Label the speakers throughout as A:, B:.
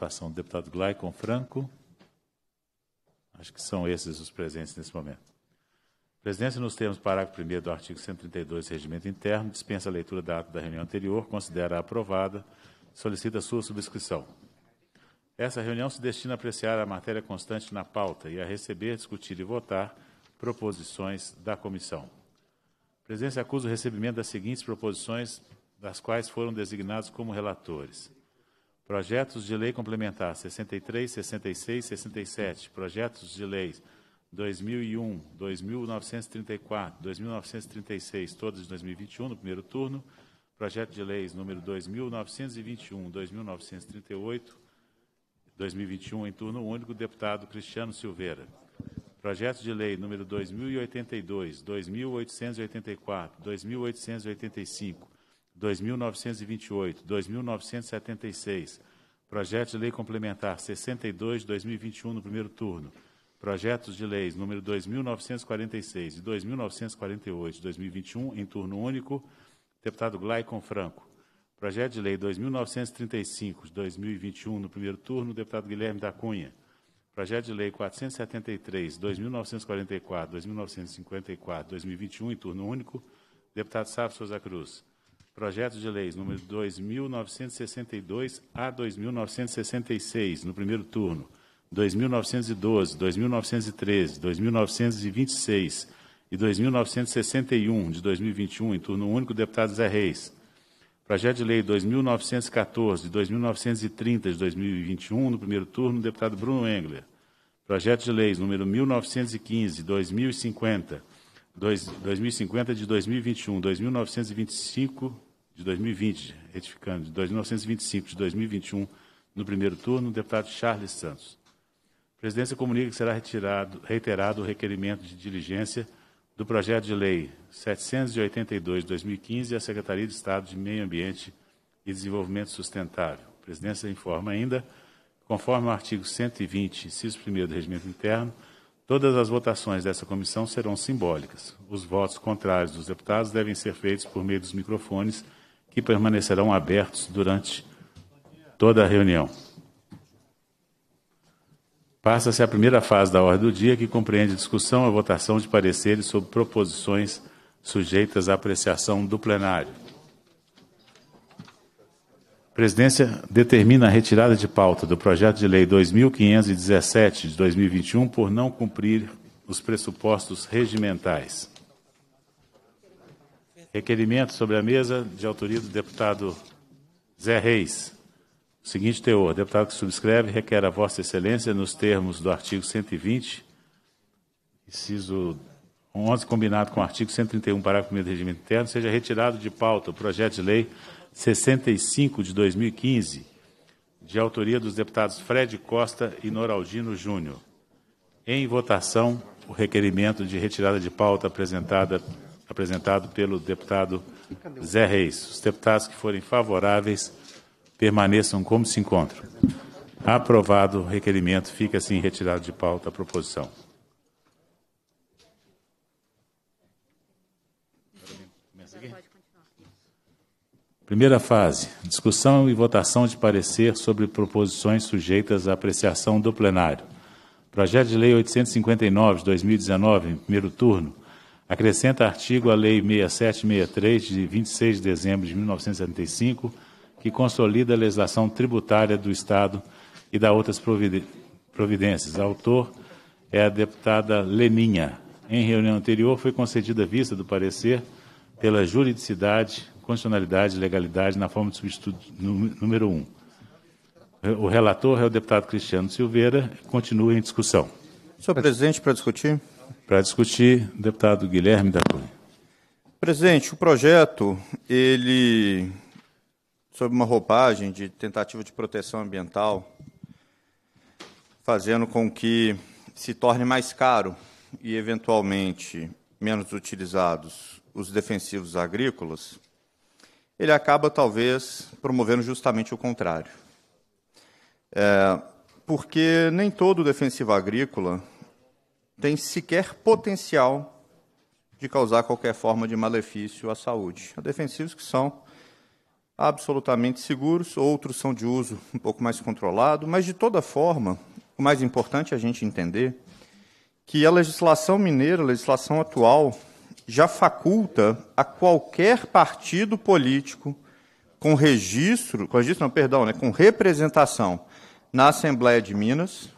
A: participação do deputado Glaicon Franco. Acho que são esses os presentes nesse momento. presidência, nos termos do parágrafo 1 do artigo 132 do Regimento Interno, dispensa a leitura da ata da reunião anterior, considera aprovada, solicita sua subscrição. Essa reunião se destina a apreciar a matéria constante na pauta e a receber, discutir e votar proposições da comissão. A presidência acusa o recebimento das seguintes proposições, das quais foram designados como relatores. Projetos de Lei Complementar 63, 66, 67, Projetos de Leis 2001, 2934, 2936, todos de 2021, no primeiro turno. Projeto de Leis número 2921, 2938, 2021, em turno único, deputado Cristiano Silveira. Projeto de Lei número 2082, 2884, 2885, 2.928, 2.976, projeto de lei complementar 62 de 2021 no primeiro turno, projetos de leis número 2.946 e 2.948 de 2021 em turno único, deputado Glaicon Franco. Projeto de lei 2.935 de 2021 no primeiro turno, deputado Guilherme da Cunha. Projeto de lei 473, 2.944, 2.954, 2021 em turno único, deputado Sávio Souza Cruz. Projeto de leis número 2.962 a 2.966, no primeiro turno, 2.912, 2.913, 2.926 e 2.961 de 2021, em turno único, deputado Zé Reis. Projeto de lei 2.914 e 2.930 de 2021, no primeiro turno, deputado Bruno Engler. Projeto de leis número 1915 2050 Dois, 2050 de 2021, 2925 de 2020, retificando, de 2925 de 2021, no primeiro turno, deputado Charles Santos. A presidência comunica que será retirado, reiterado o requerimento de diligência do projeto de lei 782 de 2015 à Secretaria de Estado de Meio Ambiente e Desenvolvimento Sustentável. A presidência informa ainda, conforme o artigo 120, inciso 1 do Regimento Interno, Todas as votações dessa comissão serão simbólicas. Os votos contrários dos deputados devem ser feitos por meio dos microfones que permanecerão abertos durante toda a reunião. Passa-se a primeira fase da ordem do dia, que compreende discussão e votação de pareceres sobre proposições sujeitas à apreciação do plenário presidência determina a retirada de pauta do projeto de lei 2517 de 2021 por não cumprir os pressupostos regimentais. Requerimento sobre a mesa de autoria do deputado Zé Reis. O seguinte teor: deputado que subscreve requer a Vossa Excelência, nos termos do artigo 120, inciso 11, combinado com o artigo 131, parágrafo 1 do Regimento Interno, seja retirado de pauta o projeto de lei 65 de 2015, de autoria dos deputados Fred Costa e Noraldino Júnior. Em votação, o requerimento de retirada de pauta apresentada, apresentado pelo deputado Zé Reis. Os deputados que forem favoráveis permaneçam como se encontram. Aprovado o requerimento, fica assim retirado de pauta a proposição. Primeira fase: discussão e votação de parecer sobre proposições sujeitas à apreciação do plenário. Projeto de Lei 859 de 2019, em primeiro turno, acrescenta artigo à Lei 6763 de 26 de dezembro de 1975, que consolida a legislação tributária do Estado e dá outras providências. autor é a deputada Leninha. Em reunião anterior foi concedida vista do parecer pela juridicidade constitucionalidade e legalidade na forma de substituto número 1. O relator é o deputado Cristiano Silveira. Continua em discussão. Senhor presidente, para discutir. Para discutir, deputado Guilherme da Cunha. Presidente, o projeto,
B: ele, sob uma roupagem de tentativa de proteção ambiental, fazendo com que se torne mais caro e, eventualmente, menos utilizados os defensivos agrícolas, ele acaba talvez promovendo justamente o contrário. É, porque nem todo defensivo agrícola tem sequer potencial de causar qualquer forma de malefício à saúde. Há defensivos que são absolutamente seguros, outros são de uso um pouco mais controlado, mas de toda forma, o mais importante é a gente entender que a legislação mineira, a legislação atual, já faculta a qualquer partido político com registro, com registro não, perdão, né, com representação na Assembleia de Minas,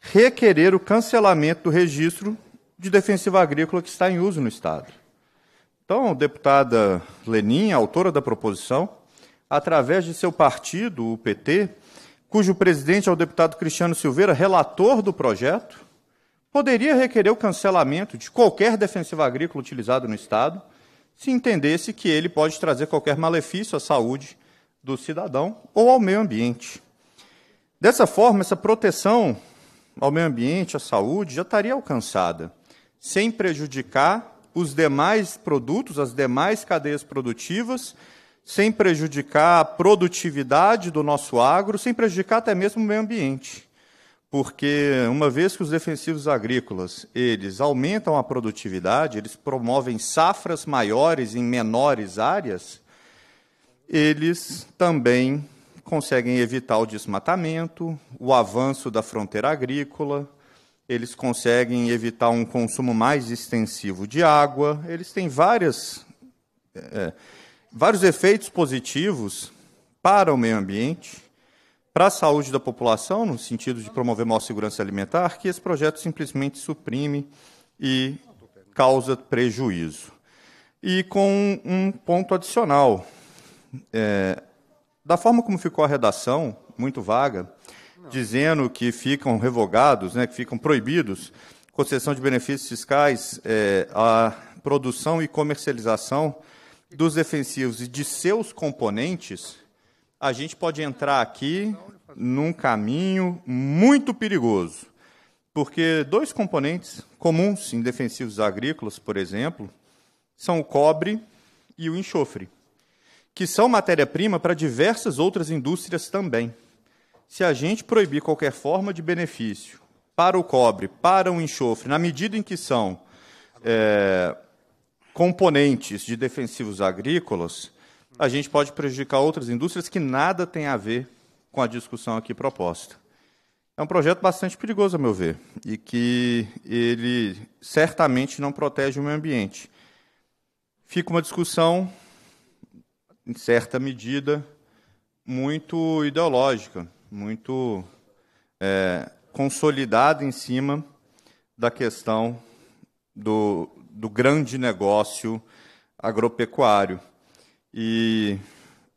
B: requerer o cancelamento do registro de defensiva agrícola que está em uso no Estado. Então, deputada Lenin, autora da proposição, através de seu partido, o PT, cujo presidente é o deputado Cristiano Silveira, relator do projeto, poderia requerer o cancelamento de qualquer defensivo agrícola utilizado no Estado, se entendesse que ele pode trazer qualquer malefício à saúde do cidadão ou ao meio ambiente. Dessa forma, essa proteção ao meio ambiente, à saúde, já estaria alcançada, sem prejudicar os demais produtos, as demais cadeias produtivas, sem prejudicar a produtividade do nosso agro, sem prejudicar até mesmo o meio ambiente porque uma vez que os defensivos agrícolas eles aumentam a produtividade, eles promovem safras maiores em menores áreas, eles também conseguem evitar o desmatamento, o avanço da fronteira agrícola, eles conseguem evitar um consumo mais extensivo de água, eles têm várias, é, vários efeitos positivos para o meio ambiente para a saúde da população, no sentido de promover maior segurança alimentar, que esse projeto simplesmente suprime e causa prejuízo. E com um ponto adicional. É, da forma como ficou a redação, muito vaga, dizendo que ficam revogados, né, que ficam proibidos concessão de benefícios fiscais é, à produção e comercialização dos defensivos e de seus componentes, a gente pode entrar aqui num caminho muito perigoso. Porque dois componentes comuns em defensivos agrícolas, por exemplo, são o cobre e o enxofre, que são matéria-prima para diversas outras indústrias também. Se a gente proibir qualquer forma de benefício para o cobre, para o enxofre, na medida em que são é, componentes de defensivos agrícolas, a gente pode prejudicar outras indústrias que nada tem a ver com a discussão aqui proposta. É um projeto bastante perigoso, a meu ver, e que ele certamente não protege o meio ambiente. Fica uma discussão, em certa medida, muito ideológica, muito é, consolidada em cima da questão do, do grande negócio agropecuário. E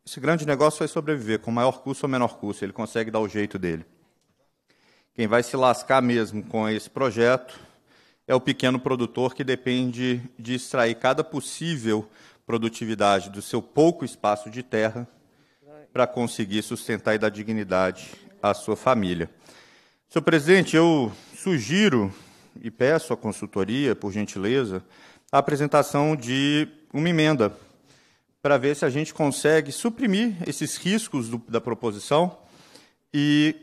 B: esse grande negócio vai é sobreviver, com maior custo ou menor custo, ele consegue dar o jeito dele. Quem vai se lascar mesmo com esse projeto é o pequeno produtor que depende de extrair cada possível produtividade do seu pouco espaço de terra para conseguir sustentar e dar dignidade à sua família. Senhor presidente, eu sugiro e peço à consultoria, por gentileza, a apresentação de uma emenda para ver se a gente consegue suprimir esses riscos do, da proposição e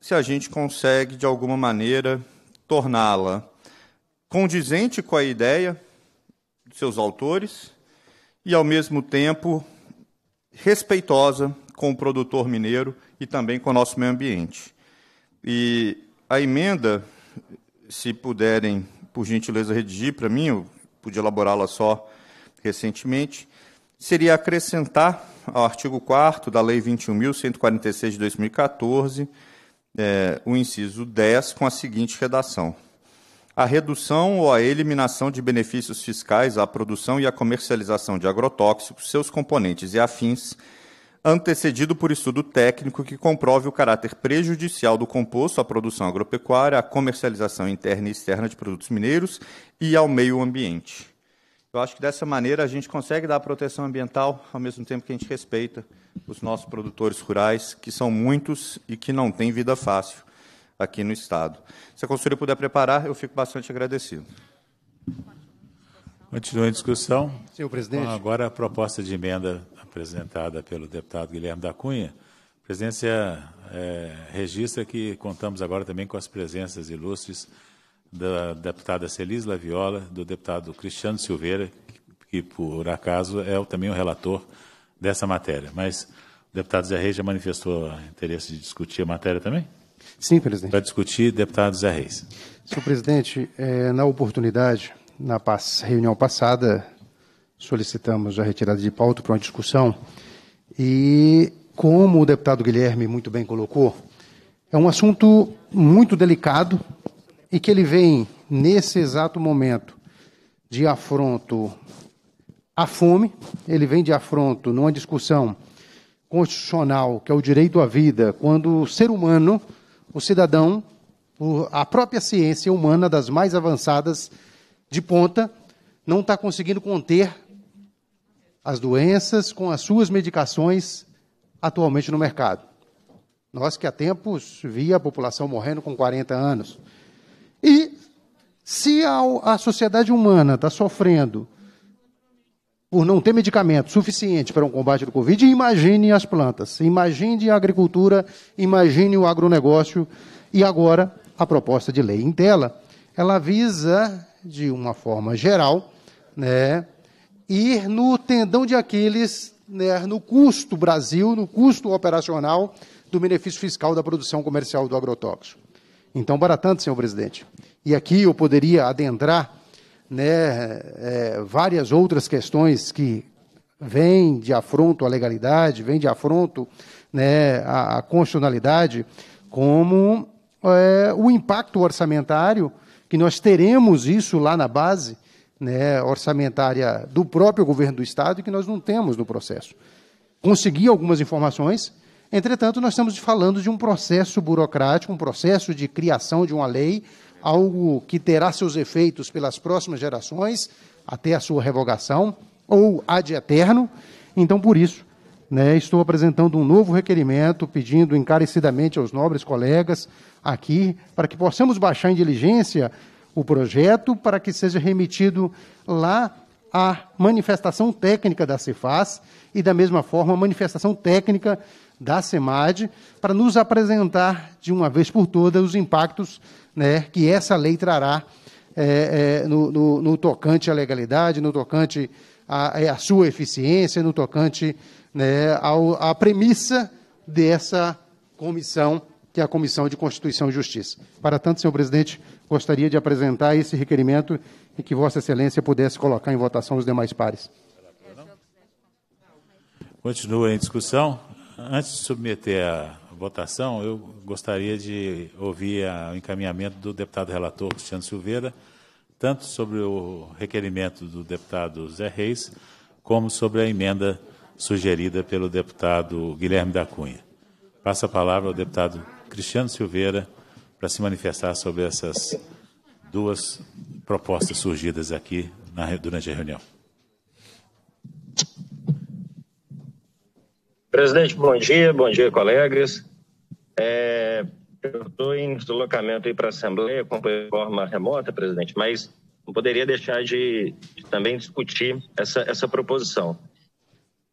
B: se a gente consegue, de alguma maneira, torná-la condizente com a ideia de seus autores e, ao mesmo tempo, respeitosa com o produtor mineiro e também com o nosso meio ambiente. E a emenda, se puderem, por gentileza, redigir para mim, eu pude elaborá-la só recentemente, seria acrescentar ao artigo 4 da Lei 21.146 de 2014 é, o inciso 10 com a seguinte redação: a redução ou a eliminação de benefícios fiscais à produção e à comercialização de agrotóxicos, seus componentes e afins, antecedido por estudo técnico que comprove o caráter prejudicial do composto à produção agropecuária, à comercialização interna e externa de produtos mineiros e ao meio ambiente. Eu acho que dessa maneira a gente consegue dar proteção ambiental ao mesmo tempo que a gente respeita os nossos produtores rurais, que são muitos e que não têm vida fácil aqui no Estado. Se a consultoria puder preparar, eu fico bastante agradecido.
A: Continua a discussão. Senhor presidente. agora a proposta de emenda apresentada pelo deputado Guilherme da Cunha. A presidência é, registra que contamos agora também com as presenças ilustres da deputada Celis Laviola, do deputado Cristiano Silveira, que, por acaso é também o relator dessa matéria. Mas o deputado Zé Reis já manifestou interesse de discutir a matéria também?
C: Sim, presidente. Para discutir, deputado Zé Reis. Senhor presidente, é, na oportunidade, na reunião passada, solicitamos a retirada de pauta para uma discussão e, como o deputado Guilherme muito bem colocou, é um assunto muito delicado e que ele vem nesse exato momento de afronto à fome, ele vem de afronto numa discussão constitucional, que é o direito à vida, quando o ser humano, o cidadão, a própria ciência humana das mais avançadas de ponta, não está conseguindo conter as doenças com as suas medicações atualmente no mercado. Nós que há tempos via a população morrendo com 40 anos, e se a, a sociedade humana está sofrendo por não ter medicamento suficiente para um combate do Covid, imagine as plantas, imagine a agricultura, imagine o agronegócio. E agora, a proposta de lei em tela, ela visa, de uma forma geral, né, ir no tendão de Aquiles, né, no custo Brasil, no custo operacional do benefício fiscal da produção comercial do agrotóxico. Então, bora tanto, senhor presidente. E aqui eu poderia adentrar né, é, várias outras questões que vêm de afronto à legalidade, vêm de afronto né, à, à constitucionalidade, como é, o impacto orçamentário, que nós teremos isso lá na base né, orçamentária do próprio governo do Estado, e que nós não temos no processo. Consegui algumas informações, Entretanto, nós estamos falando de um processo burocrático, um processo de criação de uma lei, algo que terá seus efeitos pelas próximas gerações, até a sua revogação, ou ad eterno. Então, por isso, né, estou apresentando um novo requerimento, pedindo encarecidamente aos nobres colegas aqui, para que possamos baixar em diligência o projeto, para que seja remetido lá à manifestação técnica da Cefaz e, da mesma forma, a manifestação técnica da SEMAD para nos apresentar de uma vez por todas os impactos né, que essa lei trará é, é, no, no, no, tocante à legalidade, no tocante à, é, à sua eficiência, no tocante né, ao, à premissa dessa comissão, que é a Comissão de Constituição e Justiça. Para tanto, senhor presidente, gostaria de apresentar esse requerimento e que Vossa Excelência pudesse colocar em votação os demais pares.
A: Continua em discussão. Antes de submeter a votação, eu gostaria de ouvir a, o encaminhamento do deputado relator Cristiano Silveira, tanto sobre o requerimento do deputado Zé Reis, como sobre a emenda sugerida pelo deputado Guilherme da Cunha. Passa a palavra ao deputado Cristiano Silveira para se manifestar sobre essas duas propostas surgidas aqui na, durante a reunião.
D: Presidente, bom dia, bom dia, colegas. É, eu estou em deslocamento para a Assembleia de forma remota, presidente, mas não poderia deixar de, de também discutir essa, essa proposição.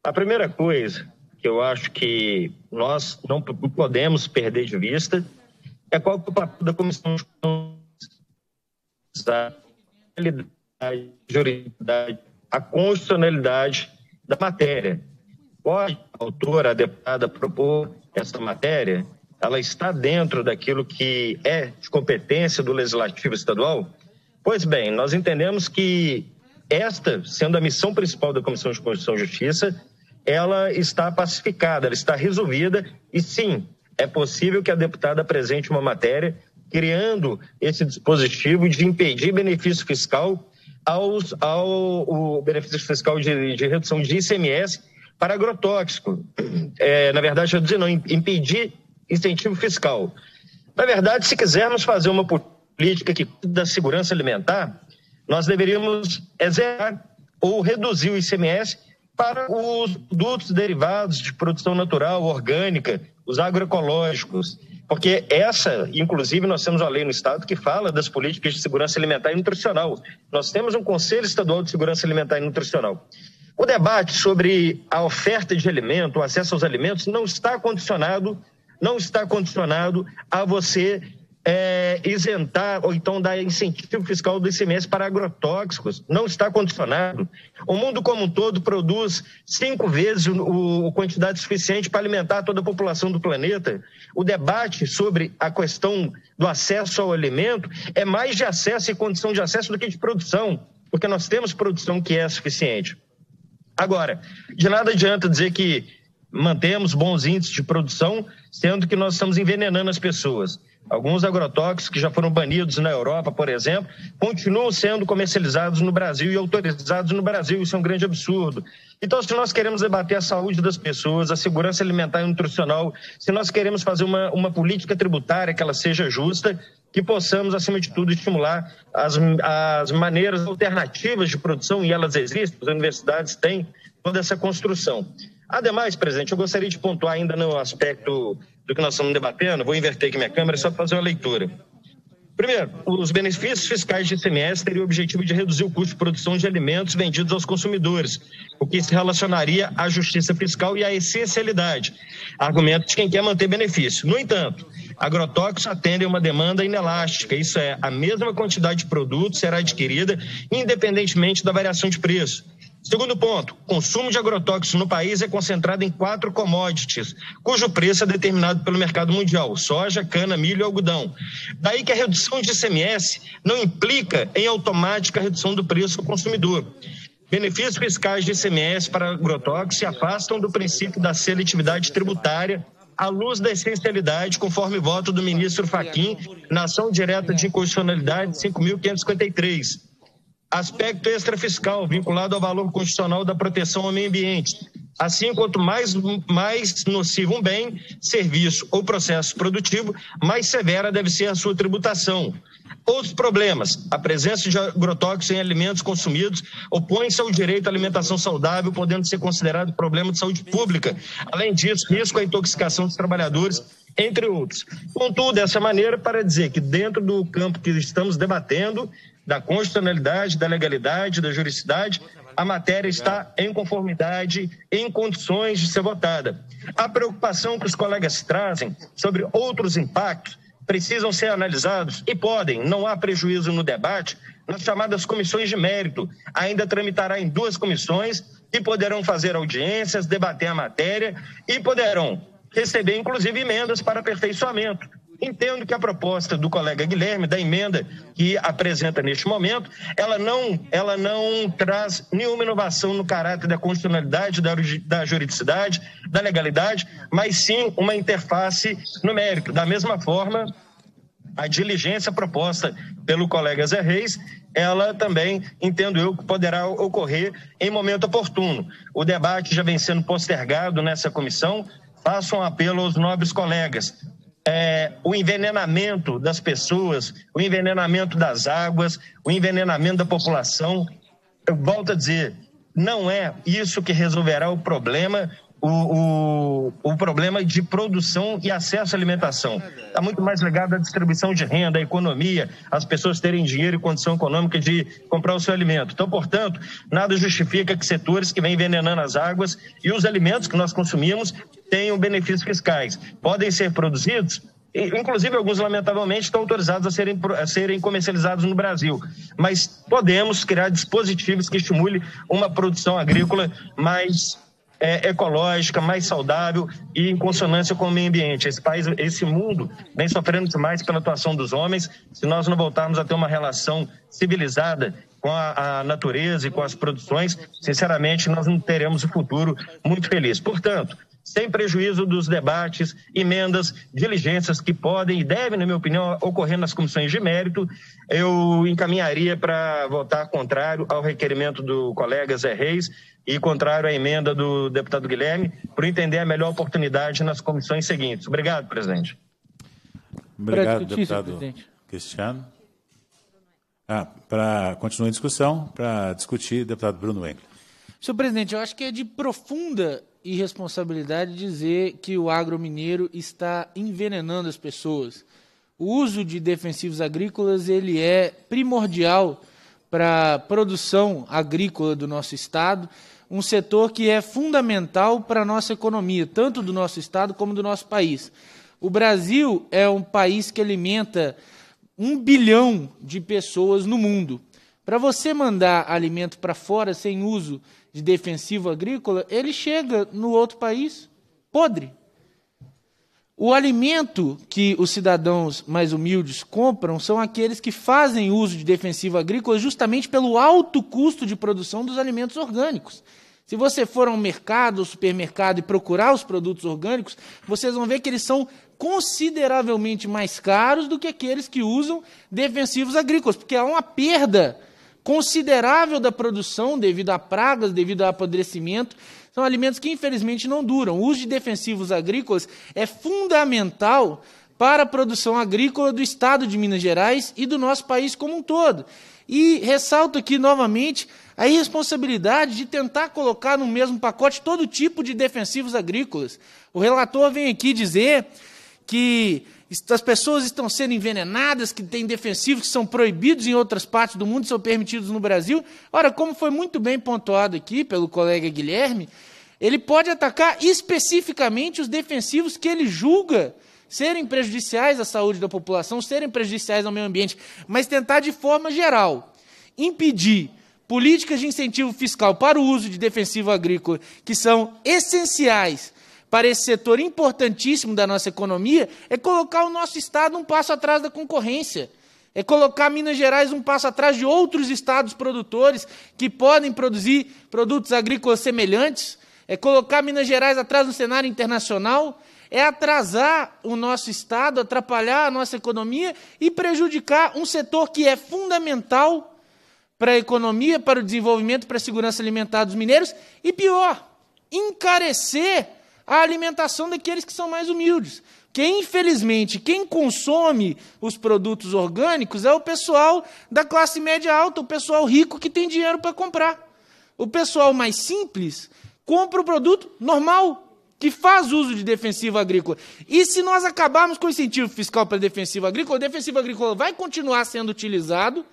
D: A primeira coisa que eu acho que nós não podemos perder de vista é qual é o papel da Comissão de Constituição, a constitucionalidade da matéria pode a autora, a deputada, propor essa matéria? Ela está dentro daquilo que é de competência do Legislativo Estadual? Pois bem, nós entendemos que esta, sendo a missão principal da Comissão de Constituição e Justiça, ela está pacificada, ela está resolvida e sim, é possível que a deputada apresente uma matéria criando esse dispositivo de impedir benefício fiscal aos, ao benefício fiscal de, de redução de ICMS para agrotóxico. É, na verdade, eu dizer não, impedir incentivo fiscal. Na verdade, se quisermos fazer uma política que da segurança alimentar, nós deveríamos é zerar ou reduzir o ICMS para os produtos derivados de produção natural, orgânica, os agroecológicos. Porque essa, inclusive, nós temos uma lei no Estado que fala das políticas de segurança alimentar e nutricional. Nós temos um Conselho Estadual de Segurança Alimentar e Nutricional. O debate sobre a oferta de alimento, o acesso aos alimentos, não está condicionado, não está condicionado a você é, isentar ou então dar incentivo fiscal do ICMS para agrotóxicos. Não está condicionado. O mundo como um todo produz cinco vezes o, o quantidade suficiente para alimentar toda a população do planeta. O debate sobre a questão do acesso ao alimento é mais de acesso e condição de acesso do que de produção, porque nós temos produção que é suficiente. Agora, de nada adianta dizer que mantemos bons índices de produção, sendo que nós estamos envenenando as pessoas. Alguns agrotóxicos que já foram banidos na Europa, por exemplo, continuam sendo comercializados no Brasil e autorizados no Brasil. Isso é um grande absurdo. Então, se nós queremos debater a saúde das pessoas, a segurança alimentar e nutricional, se nós queremos fazer uma, uma política tributária que ela seja justa, que possamos, acima de tudo, estimular as, as maneiras alternativas de produção, e elas existem, as universidades têm toda essa construção. Ademais, presidente, eu gostaria de pontuar ainda no aspecto do que nós estamos debatendo, vou inverter aqui minha câmera só para fazer uma leitura. Primeiro, os benefícios fiscais de ICMS teriam o objetivo de reduzir o custo de produção de alimentos vendidos aos consumidores, o que se relacionaria à justiça fiscal e à essencialidade, argumento de quem quer manter benefício. No entanto, agrotóxicos atendem uma demanda inelástica, isso é, a mesma quantidade de produtos será adquirida independentemente da variação de preço. Segundo ponto, consumo de agrotóxicos no país é concentrado em quatro commodities, cujo preço é determinado pelo mercado mundial: soja, cana, milho e algodão. Daí que a redução de ICMS não implica em automática redução do preço ao consumidor. Benefícios fiscais de ICMS para agrotóxicos se afastam do princípio da seletividade tributária à luz da essencialidade, conforme voto do ministro Faquim na ação direta de inconstitucionalidade 5.553 aspecto extrafiscal vinculado ao valor constitucional da proteção ao meio ambiente. Assim, quanto mais, mais nocivo um bem, serviço ou processo produtivo, mais severa deve ser a sua tributação. Outros problemas: a presença de agrotóxicos em alimentos consumidos opõe-se ao direito à alimentação saudável, podendo ser considerado problema de saúde pública. Além disso, risco à intoxicação dos trabalhadores entre outros. Contudo, dessa maneira, para dizer que dentro do campo que estamos debatendo, da constitucionalidade, da legalidade, da juridicidade, a matéria está em conformidade, em condições de ser votada. A preocupação que os colegas trazem sobre outros impactos precisam ser analisados e podem, não há prejuízo no debate, nas chamadas comissões de mérito. Ainda tramitará em duas comissões que poderão fazer audiências, debater a matéria e poderão receber, inclusive, emendas para aperfeiçoamento Entendo que a proposta do colega Guilherme, da emenda que apresenta neste momento, ela não, ela não traz nenhuma inovação no caráter da constitucionalidade, da, da juridicidade, da legalidade, mas sim uma interface numérica. Da mesma forma, a diligência proposta pelo colega Zé Reis, ela também, entendo eu, que poderá ocorrer em momento oportuno. O debate já vem sendo postergado nessa comissão. Faço um apelo aos nobres colegas é, o envenenamento das pessoas, o envenenamento das águas, o envenenamento da população. Eu volto a dizer, não é isso que resolverá o problema o, o, o problema de produção e acesso à alimentação. Está muito mais ligado à distribuição de renda, à economia, as pessoas terem dinheiro e condição econômica de comprar o seu alimento. Então, portanto, nada justifica que setores que vêm envenenando as águas e os alimentos que nós consumimos tenham benefícios fiscais. Podem ser produzidos Inclusive, alguns, lamentavelmente, estão autorizados a serem, a serem comercializados no Brasil. Mas podemos criar dispositivos que estimulem uma produção agrícola mais é, ecológica, mais saudável e em consonância com o meio ambiente. Esse país, esse mundo, vem sofrendo demais pela atuação dos homens. Se nós não voltarmos a ter uma relação civilizada com a, a natureza e com as produções, sinceramente, nós não teremos um futuro muito feliz. Portanto, sem prejuízo dos debates, emendas, diligências que podem e devem, na minha opinião, ocorrer nas comissões de mérito, eu encaminharia para votar contrário ao requerimento do colega Zé Reis e contrário à emenda do deputado Guilherme, para entender a melhor oportunidade nas comissões seguintes. Obrigado, presidente.
A: Obrigado, deputado Cristiano. Ah, para continuar a discussão, para discutir, deputado Bruno Engler.
E: Senhor presidente, eu acho que é de profunda irresponsabilidade dizer que o agro mineiro está envenenando as pessoas. O uso de defensivos agrícolas ele é primordial para a produção agrícola do nosso estado, um setor que é fundamental para a nossa economia, tanto do nosso estado como do nosso país. O Brasil é um país que alimenta um bilhão de pessoas no mundo. Para você mandar alimento para fora sem uso de defensivo agrícola, ele chega no outro país podre. O alimento que os cidadãos mais humildes compram são aqueles que fazem uso de defensivo agrícola justamente pelo alto custo de produção dos alimentos orgânicos. Se você for a um mercado, supermercado e procurar os produtos orgânicos, vocês vão ver que eles são consideravelmente mais caros do que aqueles que usam defensivos agrícolas, porque há uma perda considerável da produção devido a pragas, devido a apodrecimento. São alimentos que infelizmente não duram. O uso de defensivos agrícolas é fundamental para a produção agrícola do estado de Minas Gerais e do nosso país como um todo. E ressalto aqui novamente a irresponsabilidade de tentar colocar no mesmo pacote todo tipo de defensivos agrícolas. O relator vem aqui dizer que as pessoas estão sendo envenenadas, que tem defensivos que são proibidos em outras partes do mundo, são permitidos no Brasil. Ora, como foi muito bem pontuado aqui pelo colega Guilherme, ele pode atacar especificamente os defensivos que ele julga serem prejudiciais à saúde da população, serem prejudiciais ao meio ambiente, mas tentar de forma geral impedir políticas de incentivo fiscal para o uso de defensivo agrícola que são essenciais para esse setor importantíssimo da nossa economia é colocar o nosso Estado um passo atrás da concorrência. É colocar Minas Gerais um passo atrás de outros estados produtores que podem produzir produtos agrícolas semelhantes. É colocar Minas Gerais atrás no cenário internacional. É atrasar o nosso estado, atrapalhar a nossa economia e prejudicar um setor que é fundamental para a economia, para o desenvolvimento, para a segurança alimentar dos mineiros. E pior, encarecer a alimentação daqueles que são mais humildes. Que, infelizmente, quem consome os produtos orgânicos é o pessoal da classe média alta, o pessoal rico que tem dinheiro para comprar. O pessoal mais simples compra o produto normal, que faz uso de defensivo agrícola. E se nós acabarmos com o incentivo fiscal para defensivo agrícola, o defensivo agrícola vai continuar sendo utilizado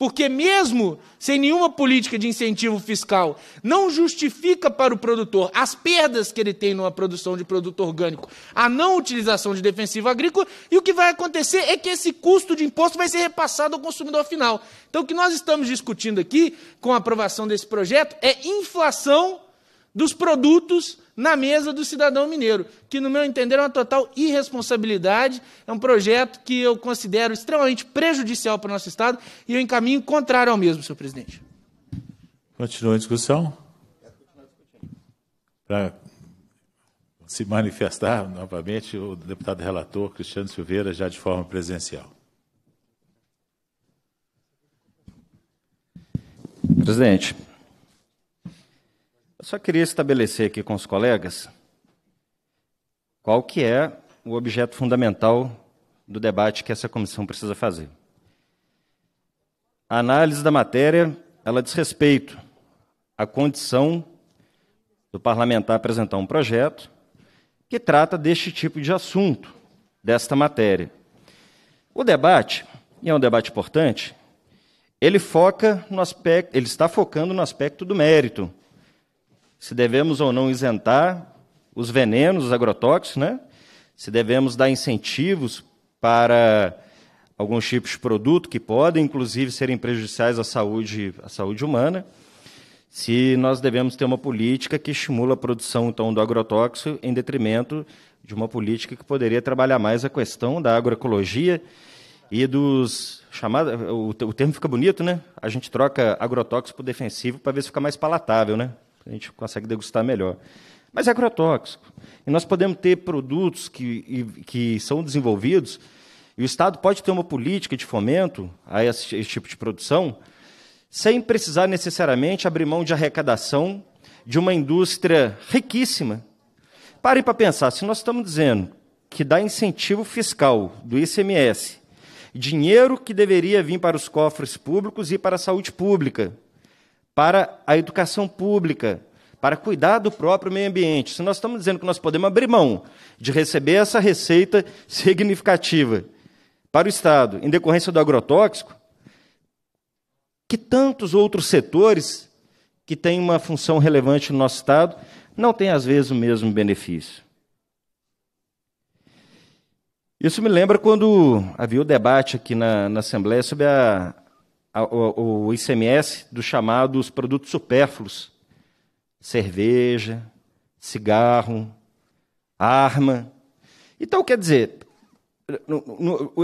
E: porque, mesmo sem nenhuma política de incentivo fiscal, não justifica para o produtor as perdas que ele tem numa produção de produto orgânico, a não utilização de defensivo agrícola, e o que vai acontecer é que esse custo de imposto vai ser repassado ao consumidor final. Então, o que nós estamos discutindo aqui, com a aprovação desse projeto, é inflação dos produtos na mesa do cidadão mineiro, que, no meu entender, é uma total irresponsabilidade, é um projeto que eu considero extremamente prejudicial para o nosso Estado e eu encaminho contrário ao mesmo, senhor presidente.
A: Continua a discussão? Para se manifestar novamente o deputado relator Cristiano Silveira, já de forma presencial.
D: Presidente, eu só queria estabelecer aqui com os colegas qual que é o objeto fundamental do debate que essa comissão precisa fazer. A análise da matéria, ela diz respeito à condição do parlamentar apresentar um projeto que trata deste tipo de assunto, desta matéria. O debate, e é um debate importante, ele foca no aspecto, ele está focando no aspecto do mérito se devemos ou não isentar os venenos, os agrotóxicos, né? se devemos dar incentivos para alguns tipos de produto que podem, inclusive, serem prejudiciais à saúde, à saúde humana, se nós devemos ter uma política que estimula a produção então, do agrotóxico em detrimento de uma política que poderia trabalhar mais a questão da agroecologia e dos chamados. O, o termo fica bonito, né? A gente troca agrotóxico por defensivo para ver se fica mais palatável, né? a gente consegue degustar melhor. Mas é agrotóxico. E nós podemos ter produtos que, que são desenvolvidos, e o Estado pode ter uma política de fomento a esse, esse tipo de produção, sem precisar necessariamente abrir mão de arrecadação de uma indústria riquíssima. Pare para pensar, se nós estamos dizendo que dá incentivo fiscal do ICMS, dinheiro que deveria vir para os cofres públicos e para a saúde pública, para a educação pública, para cuidar do próprio meio ambiente. Se nós estamos dizendo que nós podemos abrir mão de receber essa receita significativa para o Estado em decorrência do agrotóxico, que tantos outros setores que têm uma função relevante no nosso Estado não têm, às vezes, o mesmo benefício. Isso me lembra quando havia o debate aqui na, na Assembleia sobre a, o, o ICMS dos chamados produtos supérfluos, cerveja, cigarro, arma. Então, quer dizer,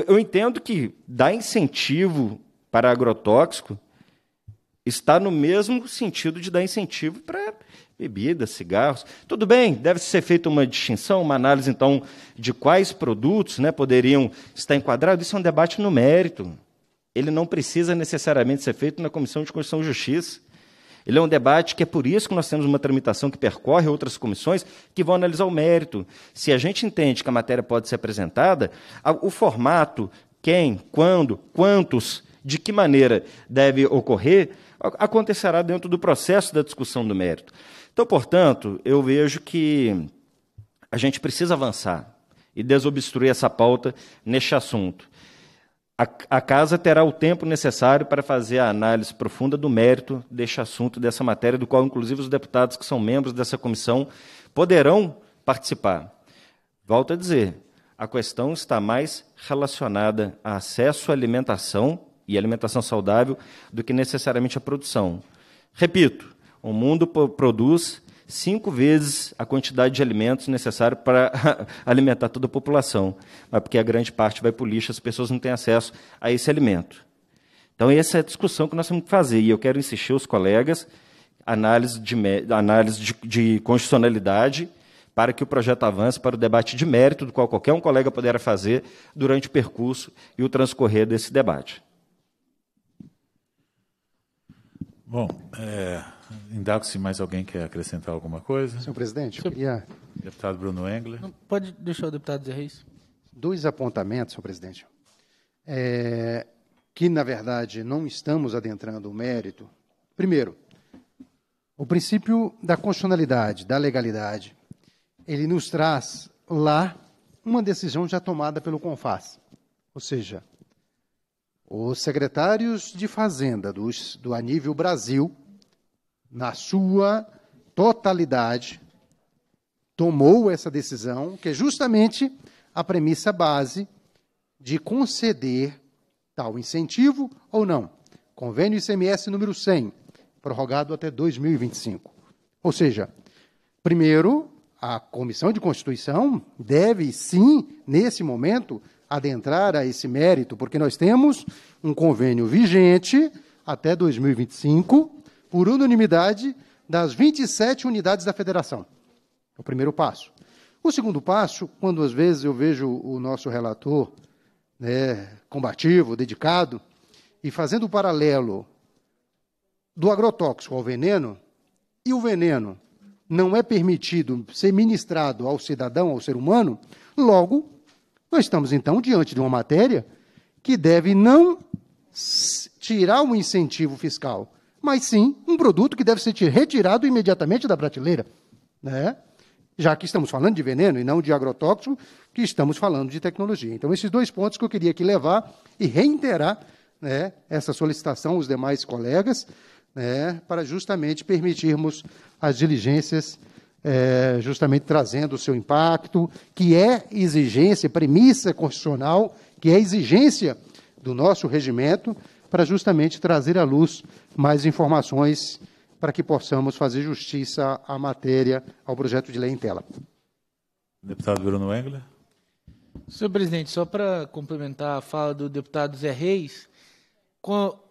D: eu entendo que dar incentivo para agrotóxico está no mesmo sentido de dar incentivo para bebidas, cigarros. Tudo bem, deve ser feita uma distinção, uma análise, então, de quais produtos né, poderiam estar enquadrados. Isso é um debate no mérito ele não precisa necessariamente ser feito na Comissão de Constituição e Justiça. Ele é um debate que é por isso que nós temos uma tramitação que percorre outras comissões que vão analisar o mérito. Se a gente entende que a matéria pode ser apresentada, o formato, quem, quando, quantos, de que maneira deve ocorrer, acontecerá dentro do processo da discussão do mérito. Então, portanto, eu vejo que a gente precisa avançar e desobstruir essa pauta neste assunto. A, a casa terá o tempo necessário para fazer a análise profunda do mérito deste assunto, dessa matéria, do qual, inclusive, os deputados que são membros dessa comissão poderão participar. Volto a dizer, a questão está mais relacionada a acesso à alimentação e alimentação saudável do que necessariamente à produção. Repito, o mundo produz cinco vezes a quantidade de alimentos necessário para alimentar toda a população, mas porque a grande parte vai para o lixo, as pessoas não têm acesso a esse alimento. Então, essa é a discussão que nós temos que fazer, e eu quero insistir os colegas, análise de, análise de, de constitucionalidade, para que o projeto avance para o debate de mérito, do qual qualquer um colega puder fazer durante o percurso e o transcorrer desse debate.
A: Bom, é, Indago se mais alguém quer acrescentar alguma coisa. Senhor presidente, senhor... eu queria...
C: Deputado Bruno Engler. Não, pode deixar o deputado dizer isso. Dois apontamentos, senhor presidente. É, que, na verdade, não estamos adentrando o mérito. Primeiro, o princípio da constitucionalidade, da legalidade, ele nos traz lá uma decisão já tomada pelo CONFAS. Ou seja, os secretários de Fazenda dos, do a nível Brasil na sua totalidade, tomou essa decisão, que é justamente a premissa base de conceder tal incentivo ou não. Convênio ICMS número 100, prorrogado até 2025. Ou seja, primeiro, a Comissão de Constituição deve sim, nesse momento, adentrar a esse mérito, porque nós temos um convênio vigente até 2025 por unanimidade das 27 unidades da federação. É o primeiro passo. O segundo passo, quando às vezes eu vejo o nosso relator né, combativo, dedicado, e fazendo o paralelo do agrotóxico ao veneno, e o veneno não é permitido ser ministrado ao cidadão, ao ser humano, logo, nós estamos então diante de uma matéria que deve não tirar o incentivo fiscal, mas sim um produto que deve ser retirado imediatamente da prateleira. Né? Já que estamos falando de veneno e não de agrotóxico, que estamos falando de tecnologia. Então, esses dois pontos que eu queria aqui levar e reiterar né, essa solicitação aos demais colegas, né, para justamente permitirmos as diligências, é, justamente trazendo o seu impacto, que é exigência, premissa constitucional, que é exigência do nosso regimento, para justamente trazer à luz mais informações para que possamos fazer justiça à matéria, ao projeto de lei em tela.
A: Deputado Bruno Engler.
E: Senhor presidente, só para complementar a fala do deputado Zé Reis,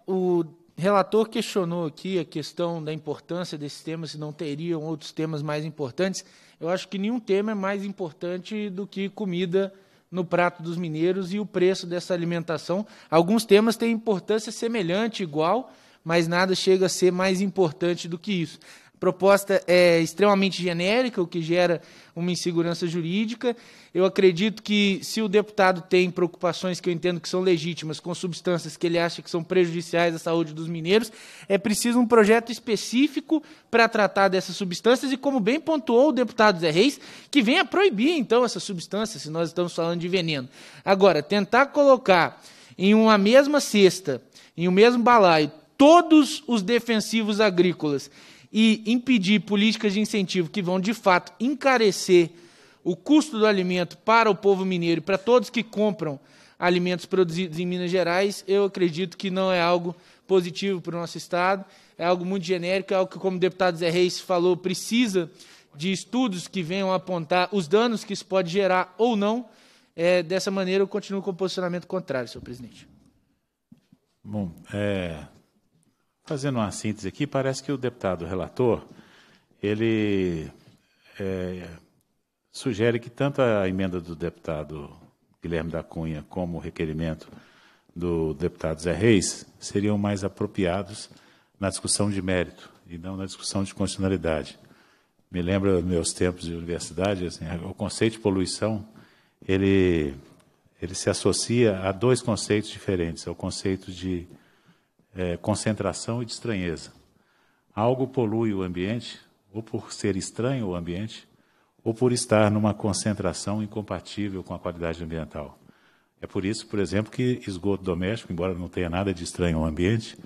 E: o relator questionou aqui a questão da importância desses temas, se não teriam outros temas mais importantes. Eu acho que nenhum tema é mais importante do que comida no prato dos mineiros e o preço dessa alimentação. Alguns temas têm importância semelhante, igual, mas nada chega a ser mais importante do que isso proposta é extremamente genérica, o que gera uma insegurança jurídica. Eu acredito que, se o deputado tem preocupações que eu entendo que são legítimas com substâncias que ele acha que são prejudiciais à saúde dos mineiros, é preciso um projeto específico para tratar dessas substâncias e, como bem pontuou o deputado Zé Reis, que venha proibir, então, essas substâncias, se nós estamos falando de veneno. Agora, tentar colocar em uma mesma cesta, em um mesmo balaio, todos os defensivos agrícolas e impedir políticas de incentivo que vão, de fato, encarecer o custo do alimento para o povo mineiro e para todos que compram alimentos produzidos em Minas Gerais, eu acredito que não é algo positivo para o nosso Estado, é algo muito genérico, é algo que, como o deputado Zé Reis falou, precisa de estudos que venham apontar os danos que isso pode gerar ou não. É, dessa maneira, eu continuo com o posicionamento contrário, senhor presidente.
A: Bom, é, Fazendo uma síntese aqui, parece que o deputado relator, ele é, sugere que tanto a emenda do deputado Guilherme da Cunha como o requerimento do deputado Zé Reis seriam mais apropriados na discussão de mérito e não na discussão de constitucionalidade. Me lembra meus tempos de universidade, assim, o conceito de poluição, ele, ele se associa a dois conceitos diferentes, ao conceito de é, concentração e de estranheza. Algo polui o ambiente, ou por ser estranho o ambiente, ou por estar numa concentração incompatível com a qualidade ambiental. É por isso, por exemplo, que esgoto doméstico, embora não tenha nada de estranho ao ambiente,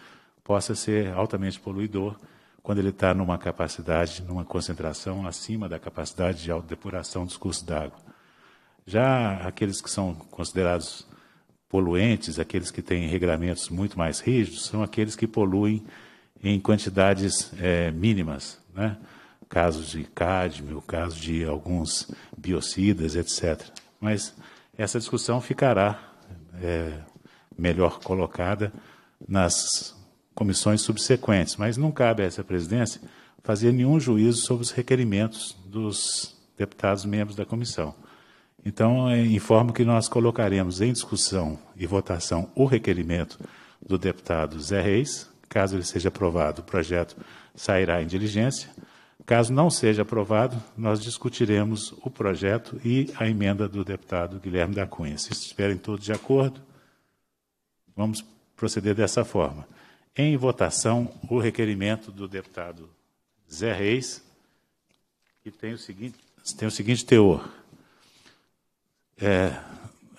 A: possa ser altamente poluidor quando ele está numa capacidade, numa concentração acima da capacidade de autodepuração dos cursos d'água. Já aqueles que são considerados poluentes, aqueles que têm regramentos muito mais rígidos, são aqueles que poluem em quantidades é, mínimas, né? casos de cádmio, casos de alguns biocidas, etc. Mas essa discussão ficará é, melhor colocada nas comissões subsequentes, mas não cabe a essa presidência fazer nenhum juízo sobre os requerimentos dos deputados membros da comissão. Então, informo que nós colocaremos em discussão e votação o requerimento do deputado Zé Reis. Caso ele seja aprovado, o projeto sairá em diligência. Caso não seja aprovado, nós discutiremos o projeto e a emenda do deputado Guilherme da Cunha. Se estiverem todos de acordo, vamos proceder dessa forma. Em votação, o requerimento do deputado Zé Reis, que tem o seguinte, tem o seguinte teor é,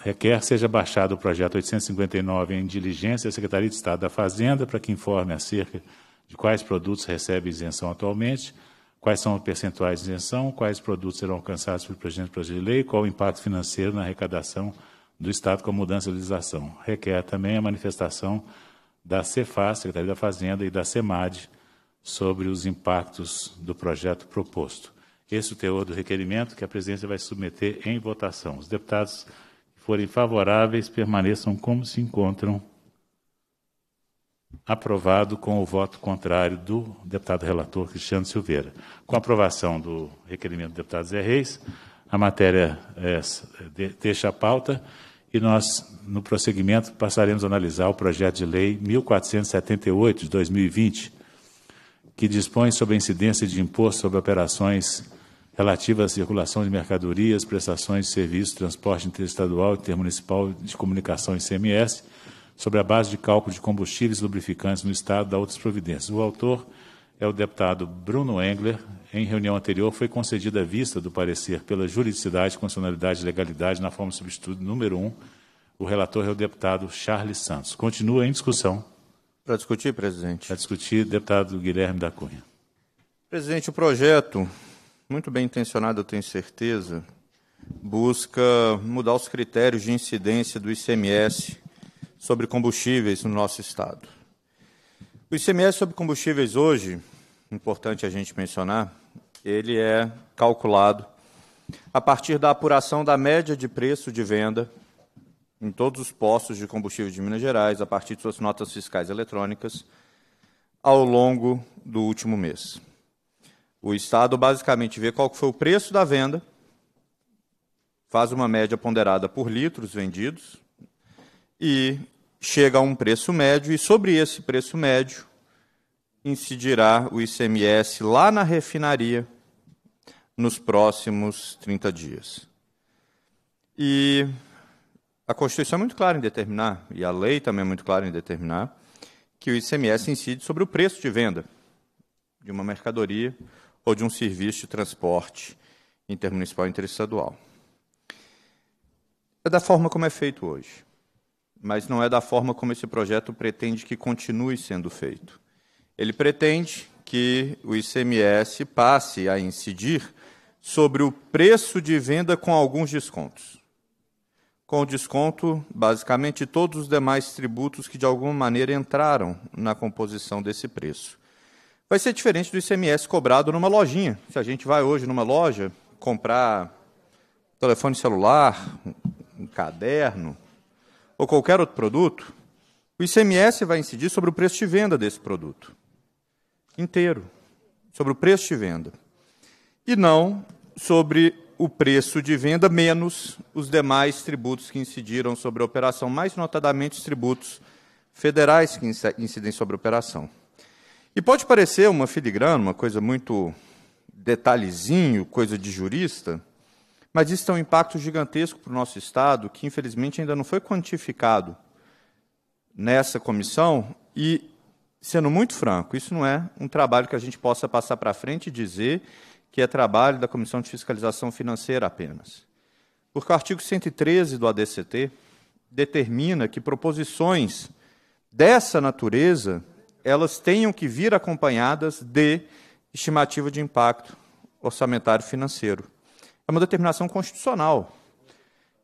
A: requer seja baixado o projeto 859 em diligência à Secretaria de Estado da Fazenda para que informe acerca de quais produtos recebe isenção atualmente, quais são os percentuais de isenção, quais produtos serão alcançados pelo presente projeto de lei, qual o impacto financeiro na arrecadação do Estado com a mudança de legislação. Requer também a manifestação da Cefaz, Secretaria da Fazenda, e da CEMAD sobre os impactos do projeto proposto esse o teor do requerimento que a presidência vai submeter em votação. Os deputados que forem favoráveis permaneçam como se encontram. Aprovado com o voto contrário do deputado relator Cristiano Silveira. Com a aprovação do requerimento do deputado Zé Reis, a matéria é, deixa a pauta e nós, no prosseguimento, passaremos a analisar o projeto de lei 1478 de 2020, que dispõe sobre a incidência de imposto sobre operações relativa à circulação de mercadorias, prestações de serviços, transporte interestadual e intermunicipal de comunicação e CMS, sobre a base de cálculo de combustíveis lubrificantes no Estado da outras providências. O autor é o deputado Bruno Engler. Em reunião anterior, foi concedida a vista do parecer pela juridicidade, constitucionalidade e legalidade na forma substituto número 1. O relator é o deputado Charles Santos. Continua em discussão. Para discutir, presidente. Para discutir, deputado Guilherme da Cunha.
B: Presidente, o projeto muito bem intencionado eu tenho certeza, busca mudar os critérios de incidência do ICMS sobre combustíveis no nosso Estado. O ICMS sobre combustíveis hoje, importante a gente mencionar, ele é calculado a partir da apuração da média de preço de venda em todos os postos de combustível de Minas Gerais, a partir de suas notas fiscais eletrônicas, ao longo do último mês. O Estado basicamente vê qual foi o preço da venda, faz uma média ponderada por litros vendidos e chega a um preço médio, e sobre esse preço médio incidirá o ICMS lá na refinaria nos próximos 30 dias. E a Constituição é muito clara em determinar, e a lei também é muito clara em determinar, que o ICMS incide sobre o preço de venda de uma mercadoria ou de um serviço de transporte intermunicipal e interestadual. É da forma como é feito hoje, mas não é da forma como esse projeto pretende que continue sendo feito. Ele pretende que o ICMS passe a incidir sobre o preço de venda com alguns descontos. Com o desconto, basicamente, de todos os demais tributos que, de alguma maneira, entraram na composição desse preço vai ser diferente do ICMS cobrado numa lojinha. Se a gente vai hoje numa loja comprar telefone celular, um caderno ou qualquer outro produto, o ICMS vai incidir sobre o preço de venda desse produto inteiro, sobre o preço de venda, e não sobre o preço de venda menos os demais tributos que incidiram sobre a operação, mais notadamente os tributos federais que incidem sobre a operação. E pode parecer uma filigrana, uma coisa muito detalhezinho, coisa de jurista, mas isso tem é um impacto gigantesco para o nosso Estado, que infelizmente ainda não foi quantificado nessa comissão. E, sendo muito franco, isso não é um trabalho que a gente possa passar para frente e dizer que é trabalho da Comissão de Fiscalização Financeira apenas. Porque o artigo 113 do ADCT determina que proposições dessa natureza elas tenham que vir acompanhadas de estimativa de impacto orçamentário financeiro. É uma determinação constitucional.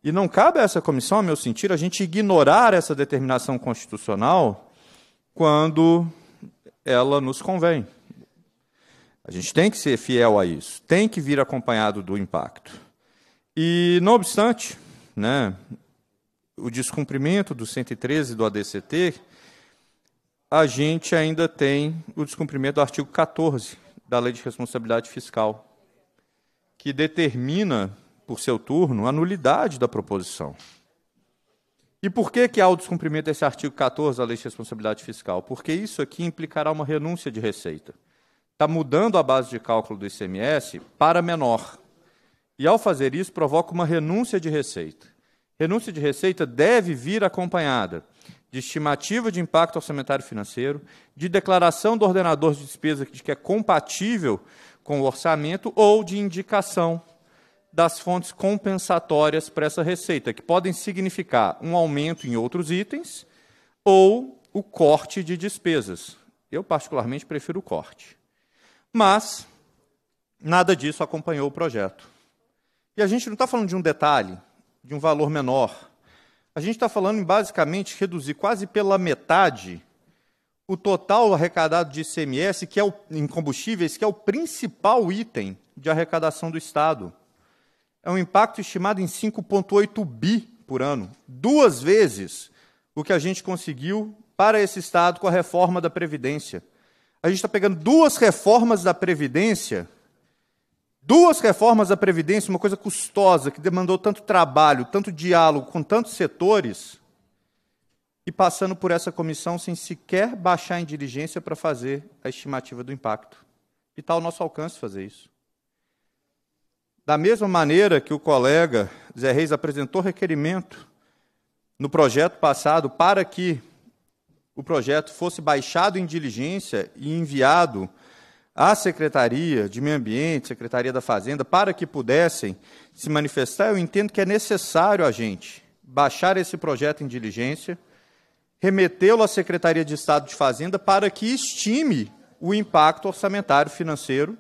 B: E não cabe a essa comissão, a meu sentir, a gente ignorar essa determinação constitucional quando ela nos convém. A gente tem que ser fiel a isso, tem que vir acompanhado do impacto. E, não obstante, né, o descumprimento do 113 do ADCT, a gente ainda tem o descumprimento do artigo 14 da Lei de Responsabilidade Fiscal, que determina, por seu turno, a nulidade da proposição. E por que, que há o descumprimento desse artigo 14 da Lei de Responsabilidade Fiscal? Porque isso aqui implicará uma renúncia de receita. Está mudando a base de cálculo do ICMS para menor. E, ao fazer isso, provoca uma renúncia de receita. Renúncia de receita deve vir acompanhada de estimativa de impacto orçamentário financeiro, de declaração do ordenador de despesa de que é compatível com o orçamento ou de indicação das fontes compensatórias para essa receita, que podem significar um aumento em outros itens ou o corte de despesas. Eu, particularmente, prefiro o corte. Mas nada disso acompanhou o projeto. E a gente não está falando de um detalhe, de um valor menor. A gente está falando em basicamente reduzir quase pela metade o total arrecadado de ICMS, que é o, em combustíveis, que é o principal item de arrecadação do Estado. É um impacto estimado em 5,8 bi por ano, duas vezes o que a gente conseguiu para esse Estado com a reforma da Previdência. A gente está pegando duas reformas da Previdência Duas reformas da Previdência, uma coisa custosa, que demandou tanto trabalho, tanto diálogo com tantos setores, e passando por essa comissão sem sequer baixar em diligência para fazer a estimativa do impacto. E está ao nosso alcance fazer isso. Da mesma maneira que o colega Zé Reis apresentou requerimento no projeto passado para que o projeto fosse baixado em diligência e enviado à Secretaria de Meio Ambiente, Secretaria da Fazenda, para que pudessem se manifestar, eu entendo que é necessário a gente baixar esse projeto em diligência, remetê-lo à Secretaria de Estado de Fazenda para que estime o impacto orçamentário financeiro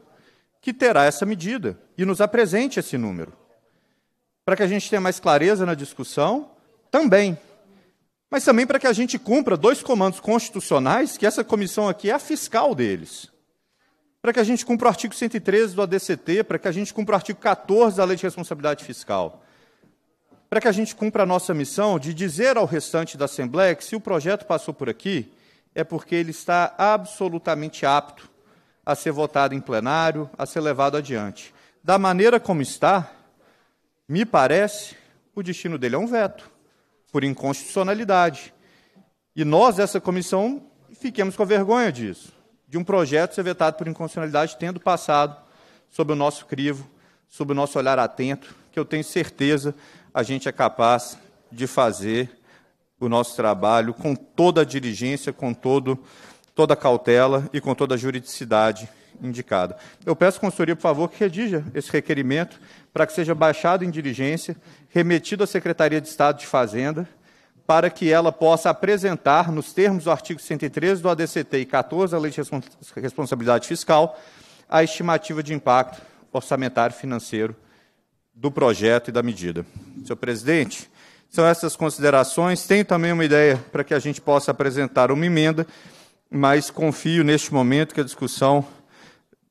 B: que terá essa medida e nos apresente esse número. Para que a gente tenha mais clareza na discussão, também. Mas também para que a gente cumpra dois comandos constitucionais, que essa comissão aqui é a fiscal deles para que a gente cumpra o artigo 113 do ADCT, para que a gente cumpra o artigo 14 da Lei de Responsabilidade Fiscal, para que a gente cumpra a nossa missão de dizer ao restante da Assembleia que se o projeto passou por aqui, é porque ele está absolutamente apto a ser votado em plenário, a ser levado adiante. Da maneira como está, me parece, o destino dele é um veto, por inconstitucionalidade. E nós, essa comissão, fiquemos com vergonha disso de um projeto ser vetado por inconstitucionalidade, tendo passado sob o nosso crivo, sob o nosso olhar atento, que eu tenho certeza a gente é capaz de fazer o nosso trabalho com toda a diligência, com todo, toda a cautela e com toda a juridicidade indicada. Eu peço, consultoria, por favor, que redija esse requerimento para que seja baixado em diligência, remetido à Secretaria de Estado de Fazenda, para que ela possa apresentar, nos termos do artigo 113 do ADCT e 14 da Lei de Responsabilidade Fiscal, a estimativa de impacto orçamentário financeiro do projeto e da medida. Senhor presidente, são essas considerações. Tenho também uma ideia para que a gente possa apresentar uma emenda, mas confio neste momento que a discussão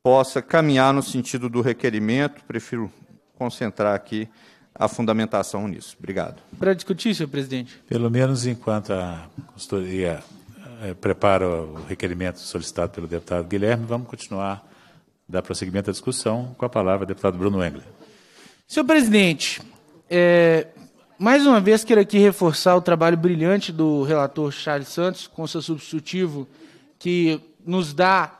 B: possa caminhar no sentido do requerimento. Prefiro concentrar
A: aqui a fundamentação nisso. Obrigado.
E: Para discutir, senhor presidente. Pelo menos
A: enquanto a consultoria eh, prepara o requerimento solicitado pelo deputado Guilherme, vamos continuar, dar prosseguimento à discussão com a palavra deputado Bruno Engler.
E: Senhor presidente, é, mais uma vez quero aqui reforçar o trabalho brilhante do relator Charles Santos, com seu substitutivo, que nos dá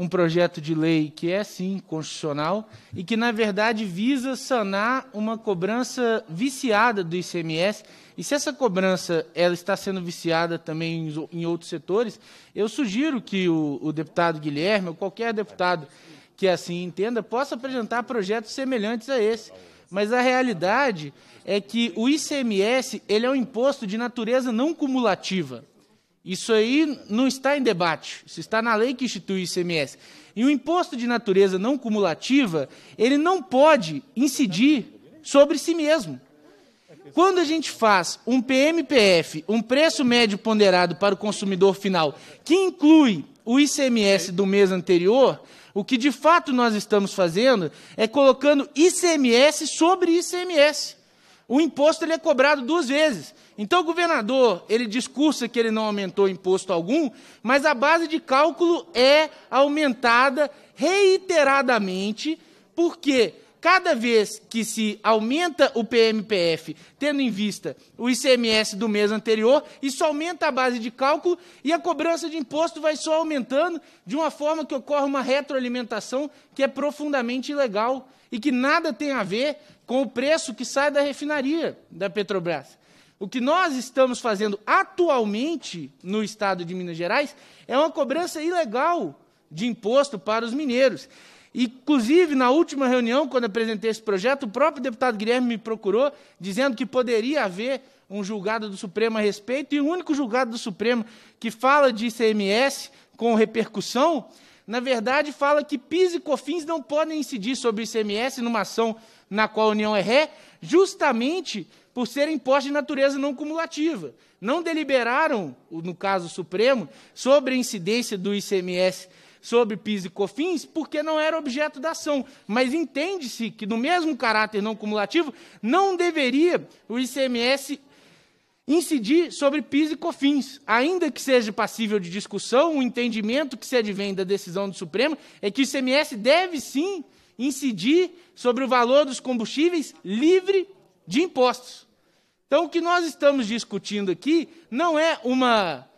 E: um projeto de lei que é sim constitucional e que na verdade visa sanar uma cobrança viciada do ICMS. E se essa cobrança ela está sendo viciada também em, outros setores, eu sugiro que o, o deputado Guilherme ou qualquer deputado que assim entenda possa apresentar projetos semelhantes a esse. Mas a realidade é que o ICMS ele é um imposto de natureza não cumulativa. Isso aí não está em debate, isso está na lei que institui o ICMS. E o imposto de natureza não cumulativa, ele não pode incidir sobre si mesmo. Quando a gente faz um PMPF, um preço médio ponderado para o consumidor final, que inclui o ICMS do mês anterior, o que de fato nós estamos fazendo é colocando ICMS sobre ICMS. O imposto ele é cobrado duas vezes. Então o governador, ele discursa que ele não aumentou imposto algum, mas a base de cálculo é aumentada reiteradamente, porque cada vez que se aumenta o PMPF, tendo em vista o ICMS do mês anterior, isso aumenta a base de cálculo e a cobrança de imposto vai só aumentando de uma forma que ocorre uma retroalimentação que é profundamente ilegal e que nada tem a ver com o preço que sai da refinaria da Petrobras. O que nós estamos fazendo atualmente no estado de Minas Gerais é uma cobrança ilegal de imposto para os mineiros. Inclusive, na última reunião, quando apresentei esse projeto, o próprio deputado Guilherme me procurou dizendo que poderia haver um julgado do Supremo a respeito, e o único julgado do Supremo que fala de ICMS com repercussão, na verdade, fala que PIS e COFINS não podem incidir sobre ICMS numa ação na qual a União é ré, justamente por serem impostos de natureza não cumulativa. Não deliberaram, no caso Supremo, sobre a incidência do ICMS sobre PIS e COFINS, porque não era objeto da ação. Mas entende-se que, no mesmo caráter não cumulativo, não deveria o ICMS incidir sobre PIS e COFINS, ainda que seja passível de discussão, o entendimento que se advém da decisão do Supremo é que o ICMS deve sim incidir sobre o valor dos combustíveis livre de impostos. Então, o que nós estamos discutindo aqui não é uma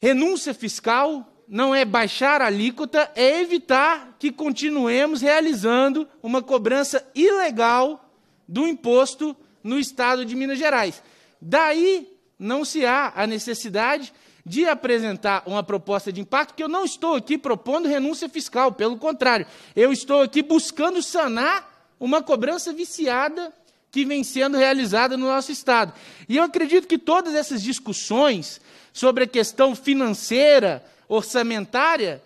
E: renúncia fiscal, não é baixar a alíquota, é evitar que continuemos realizando uma cobrança ilegal do imposto no estado de Minas Gerais. Daí não se há a necessidade de apresentar uma proposta de impacto, que eu não estou aqui propondo renúncia fiscal, pelo contrário, eu estou aqui buscando sanar uma cobrança viciada que vem sendo realizada no nosso Estado. E eu acredito que todas essas discussões sobre a questão financeira, orçamentária,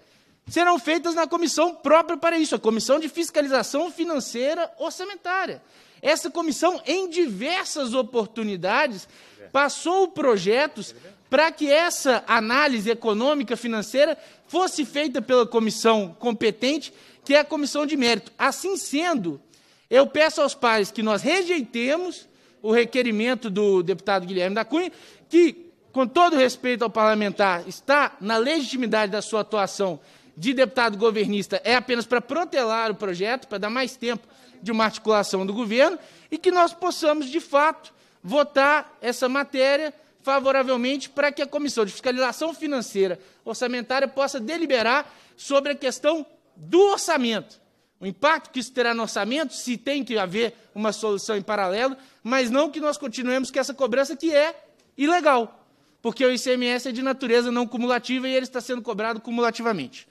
E: serão feitas na comissão própria para isso, a Comissão de Fiscalização Financeira Orçamentária. Essa comissão, em diversas oportunidades, é. passou projetos é para que essa análise econômica financeira fosse feita pela comissão competente, que é a comissão de mérito. Assim sendo, eu peço aos pares que nós rejeitemos o requerimento do deputado Guilherme da Cunha, que, com todo respeito ao parlamentar, está na legitimidade da sua atuação de deputado governista, é apenas para protelar o projeto, para dar mais tempo de uma articulação do governo, e que nós possamos, de fato, votar essa matéria favoravelmente para que a Comissão de Fiscalização Financeira Orçamentária possa deliberar sobre a questão do orçamento. O impacto que isso terá no orçamento, se tem que haver uma solução em paralelo, mas não que nós continuemos com essa cobrança que é ilegal, porque o ICMS é de natureza não cumulativa e ele está sendo cobrado cumulativamente.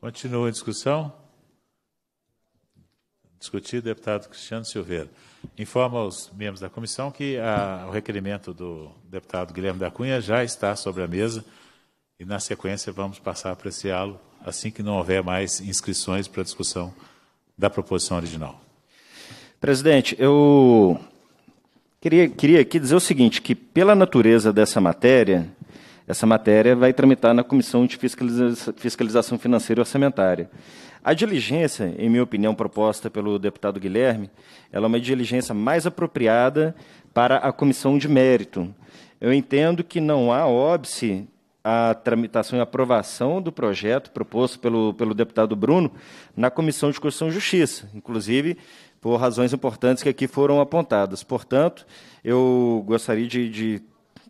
A: Continua a discussão discutido, deputado Cristiano Silveira. Informa aos membros da comissão que a, o requerimento do deputado Guilherme da Cunha já está sobre a mesa e, na sequência, vamos passar a apreciá-lo assim que não houver mais inscrições para discussão da proposição original.
D: Presidente, eu queria, queria aqui dizer o seguinte, que pela natureza dessa matéria, essa matéria vai tramitar na Comissão de Fiscaliza Fiscalização Financeira e Orçamentária. A diligência, em minha opinião, proposta pelo deputado Guilherme, ela é uma diligência mais apropriada para a comissão de mérito. Eu entendo que não há óbice à tramitação e aprovação do projeto proposto pelo, pelo deputado Bruno na Comissão de Constituição e Justiça, inclusive por razões importantes que aqui foram apontadas. Portanto, eu gostaria de, de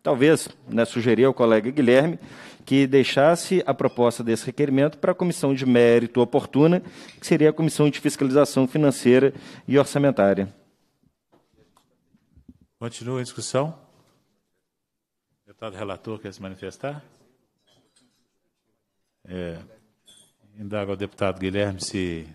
D: talvez, né, sugerir ao colega Guilherme que deixasse a proposta desse requerimento para a comissão de mérito oportuna, que seria a comissão de fiscalização financeira e orçamentária.
A: Continua a discussão. deputado relator quer se manifestar? É, indago ao deputado Guilherme se,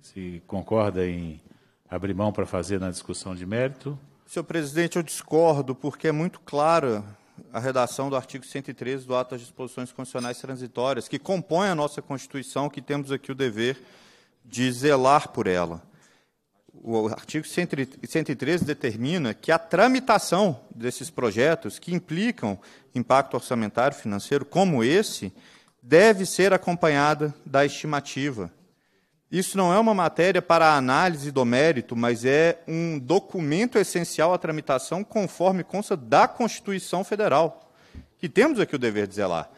A: se concorda em abrir mão para fazer na discussão de mérito.
B: Senhor presidente, eu discordo, porque é muito clara a redação do artigo 113 do Ato das Disposições Constitucionais Transitórias, que compõe a nossa Constituição, que temos aqui o dever de zelar por ela. O artigo 113 determina que a tramitação desses projetos que implicam impacto orçamentário financeiro, como esse, deve ser acompanhada da estimativa isso não é uma matéria para análise do mérito, mas é um documento essencial à tramitação conforme consta da Constituição Federal, que temos aqui o dever de zelar.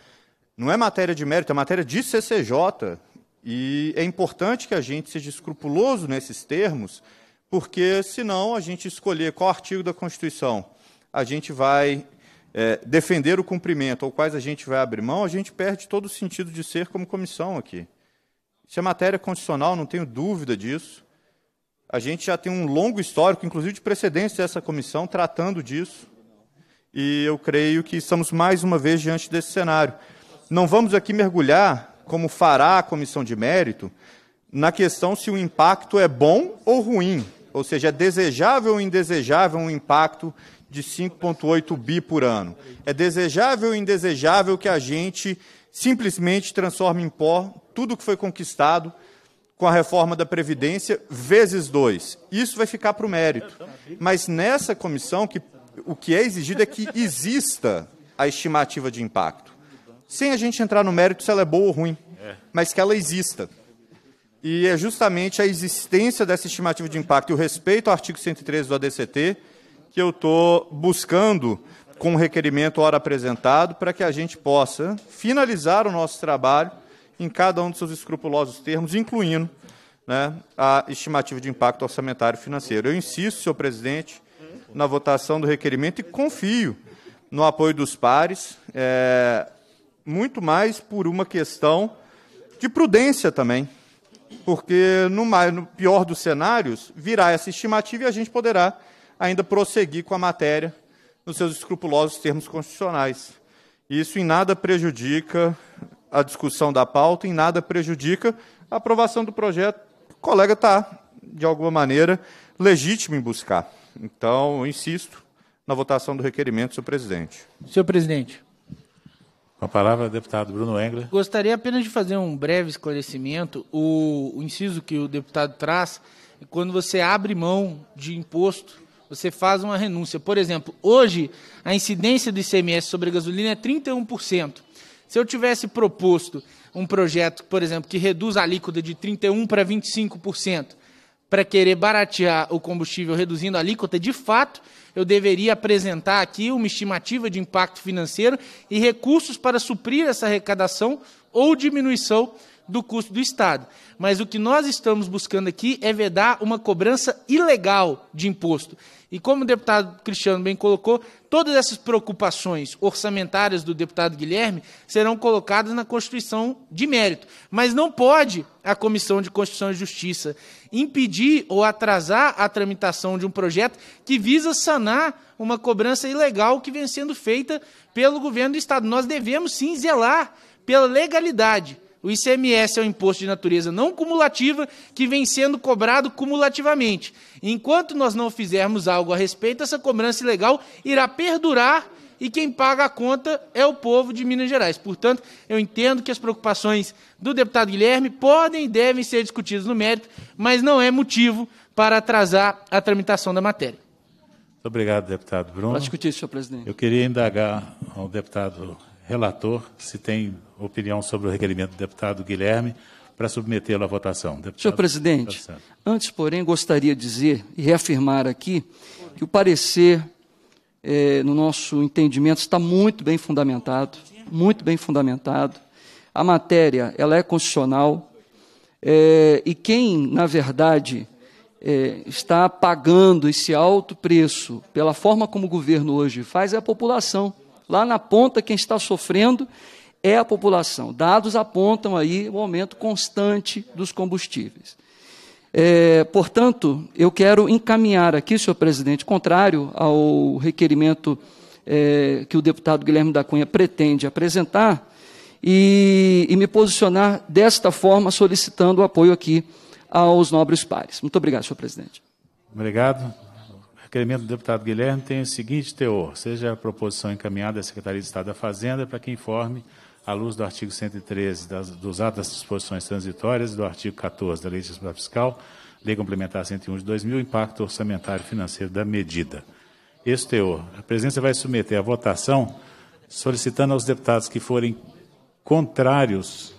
B: Não é matéria de mérito, é matéria de CCJ. E é importante que a gente seja escrupuloso nesses termos, porque senão a gente escolher qual artigo da Constituição a gente vai é, defender o cumprimento ou quais a gente vai abrir mão, a gente perde todo o sentido de ser como comissão aqui. Isso é matéria constitucional, não tenho dúvida disso. A gente já tem um longo histórico, inclusive de precedência dessa comissão, tratando disso. E eu creio que estamos mais uma vez diante desse cenário. Não vamos aqui mergulhar, como fará a comissão de mérito, na questão se o impacto é bom ou ruim, ou seja, é desejável ou indesejável um impacto de 5,8 bi por ano. É desejável ou indesejável que a gente simplesmente transforme em pó tudo que foi conquistado com a reforma da Previdência, vezes dois. Isso vai ficar para o mérito. Mas nessa comissão, que, o que é exigido é que exista a estimativa de impacto. Sem a gente entrar no mérito se ela é boa ou ruim, é. mas que ela exista. E é justamente a existência dessa estimativa de impacto e o respeito ao artigo 113 do ADCT que eu estou buscando com o requerimento ora apresentado para que a gente possa finalizar o nosso trabalho em cada um de seus escrupulosos termos, incluindo né, a estimativa de impacto orçamentário financeiro. Eu insisto, senhor presidente, na votação do requerimento e confio no apoio dos pares, é, muito mais por uma questão de prudência também, porque no, mais, no pior dos cenários virá essa estimativa e a gente poderá ainda prosseguir com a matéria nos seus escrupulosos termos constitucionais. Isso em nada prejudica a discussão da pauta, em nada prejudica a aprovação do projeto. O colega está, de alguma maneira, legítimo em buscar. Então, eu insisto na votação do requerimento, senhor
A: presidente.
E: Senhor presidente.
A: Com a palavra, deputado Bruno Engler.
E: Gostaria apenas de fazer um breve esclarecimento. O, o inciso que o deputado traz, é quando você abre mão de imposto, você faz uma renúncia. Por exemplo, hoje a incidência do ICMS sobre a gasolina é 31%. Se eu tivesse proposto um projeto, por exemplo, que reduz a alíquota de 31% para 25%, para querer baratear o combustível reduzindo a alíquota, de fato, eu deveria apresentar aqui uma estimativa de impacto financeiro e recursos para suprir essa arrecadação ou diminuição do custo do Estado. Mas o que nós estamos buscando aqui é vedar uma cobrança ilegal de imposto. E como o deputado Cristiano bem colocou, todas essas preocupações orçamentárias do deputado Guilherme serão colocadas na Constituição de mérito. Mas não pode a Comissão de Constituição e Justiça impedir ou atrasar a tramitação de um projeto que visa sanar uma cobrança ilegal que vem sendo feita pelo governo do Estado. Nós devemos sim zelar pela legalidade o ICMS é um imposto de natureza não cumulativa que vem sendo cobrado cumulativamente. Enquanto nós não fizermos algo a respeito, essa cobrança ilegal irá perdurar e quem paga a conta é o povo de Minas Gerais. Portanto, eu entendo que as preocupações do deputado Guilherme podem e devem ser discutidas no mérito, mas não é motivo para atrasar a tramitação da matéria.
A: Muito obrigado, deputado Bruno. Pode discutir, senhor presidente. Eu queria indagar ao deputado relator se tem opinião sobre o requerimento do deputado Guilherme para submetê-lo à votação. Deputado, Senhor presidente, deputado
F: tá antes, porém, gostaria de dizer e reafirmar aqui que o parecer, é, no nosso entendimento, está muito bem fundamentado, muito bem fundamentado. A matéria, ela é constitucional é, e quem, na verdade, é, está pagando esse alto preço pela forma como o governo hoje faz é a população. Lá na ponta, quem está sofrendo é a população. Dados apontam aí o aumento constante dos combustíveis. É, portanto, eu quero encaminhar aqui, senhor presidente, contrário ao requerimento é, que o deputado Guilherme da Cunha pretende apresentar, e, e me posicionar desta forma, solicitando o apoio aqui aos nobres pares. Muito obrigado, senhor presidente.
A: Obrigado requerimento do deputado Guilherme tem o seguinte teor: seja a proposição encaminhada à Secretaria de Estado da Fazenda para que informe, à luz do artigo 113 das, dos atos das disposições transitórias e do artigo 14 da Lei de Responsabilidade Fiscal, Lei Complementar 101 de 2000, o impacto orçamentário e financeiro da medida. Esse teor. A presença vai submeter à votação, solicitando aos deputados que forem contrários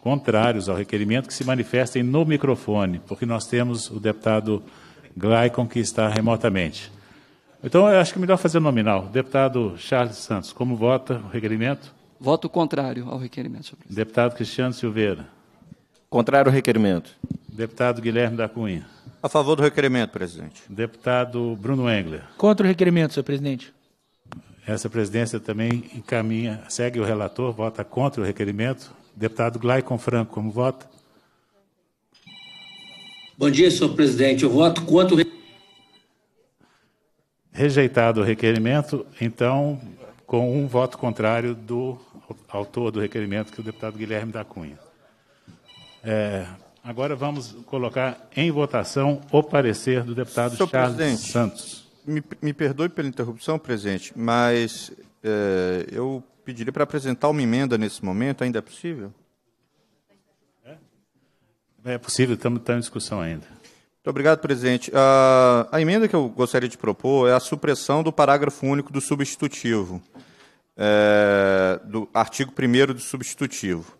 A: contrários ao requerimento que se manifestem no microfone, porque nós temos o deputado Glaicon, que está remotamente. Então, eu acho que é melhor fazer nominal. Deputado Charles Santos, como vota o requerimento? Voto contrário ao requerimento, senhor presidente. Deputado Cristiano Silveira. Contrário ao requerimento. Deputado Guilherme da Cunha. A favor do requerimento, presidente. Deputado Bruno Engler. Contra o requerimento, senhor presidente. Essa presidência também encaminha, segue o relator, vota contra o requerimento. Deputado Glaicon Franco, como vota?
G: Bom dia, senhor presidente. Eu voto quanto.
A: Rejeitado o requerimento, então, com um voto contrário do autor do requerimento, que é o deputado Guilherme da Cunha. É, agora vamos colocar em votação o parecer do deputado senhor Charles presidente, Santos. Me, me, perdoe pela interrupção, presidente, mas
B: é, eu pediria para apresentar uma emenda nesse momento, ainda é possível?
A: É possível, estamos em discussão ainda.
B: Muito obrigado, presidente. A, a emenda que eu gostaria de propor é a supressão do parágrafo único do substitutivo, é, do artigo 1 do substitutivo.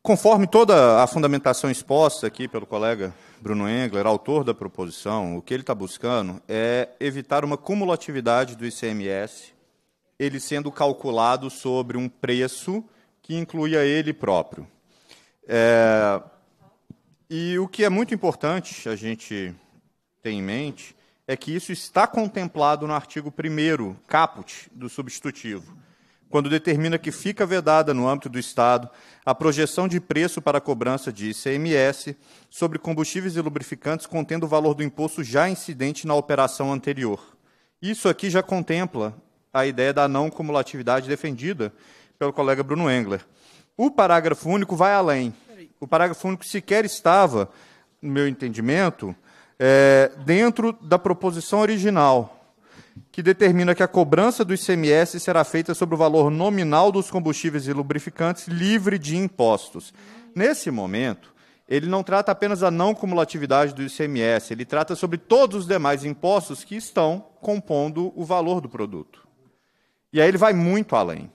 B: Conforme toda a fundamentação exposta aqui pelo colega Bruno Engler, autor da proposição, o que ele está buscando é evitar uma cumulatividade do ICMS, ele sendo calculado sobre um preço que incluía ele próprio. É, e o que é muito importante a gente ter em mente é que isso está contemplado no artigo 1 caput, do substitutivo, quando determina que fica vedada no âmbito do Estado a projeção de preço para a cobrança de ICMS sobre combustíveis e lubrificantes contendo o valor do imposto já incidente na operação anterior. Isso aqui já contempla a ideia da não cumulatividade defendida pelo colega Bruno Engler. O parágrafo único vai além. O parágrafo único sequer estava, no meu entendimento, é, dentro da proposição original, que determina que a cobrança do ICMS será feita sobre o valor nominal dos combustíveis e lubrificantes livre de impostos. Nesse momento, ele não trata apenas a não cumulatividade do ICMS, ele trata sobre todos os demais impostos que estão compondo o valor do produto. E aí ele vai muito além.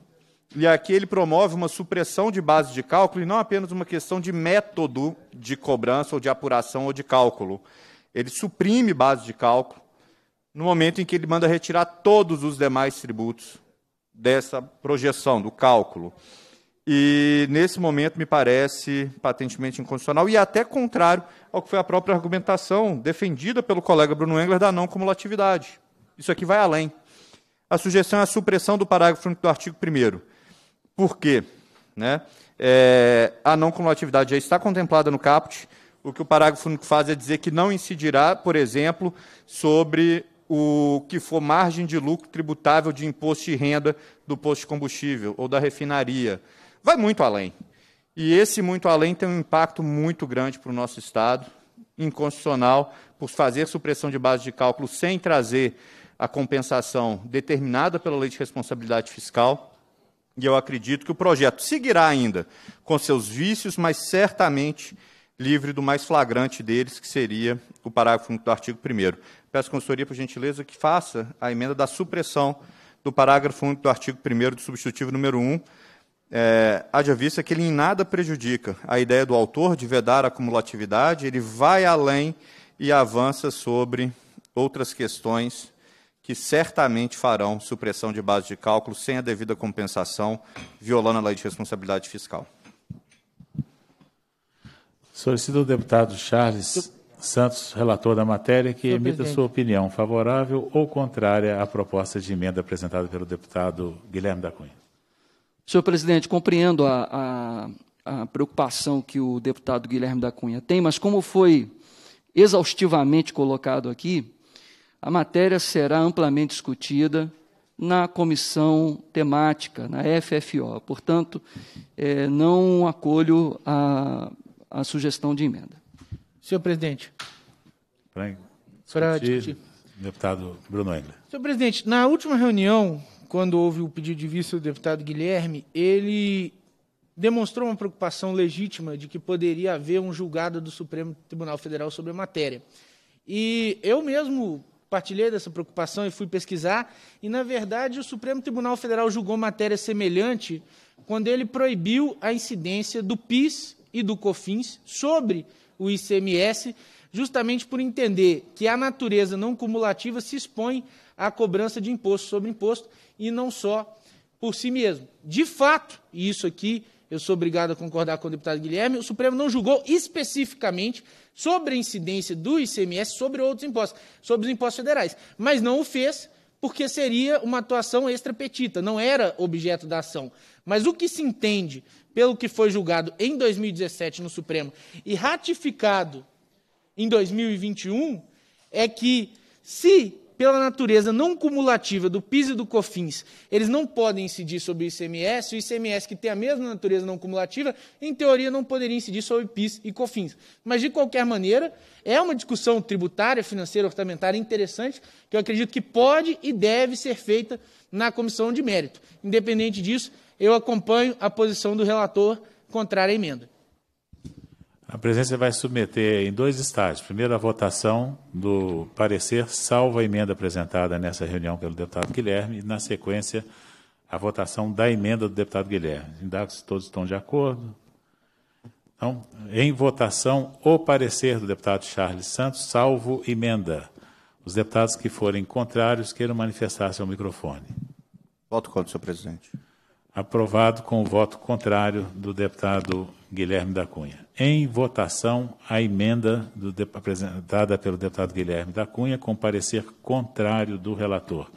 B: E aqui ele promove uma supressão de base de cálculo e não apenas uma questão de método de cobrança ou de apuração ou de cálculo. Ele suprime base de cálculo no momento em que ele manda retirar todos os demais tributos dessa projeção, do cálculo. E nesse momento me parece patentemente inconstitucional e até contrário ao que foi a própria argumentação defendida pelo colega Bruno Engler da não cumulatividade. Isso aqui vai além. A sugestão é a supressão do parágrafo do artigo 1 por quê? Né? É, a não cumulatividade já está contemplada no caput. O que o parágrafo único faz é dizer que não incidirá, por exemplo, sobre o que for margem de lucro tributável de imposto de renda do posto de combustível ou da refinaria. Vai muito além. E esse muito além tem um impacto muito grande para o nosso Estado, inconstitucional, por fazer supressão de base de cálculo sem trazer a compensação determinada pela lei de responsabilidade fiscal. E eu acredito que o projeto seguirá ainda com seus vícios, mas certamente livre do mais flagrante deles, que seria o parágrafo do artigo 1. Peço a consultoria, por gentileza, que faça a emenda da supressão do parágrafo 1 do artigo 1 do substitutivo número 1, é, haja vista que ele em nada prejudica a ideia do autor de vedar a cumulatividade, ele vai além e avança sobre outras questões que certamente farão supressão de base de cálculo sem a devida compensação, violando a lei de responsabilidade fiscal.
A: Solicito ao deputado Charles Santos, relator da matéria, que Senhor emita presidente. sua opinião favorável ou contrária à proposta de emenda apresentada pelo deputado Guilherme da Cunha.
F: Senhor presidente, compreendo a, a, a preocupação que o deputado Guilherme da Cunha tem, mas como foi exaustivamente colocado aqui, a matéria será amplamente discutida na comissão temática, na FFO. Portanto, é, não acolho a, a, sugestão de emenda. Senhor presidente. Para, discutir.
A: Deputado Bruno Engler.
E: Senhor presidente, na última reunião, quando houve o pedido de vista do deputado Guilherme, ele demonstrou uma preocupação legítima de que poderia haver um julgado do Supremo Tribunal Federal sobre a matéria. E eu mesmo Partilhei dessa preocupação e fui pesquisar, e na verdade o Supremo Tribunal Federal julgou matéria semelhante quando ele proibiu a incidência do PIS e do COFINS sobre o ICMS, justamente por entender que a natureza não cumulativa se expõe à cobrança de imposto sobre imposto e não só por si mesmo. De fato, e isso aqui eu sou obrigado a concordar com o deputado Guilherme, o Supremo não julgou especificamente sobre a incidência do ICMS sobre outros impostos, sobre os impostos federais, mas não o fez porque seria uma atuação extrapetita, não era objeto da ação. Mas o que se entende pelo que foi julgado em 2017 no Supremo e ratificado em 2021 é que se pela natureza não cumulativa do PIS e do COFINS, eles não podem incidir sobre o ICMS, o ICMS que tem a mesma natureza não cumulativa, em teoria não poderia incidir sobre PIS e COFINS. Mas de qualquer maneira, é uma discussão tributária, financeira, orçamentária interessante, que eu acredito que pode e deve ser feita na comissão de mérito. Independente disso, eu acompanho a posição do relator contrária à emenda.
A: A presidência vai submeter em dois estágios. Primeiro, a votação do parecer, salvo a emenda apresentada nessa reunião pelo deputado Guilherme, e, na sequência, a votação da emenda do deputado Guilherme. Indago se todos estão de acordo. Então, em votação, o parecer do deputado Charles Santos, salvo emenda. Os deputados que forem contrários queiram manifestar-se ao microfone. Voto contra, senhor presidente. Aprovado com o voto contrário do deputado Guilherme da Cunha. Em votação, a emenda do, apresentada pelo deputado Guilherme da Cunha com parecer contrário do relator.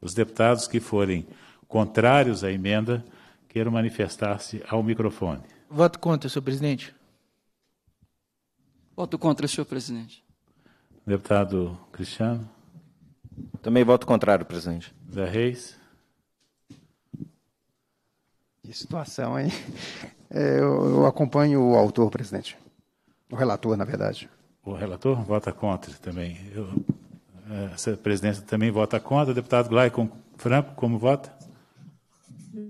A: Os deputados que forem contrários à emenda, queiram manifestar-se ao microfone.
E: Voto
F: contra, senhor presidente. Voto contra, senhor presidente.
A: Deputado Cristiano. Também voto contrário, presidente.
F: Zé Reis.
C: Que situação, hein? É, eu, eu, acompanho o autor, presidente. O relator, na verdade.
A: O relator vota contra também. Eu, essa presidência também vota contra. deputado Glaicon Franco, como vota?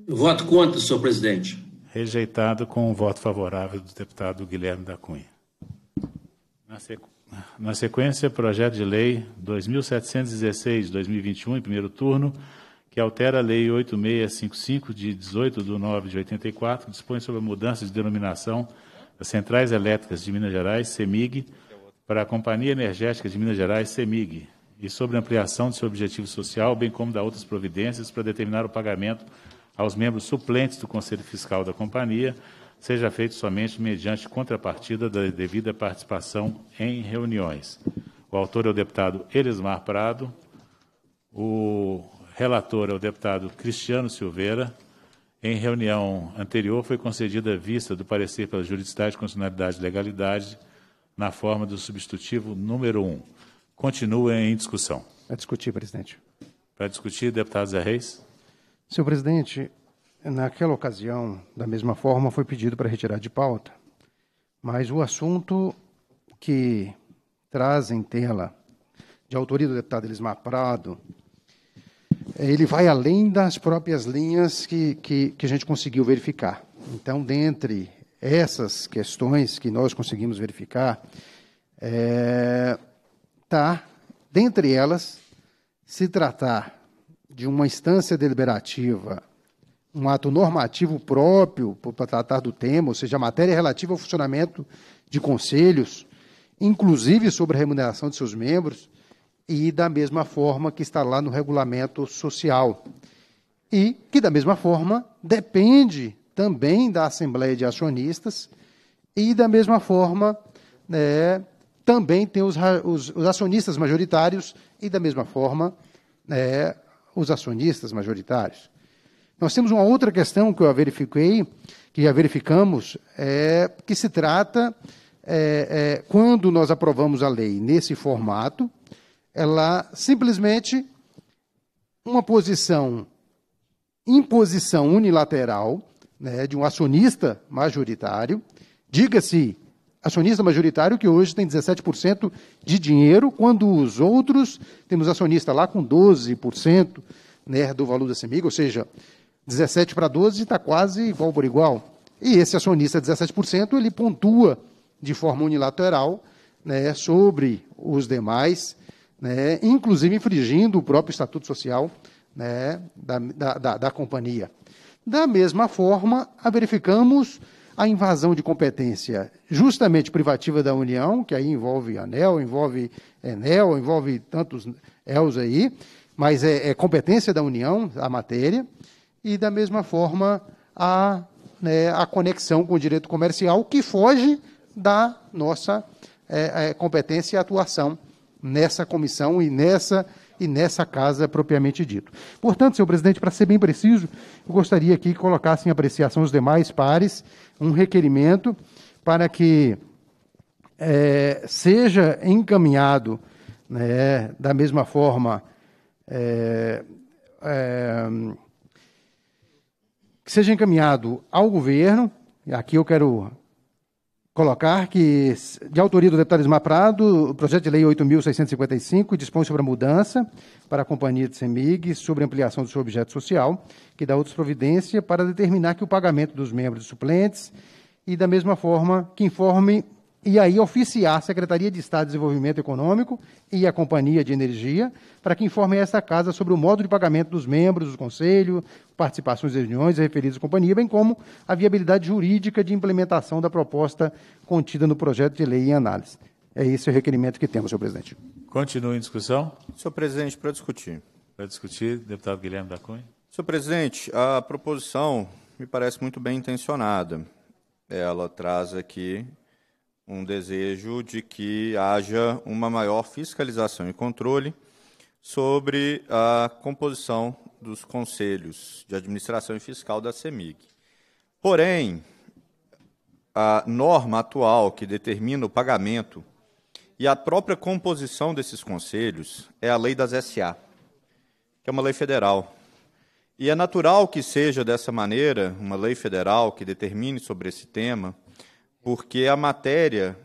A: Voto contra, senhor presidente. Rejeitado com o um voto favorável do deputado Guilherme da Cunha. Na, sequ... Na sequência, projeto de lei 2716-2021, em primeiro turno que altera a Lei 8655, de 18 de 9 de 84, dispõe sobre a mudança de denominação das Centrais Elétricas de Minas Gerais, CEMIG, para a Companhia Energética de Minas Gerais, CEMIG, e sobre a ampliação de seu objetivo social, bem como da outras providências para determinar o pagamento aos membros suplentes do Conselho Fiscal da Companhia, seja feito somente mediante contrapartida da devida participação em reuniões. O autor é o deputado Elismar Prado. O relator é o deputado Cristiano Silveira. Em reunião anterior, foi concedida vista do parecer pela juridicidade, constitucionalidade e legalidade na forma do substitutivo número 1. Um. Continua em discussão.
C: Para discutir, presidente.
A: Para discutir, deputado Zé Reis.
C: Senhor presidente, naquela ocasião, da mesma forma, foi pedido para retirar de pauta. Mas o assunto que traz em tela de autoria do deputado Elismar Prado ele vai além das próprias linhas que, que, que a gente conseguiu verificar. Então, dentre essas questões que nós conseguimos verificar, é, tá, dentre elas, se tratar de uma instância deliberativa, um ato normativo próprio para tratar do tema, ou seja, a matéria relativa ao funcionamento de conselhos, inclusive sobre a remuneração de seus membros, e da mesma forma que está lá no regulamento social. E que, da mesma forma, depende também da Assembleia de Acionistas e, da mesma forma, né, também tem os, os, os, acionistas majoritários e, da mesma forma, né, os acionistas majoritários. Nós temos uma outra questão que eu verifiquei, que já verificamos, é, que se trata, é, é, quando nós aprovamos a lei nesse formato, ela é simplesmente uma posição, imposição unilateral né, de um acionista majoritário, diga-se acionista majoritário que hoje tem 17% de dinheiro, quando os outros, temos acionista lá com 12% né, do valor da CEMIG, ou seja, 17 para 12 está quase igual por igual. E esse acionista 17%, ele pontua de forma unilateral né, sobre os demais né, inclusive infringindo o próprio Estatuto Social né, da, da, da companhia. Da mesma forma, verificamos a invasão de competência justamente privativa da União, que aí envolve ANEL, envolve Enel, envolve tantos ELs aí, mas é, é competência da União a matéria, e da mesma forma a, né, a conexão com o direito comercial, que foge da nossa é, é, competência e atuação nessa comissão e nessa e nessa casa propriamente dito. Portanto, senhor presidente, para ser bem preciso, eu gostaria que colocassem em apreciação os demais pares um requerimento para que é, seja encaminhado né, da mesma forma é, é, que seja encaminhado ao governo. Aqui eu quero colocar que, de autoria do deputado Ismar Prado, o projeto de lei 8.655 dispõe sobre a mudança para a companhia de CEMIG, sobre ampliação do seu objeto social, que dá outras providências para determinar que o pagamento dos membros suplentes e, da mesma forma, que informe e aí oficiar a Secretaria de Estado de Desenvolvimento Econômico e a Companhia de Energia para que informem esta Casa sobre o modo de pagamento dos membros do Conselho, participações em reuniões referidas à companhia, bem como a viabilidade jurídica de implementação da proposta contida no projeto de lei em análise. É esse o requerimento que temos, senhor presidente.
A: Continua em discussão. Senhor presidente, para discutir. Para discutir, deputado Guilherme da Cunha.
B: Senhor presidente, a proposição me parece muito bem intencionada. Ela traz aqui um desejo de que haja uma maior fiscalização e controle sobre a composição dos conselhos de administração e fiscal da CEMIG. Porém, a norma atual que determina o pagamento e a própria composição desses conselhos é a Lei das SA, que é uma lei federal. E é natural que seja dessa maneira, uma lei federal que determine sobre esse tema, porque a matéria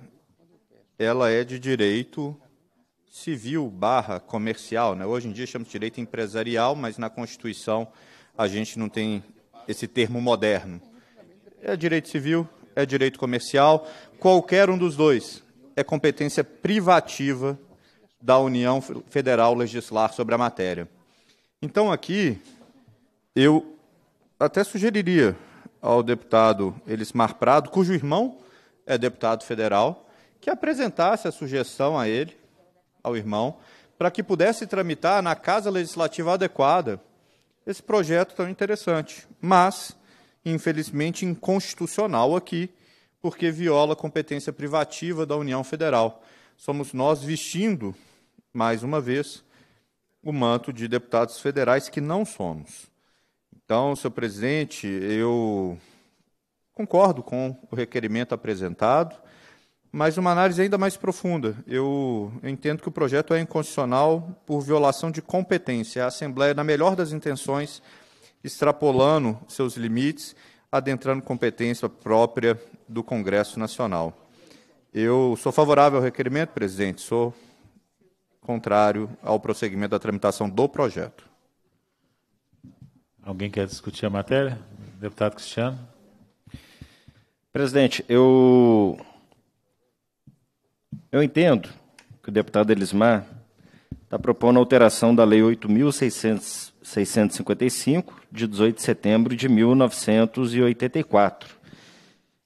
B: ela é de direito civil barra comercial. Né? Hoje em dia chama de direito empresarial, mas na Constituição a gente não tem esse termo moderno. É direito civil, é direito comercial, qualquer um dos dois. É competência privativa da União Federal legislar sobre a matéria. Então, aqui, eu até sugeriria ao deputado Elismar Prado, cujo irmão é deputado federal, que apresentasse a sugestão a ele, ao irmão, para que pudesse tramitar na casa legislativa adequada esse projeto tão interessante, mas, infelizmente, inconstitucional aqui, porque viola a competência privativa da União Federal. Somos nós vestindo, mais uma vez, o manto de deputados federais que não somos. Então, senhor presidente, eu Concordo com o requerimento apresentado, mas uma análise ainda mais profunda. Eu entendo que o projeto é inconstitucional por violação de competência. A Assembleia, na melhor das intenções, extrapolando seus limites, adentrando competência própria do Congresso Nacional. Eu sou favorável ao requerimento, presidente, sou contrário ao prosseguimento da tramitação do projeto.
A: Alguém quer discutir a matéria? Deputado Cristiano.
D: Presidente, eu, eu entendo que o deputado Elismar está propondo a alteração da Lei 8.655, de 18 de setembro de 1984,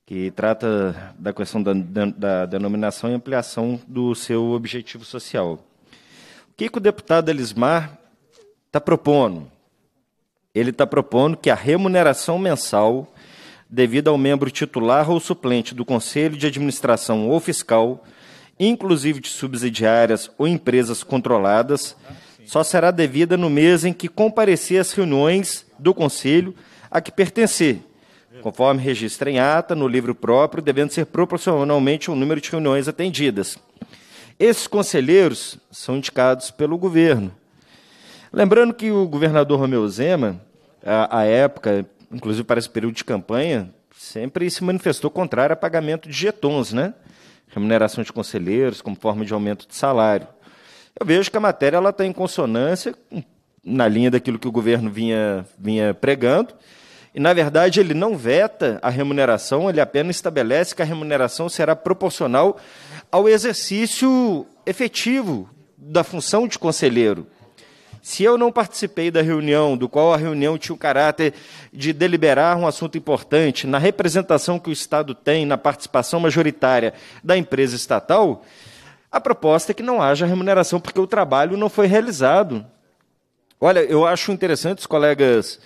D: que trata da questão da, da, da denominação e ampliação do seu objetivo social. O que, que o deputado Elismar está propondo? Ele está propondo que a remuneração mensal devido ao membro titular ou suplente do Conselho de Administração ou Fiscal, inclusive de subsidiárias ou empresas controladas, só será devida no mês em que comparecer às reuniões do Conselho a que pertencer, conforme registra em ata, no livro próprio, devendo ser proporcionalmente ao número de reuniões atendidas. Esses conselheiros são indicados pelo governo. Lembrando que o governador Romeu Zema, à época, inclusive para esse período de campanha, sempre se manifestou contrário a pagamento de getons, né? remuneração de conselheiros como forma de aumento de salário. Eu vejo que a matéria ela está em consonância na linha daquilo que o governo vinha, vinha pregando. E, na verdade, ele não veta a remuneração, ele apenas estabelece que a remuneração será proporcional ao exercício efetivo da função de conselheiro. Se eu não participei da reunião, do qual a reunião tinha o caráter de deliberar um assunto importante, na representação que o Estado tem, na participação majoritária da empresa estatal, a proposta é que não haja remuneração, porque o trabalho não foi realizado. Olha, eu acho interessante os colegas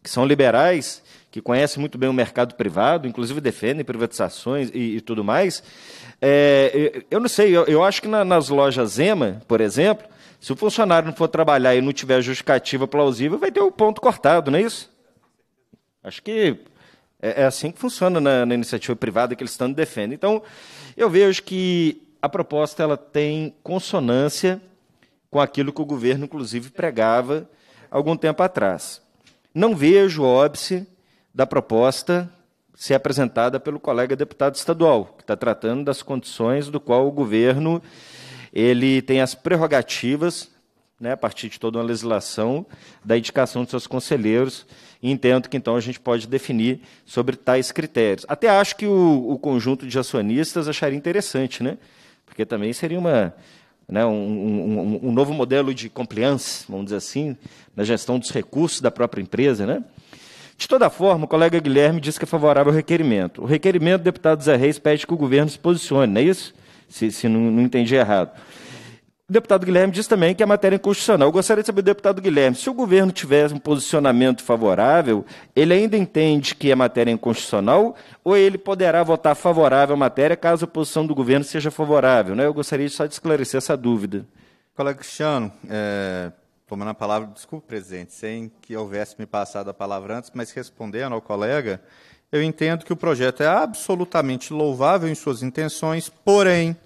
D: que são liberais, que conhecem muito bem o mercado privado, inclusive defendem privatizações e, e tudo mais. É, eu, eu, não sei, eu, eu acho que na, nas lojas Zema, por exemplo se o funcionário não for trabalhar e não tiver justificativa plausível, vai ter o ponto cortado, não é isso? Acho que é, é assim que funciona na, na iniciativa privada que eles estão defendendo. Então, eu vejo que a proposta ela tem consonância com aquilo que o governo, inclusive, pregava algum tempo atrás. Não vejo óbice da proposta ser apresentada pelo colega deputado estadual, que está tratando das condições do qual o governo ele tem as prerrogativas, né, a partir de toda uma legislação, da indicação de seus conselheiros, e entendo que então a gente pode definir sobre tais critérios. Até acho que o, o conjunto de acionistas acharia interessante, né? porque também seria uma, né, um, um, um, novo modelo de compliance, vamos dizer assim, na gestão dos recursos da própria empresa. Né? De toda forma, o colega Guilherme disse que é favorável ao requerimento. O requerimento do deputado Zé Reis pede que o governo se posicione, não é isso? se, se não, não entendi errado. O deputado Guilherme diz também que a matéria é inconstitucional. Eu gostaria de saber, deputado Guilherme, se o governo tivesse um posicionamento favorável, ele ainda entende que a matéria é inconstitucional ou ele poderá votar favorável à matéria caso a posição do governo seja favorável? Né? Eu gostaria só de esclarecer essa dúvida.
B: Colega Cristiano, é, tomando a palavra, desculpe, presidente, sem que houvesse me passado a palavra antes, mas respondendo ao colega, eu entendo que o projeto é absolutamente louvável em suas intenções, porém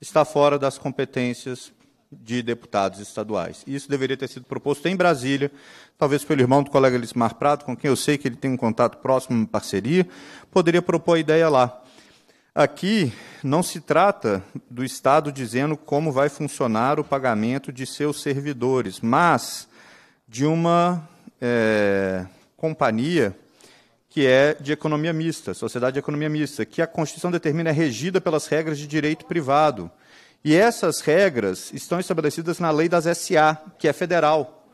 B: está fora das competências de deputados estaduais. Isso deveria ter sido proposto em Brasília, talvez pelo irmão do colega Lismar Prado, com quem eu sei que ele tem um contato próximo, uma parceria, poderia propor a ideia lá. Aqui não se trata do Estado dizendo como vai funcionar o pagamento de seus servidores, mas de uma é, companhia que é de economia mista, sociedade de economia mista, que a Constituição determina é regida pelas regras de direito privado. E essas regras estão estabelecidas na lei das SA, que é federal.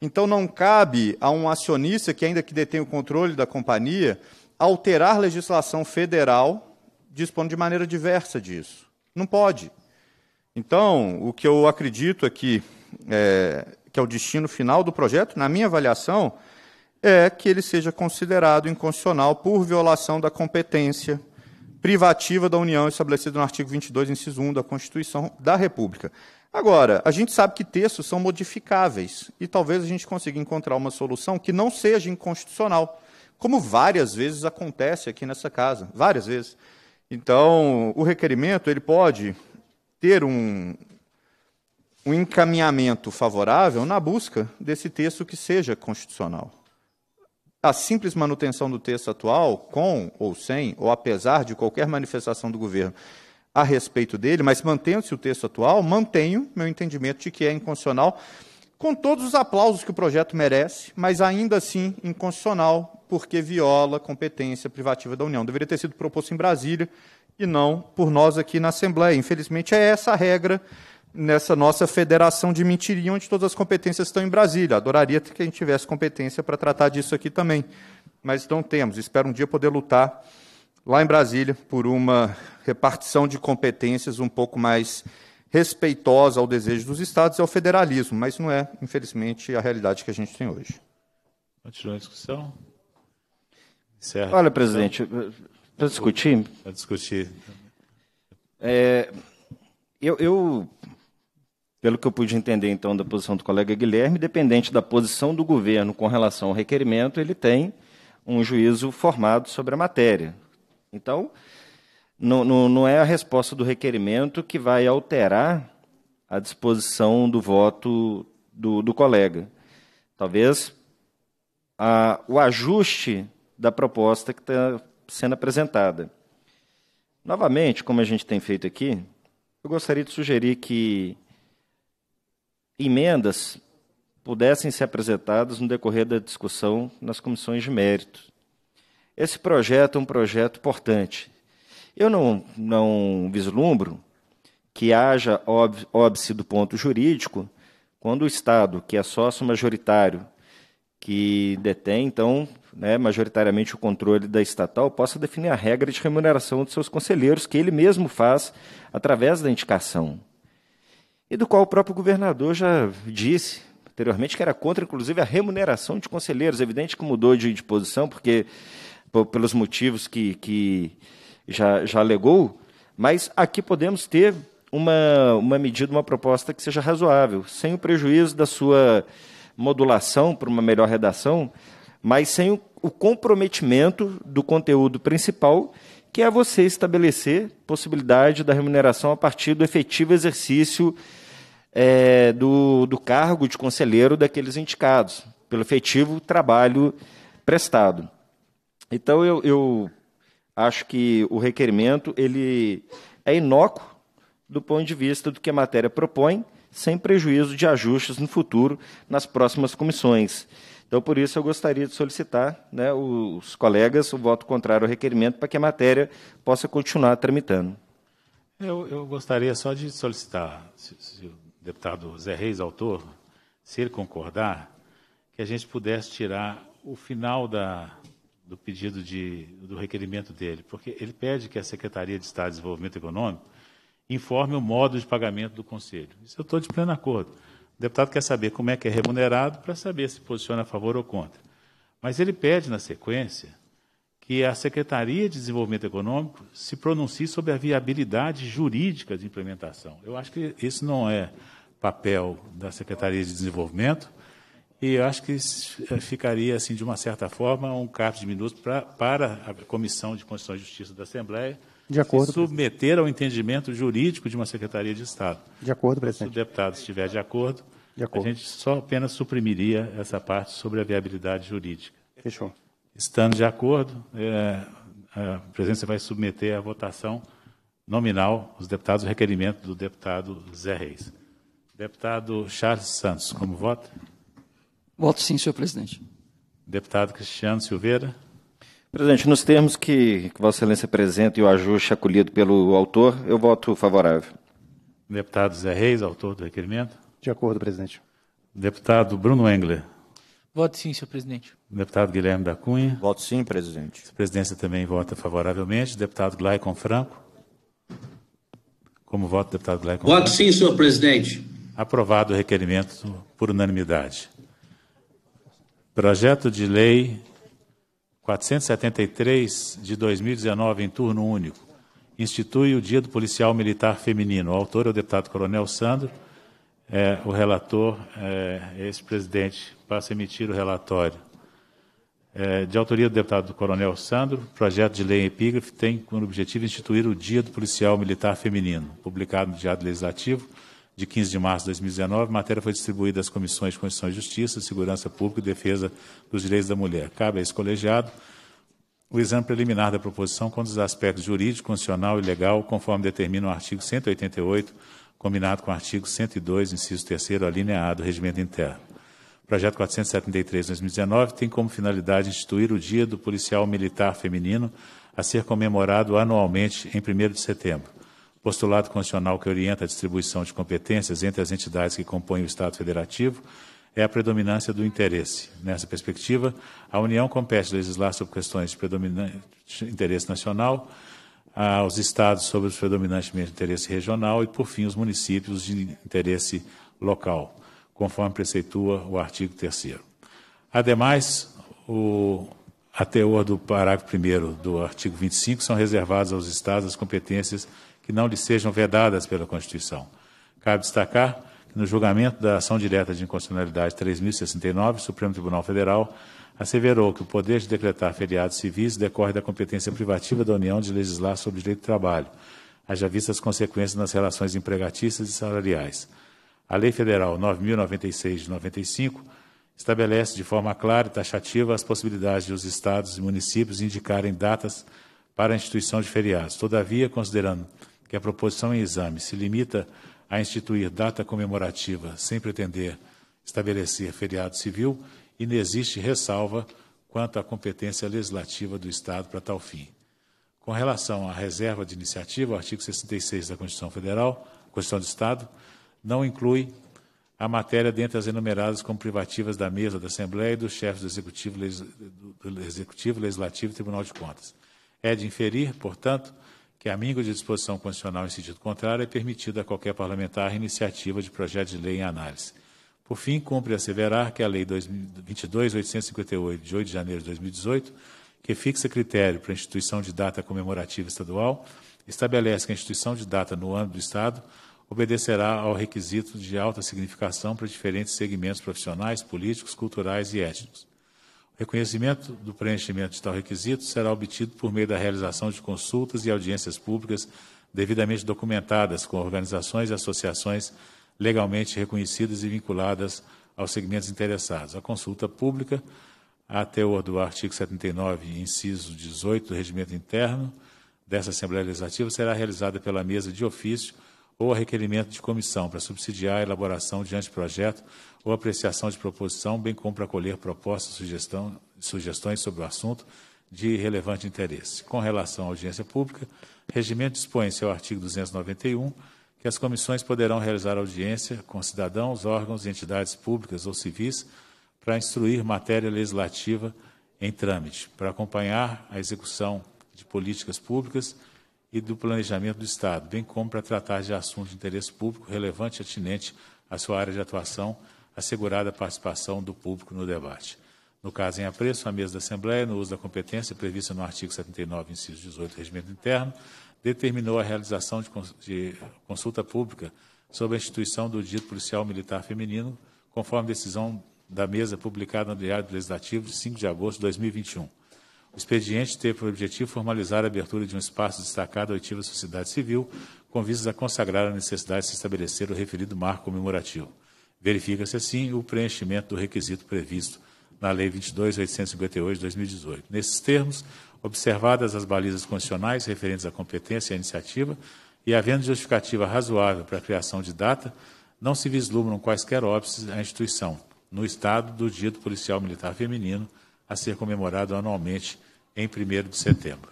B: Então não cabe a um acionista que ainda que detém o controle da companhia alterar legislação federal dispondo de maneira diversa disso. Não pode. Então, o que eu acredito aqui é, é, que é o destino final do projeto, na minha avaliação, é que ele seja considerado inconstitucional por violação da competência privativa da União estabelecida no artigo 22, inciso 1 da Constituição da República. Agora, a gente sabe que textos são modificáveis e talvez a gente consiga encontrar uma solução que não seja inconstitucional, como várias vezes acontece aqui nessa casa, várias vezes. Então, o requerimento ele pode ter um, um encaminhamento favorável na busca desse texto que seja constitucional. A simples manutenção do texto atual, com ou sem, ou apesar de qualquer manifestação do governo a respeito dele, mas mantendo-se o texto atual, mantenho meu entendimento de que é inconstitucional, com todos os aplausos que o projeto merece, mas ainda assim inconstitucional, porque viola a competência privativa da União. Deveria ter sido proposto em Brasília e não por nós aqui na Assembleia. Infelizmente, é essa a regra nessa nossa federação de mentirinha, onde todas as competências estão em Brasília. Adoraria que a gente tivesse competência para tratar disso aqui também, mas não temos. Espero um dia poder lutar lá em Brasília por uma repartição de competências um pouco mais respeitosa ao desejo dos estados e ao federalismo, mas não é, infelizmente, a realidade que a gente tem hoje.
A: Continua a discussão. Certo. Olha, presidente, para discutir. Para discutir. É, eu, eu
D: pelo que eu pude entender, então, da posição do colega Guilherme, dependente da posição do governo com relação ao requerimento, ele tem um juízo formado sobre a matéria. Então, não, não, não é a resposta do requerimento que vai alterar a disposição do voto do, do colega. Talvez a, o ajuste da proposta que está sendo apresentada. Novamente, como a gente tem feito aqui, eu gostaria de sugerir que emendas pudessem ser apresentadas no decorrer da discussão nas comissões de mérito. Esse projeto é um projeto importante. Eu não, não vislumbro que haja óbice do ponto jurídico quando o Estado, que é sócio majoritário, que detém, então, né, majoritariamente o controle da estatal, possa definir a regra de remuneração dos seus conselheiros, que ele mesmo faz através da indicação e do qual o próprio governador já disse anteriormente que era contra, inclusive, a remuneração de conselheiros. É evidente que mudou de, de posição, porque pelos motivos que, que já, já alegou, mas aqui podemos ter uma, uma medida, uma proposta que seja razoável, sem o prejuízo da sua modulação para uma melhor redação, mas sem o, o comprometimento do conteúdo principal que é você estabelecer possibilidade da remuneração a partir do efetivo exercício é, do, do cargo de conselheiro daqueles indicados, pelo efetivo trabalho prestado. Então, eu, eu acho que o requerimento ele é inócuo do ponto de vista do que a matéria propõe, sem prejuízo de ajustes no futuro nas próximas comissões. Então, por isso, eu gostaria de solicitar né, os colegas o voto contrário ao requerimento para que a matéria possa continuar tramitando.
A: Eu, eu gostaria só de solicitar, se, se o deputado Zé Reis, autor, se ele concordar, que a gente pudesse tirar o final da, do pedido de, do requerimento dele, porque ele pede que a Secretaria de Estado de Desenvolvimento Econômico informe o modo de pagamento do Conselho. Isso eu estou de pleno acordo. O deputado quer saber como é que é remunerado para saber se posiciona a favor ou contra. Mas ele pede, na sequência, que a Secretaria de Desenvolvimento Econômico se pronuncie sobre a viabilidade jurídica de implementação. Eu acho que isso não é papel da Secretaria de Desenvolvimento e eu acho que eh, ficaria, assim, de uma certa forma, um capto de minuto para a Comissão de Constituição e Justiça da Assembleia de acordo, se submeter ao entendimento jurídico de uma Secretaria de Estado. De acordo, presidente. Se o deputado estiver de acordo, de acordo, a gente só apenas suprimiria essa parte sobre a viabilidade jurídica. Fechou. Estando de acordo, é, a presidência vai submeter à votação nominal os deputados, o requerimento do deputado Zé Reis. Deputado Charles Santos, como vota? Voto sim, senhor presidente. Deputado Cristiano Silveira.
D: Presidente, nos termos que, que Vossa Excelência apresenta e o ajuste acolhido pelo autor, eu voto favorável.
A: Deputado Zé Reis, autor do requerimento. De
E: acordo, presidente.
A: Deputado Bruno Engler.
E: Voto sim, senhor presidente.
A: Deputado Guilherme da Cunha. Voto sim, presidente. A presidência também vota favoravelmente. Deputado Glaicon Franco. Como voto, deputado Glaicon Voto Franco. sim, senhor presidente. Aprovado o requerimento por unanimidade. Projeto de lei 473 de 2019, em turno único, institui o Dia do Policial Militar Feminino. O autor é o deputado Coronel Sandro, é, o relator é, é ex-presidente. Passa a emitir o relatório. É, de autoria do deputado Coronel Sandro, o projeto de lei em epígrafe tem como objetivo instituir o Dia do Policial Militar Feminino, publicado no Diário Legislativo de 15 de março de 2019, a matéria foi distribuída às comissões de Constituição e Justiça, Segurança Pública e Defesa dos Direitos da Mulher. Cabe a esse colegiado o exame preliminar da proposição quanto aos aspectos jurídico, constitucional e legal, conforme determina o artigo 188, combinado com o artigo 102, inciso 3 alineado, do Regimento Interno. O projeto 473 de 2019 tem como finalidade instituir o Dia do Policial Militar Feminino a ser comemorado anualmente em 1 de setembro postulado constitucional que orienta a distribuição de competências entre as entidades que compõem o Estado federativo é a predominância do interesse. Nessa perspectiva, a União compete legislar sobre questões de predominante interesse nacional, aos estados sobre os predominantemente interesse regional e, por fim, os municípios de interesse local, conforme preceitua o artigo 3 Ademais, o, a teor do parágrafo 1 do artigo 25 são reservadas aos estados as competências que não lhe sejam vedadas pela Constituição. Cabe destacar que, no julgamento da ação direta de inconstitucionalidade 3.069, o Supremo Tribunal Federal asseverou que o poder de decretar feriados civis decorre da competência privativa da União de legislar sobre o direito do trabalho, haja vista as consequências nas relações empregatícias e salariais. A Lei Federal 9.096 de 95 estabelece de forma clara e taxativa as possibilidades de os estados e municípios indicarem datas para a instituição de feriados. Todavia, considerando que a proposição em exame se limita a instituir data comemorativa sem pretender estabelecer feriado civil, e não existe ressalva quanto à competência legislativa do Estado para tal fim. Com relação à reserva de iniciativa, o artigo 66 da Constituição Federal, Constituição do Estado, não inclui a matéria dentre as enumeradas como privativas da mesa da Assembleia e dos chefes do Executivo, do Executivo Legislativo e Tribunal de Contas. É de inferir, portanto, que, amigo de disposição constitucional em sentido contrário, é permitida a qualquer parlamentar a iniciativa de projeto de lei em análise. Por fim, cumpre asseverar que a Lei 22.858, de 8 de janeiro de 2018, que fixa critério para a instituição de data comemorativa estadual, estabelece que a instituição de data no âmbito do Estado obedecerá ao requisito de alta significação para diferentes segmentos profissionais, políticos, culturais e étnicos. Reconhecimento do preenchimento de tal requisito será obtido por meio da realização de consultas e audiências públicas devidamente documentadas com organizações e associações legalmente reconhecidas e vinculadas aos segmentos interessados. A consulta pública, a teor do artigo 79, inciso 18 do Regimento Interno dessa Assembleia Legislativa, será realizada pela mesa de ofício ou a requerimento de comissão para subsidiar a elaboração de anteprojeto ou apreciação de proposição, bem como para acolher propostas, sugestão, sugestões sobre o assunto de relevante interesse. Com relação à audiência pública, o regimento dispõe em seu artigo 291 que as comissões poderão realizar audiência com cidadãos, órgãos e entidades públicas ou civis para instruir matéria legislativa em trâmite, para acompanhar a execução de políticas públicas e do planejamento do Estado, bem como para tratar de assuntos de interesse público relevante e atinente à sua área de atuação assegurada a participação do público no debate. No caso em apreço, a mesa da Assembleia, no uso da competência prevista no artigo 79, inciso 18 do Regimento Interno, determinou a realização de consulta pública sobre a instituição do dito policial militar feminino, conforme decisão da mesa publicada no Diário Legislativo de 5 de agosto de 2021. O expediente teve por objetivo formalizar a abertura de um espaço destacado ativo à sociedade civil, com vistas a consagrar a necessidade de se estabelecer o referido marco comemorativo verifica-se assim o preenchimento do requisito previsto na Lei 22.858 de 2018. Nesses termos, observadas as balizas constitucionais referentes à competência e à iniciativa, e havendo justificativa razoável para a criação de data, não se vislumbram quaisquer óbices à instituição, no estado do Dia do Policial Militar Feminino, a ser comemorado anualmente em 1 de setembro.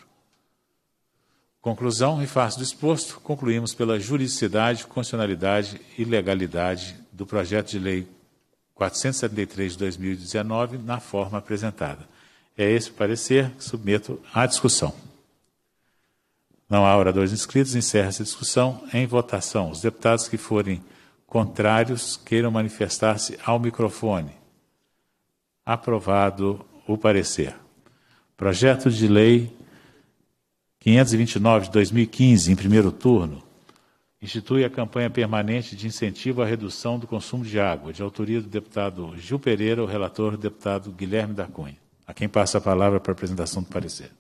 A: Conclusão e face do exposto, concluímos pela juridicidade, constitucionalidade e legalidade do projeto de lei 473 de 2019 na forma apresentada. É esse o parecer submeto à discussão. Não há oradores inscritos, encerra-se a discussão em votação. Os deputados que forem contrários queiram manifestar-se ao microfone. Aprovado o parecer. Projeto de lei 529 de 2015, em primeiro turno, institui a campanha permanente de incentivo à redução do consumo de água, de autoria do deputado Gil Pereira, o relator o deputado Guilherme da Cunha. A quem passa a palavra para a apresentação do parecer.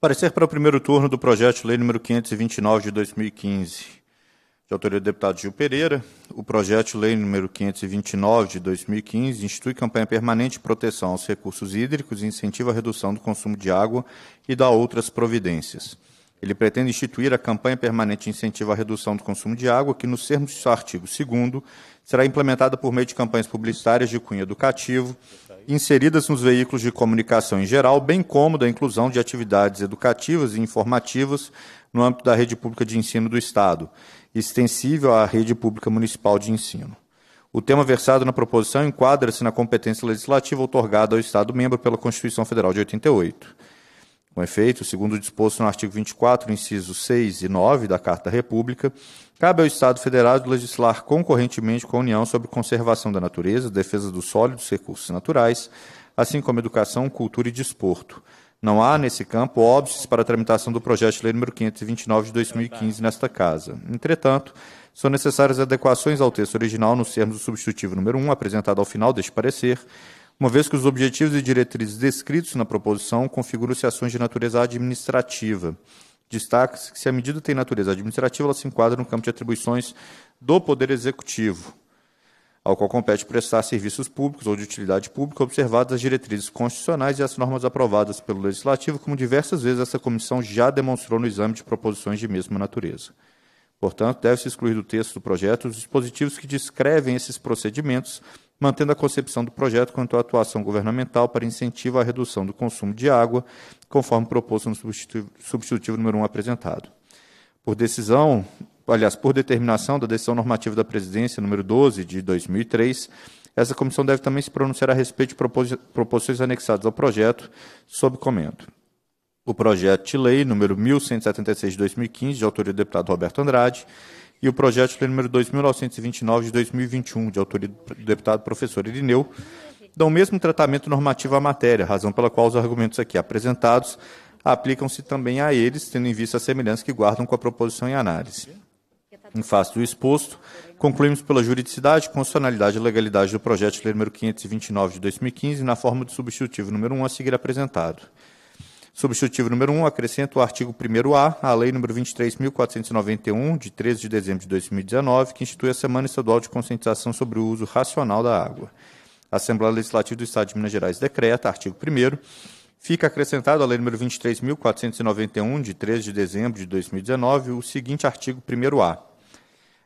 A: Parecer para o primeiro turno do projeto de lei número 529
B: de 2015, de autoria do deputado Gil Pereira. O projeto de lei número 529 de 2015 institui campanha permanente de proteção aos recursos hídricos e incentiva a redução do consumo de água e dá outras providências. Ele pretende instituir a campanha permanente de incentivo à redução do consumo de água, que, nos termos do seu artigo 2, será implementada por meio de campanhas publicitárias de cunho educativo, inseridas nos veículos de comunicação em geral, bem como da inclusão de atividades educativas e informativas no âmbito da rede pública de ensino do Estado, extensível à rede pública municipal de ensino. O tema versado na proposição enquadra-se na competência legislativa otorgada ao Estado membro pela Constituição Federal de 88. Com efeito, segundo o disposto no artigo 24, incisos 6 e 9 da Carta República, cabe ao Estado Federal legislar concorrentemente com a União sobre conservação da natureza, defesa do solo e dos recursos naturais, assim como educação, cultura e desporto. Não há, nesse campo, óbices para a tramitação do projeto de lei número 529 de 2015 nesta Casa. Entretanto, são necessárias adequações ao texto original nos termos do substitutivo número 1, apresentado ao final deste parecer, uma vez que os objetivos e diretrizes descritos na proposição configuram-se ações de natureza administrativa. Destaca-se que, se a medida tem natureza administrativa, ela se enquadra no campo de atribuições do Poder Executivo, ao qual compete prestar serviços públicos ou de utilidade pública, observadas as diretrizes constitucionais e as normas aprovadas pelo Legislativo, como diversas vezes essa comissão já demonstrou no exame de proposições de mesma natureza. Portanto, deve-se excluir do texto do projeto os dispositivos que descrevem esses procedimentos mantendo a concepção do projeto quanto à atuação governamental para incentivo à redução do consumo de água, conforme proposto no substitutivo, substitutivo número 1 apresentado. Por decisão, aliás, por determinação da decisão normativa da presidência número 12 de 2003, essa comissão deve também se pronunciar a respeito de propos proposições anexadas ao projeto, sob comento. O projeto de lei número 1176 de 2015, de autoria do deputado Roberto Andrade, e o projeto de lei número 2929 de 2021, de autoria do deputado professor Irineu, dão o mesmo tratamento normativo à matéria, razão pela qual os argumentos aqui apresentados aplicam-se também a eles, tendo em vista a semelhança que guardam com a proposição em análise. Em face do exposto, concluímos pela juridicidade, constitucionalidade e legalidade do projeto de lei número 529 de 2015, na forma do substitutivo número 1 a seguir apresentado. Substitutivo número 1, acrescenta o artigo 1 a à Lei nº 23.491, de 13 de dezembro de 2019, que institui a Semana Estadual de Conscientização sobre o Uso Racional da Água. A Assembleia Legislativa do Estado de Minas Gerais decreta, artigo 1 fica acrescentado à Lei nº 23.491, de 13 de dezembro de 2019, o seguinte artigo 1 a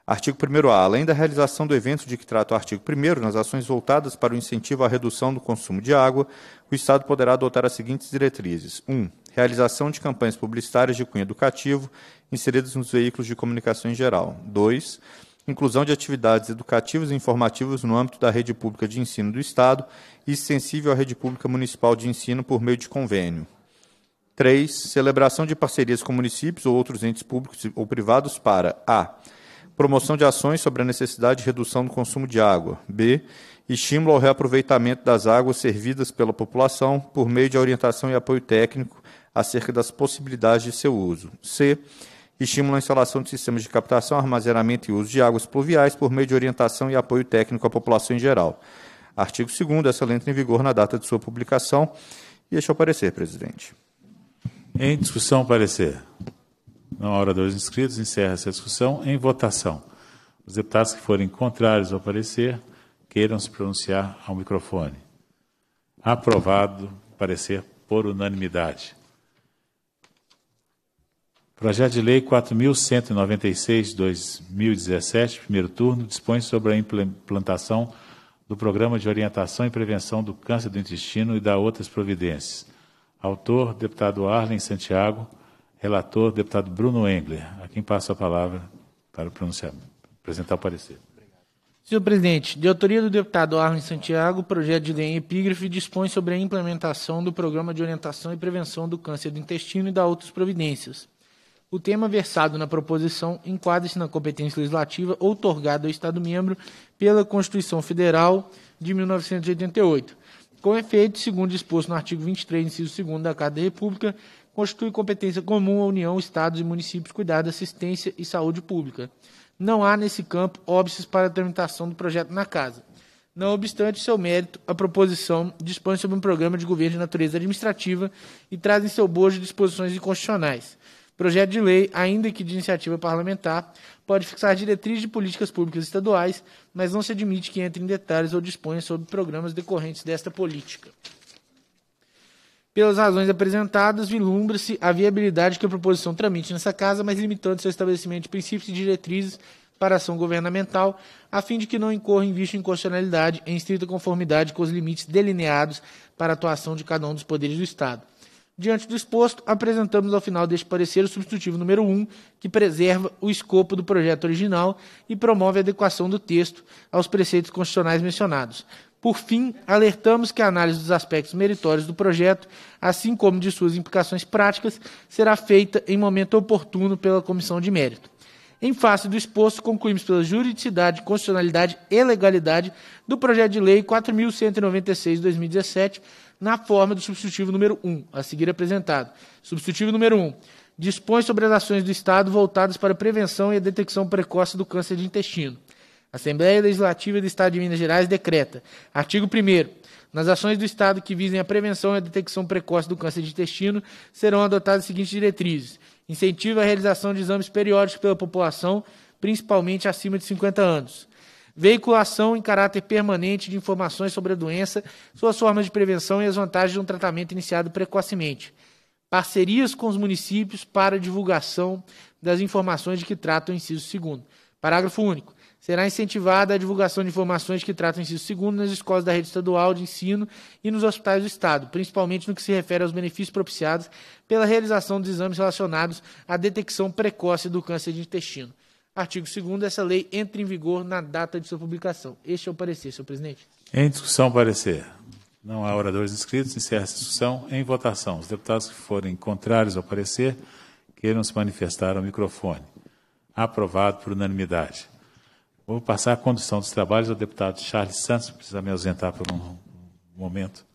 B: Artigo 1 A. Além da realização do evento de que trata o artigo 1 nas ações voltadas para o incentivo à redução do consumo de água, o Estado poderá adotar as seguintes diretrizes. 1. Um, realização de campanhas publicitárias de cunho educativo inseridas nos veículos de comunicação em geral. 2. Inclusão de atividades educativas e informativas no âmbito da rede pública de ensino do Estado e extensível à rede pública municipal de ensino por meio de convênio. 3. Celebração de parcerias com municípios ou outros entes públicos ou privados para a promoção de ações sobre a necessidade de redução do consumo de água. B. Estímulo ao reaproveitamento das águas servidas pela população por meio de orientação e apoio técnico acerca das possibilidades de seu uso. C. Estímulo à instalação de sistemas de captação, armazenamento e uso de águas pluviais por meio de orientação e apoio técnico à população em geral. Artigo 2 essa lei entra em vigor na data de sua publicação. E
A: este aparecer, o parecer, presidente. Em discussão, parecer. Não há oradores inscritos. Encerra-se a discussão em votação. Os deputados que forem contrários ao parecer, queiram se pronunciar ao microfone. Aprovado parecer por unanimidade. Projeto de Lei 4.196-2017, primeiro turno, dispõe sobre a implantação do Programa de Orientação e Prevenção do Câncer do Intestino e da outras providências. Autor, deputado Arlen Santiago, Relator, deputado Bruno Engler. A quem passo a palavra para pronunciar, apresentar o parecer.
E: Senhor presidente, de autoria do deputado Arlen Santiago, o projeto de lei em epígrafe dispõe sobre a implementação do Programa de Orientação e Prevenção do Câncer do Intestino e da outras providências. O tema versado na proposição enquadra-se na competência legislativa outorgada ao Estado-membro pela Constituição Federal de 1988. Com efeito, segundo disposto no artigo 23, inciso 2 da Carta da República, constitui competência comum à União, Estados e municípios cuidar da assistência e saúde pública. Não há nesse campo óbices para a tramitação do projeto na Casa. Não obstante seu mérito, a proposição dispõe sobre um programa de governo de natureza administrativa e traz em seu bojo disposições inconstitucionais. Projeto de lei, ainda que de iniciativa parlamentar, pode fixar diretrizes de políticas públicas estaduais, mas não se admite que entre em detalhes ou disponha sobre programas decorrentes desta política. Pelas razões apresentadas, vilumbra se a viabilidade que a proposição tramite nessa casa, mas limitando seu estabelecimento de princípios e diretrizes para ação governamental, a fim de que não incorra em vista inconstitucionalidade em estrita conformidade com os limites delineados para a atuação de cada um dos poderes do Estado. Diante do exposto, apresentamos ao final deste parecer o substitutivo número 1, que preserva o escopo do projeto original e promove a adequação do texto aos preceitos constitucionais mencionados, por fim, alertamos que a análise dos aspectos meritórios do projeto, assim como de suas implicações práticas, será feita em momento oportuno pela Comissão de Mérito. Em face do exposto, concluímos pela juridicidade, constitucionalidade e legalidade do projeto de lei 4196/2017, na forma do substitutivo número 1, a seguir apresentado. Substitutivo número 1 dispõe sobre as ações do Estado voltadas para a prevenção e a detecção precoce do câncer de intestino. Assembleia Legislativa do Estado de Minas Gerais decreta: artigo 1. Nas ações do Estado que visem a prevenção e a detecção precoce do câncer de intestino, serão adotadas as seguintes diretrizes: incentivo à realização de exames periódicos pela população, principalmente acima de 50 anos. Veiculação em caráter permanente de informações sobre a doença, suas formas de prevenção e as vantagens de um tratamento iniciado precocemente. Parcerias com os municípios para divulgação das informações de que trata o inciso segundo. Parágrafo único. Será incentivada a divulgação de informações que tratam ensino segundo nas escolas da rede estadual de ensino e nos hospitais do Estado, principalmente no que se refere aos benefícios propiciados pela realização dos exames relacionados à detecção precoce do câncer de intestino. Artigo 2 essa lei entra em vigor na data de sua publicação. Este é o parecer, senhor presidente.
A: Em discussão, parecer. Não há oradores inscritos, encerra a discussão. Em votação, os deputados que forem contrários ao parecer, queiram se manifestar ao microfone. Aprovado por unanimidade. Vou passar a condução dos trabalhos ao deputado Charles Santos, precisa me ausentar por um momento.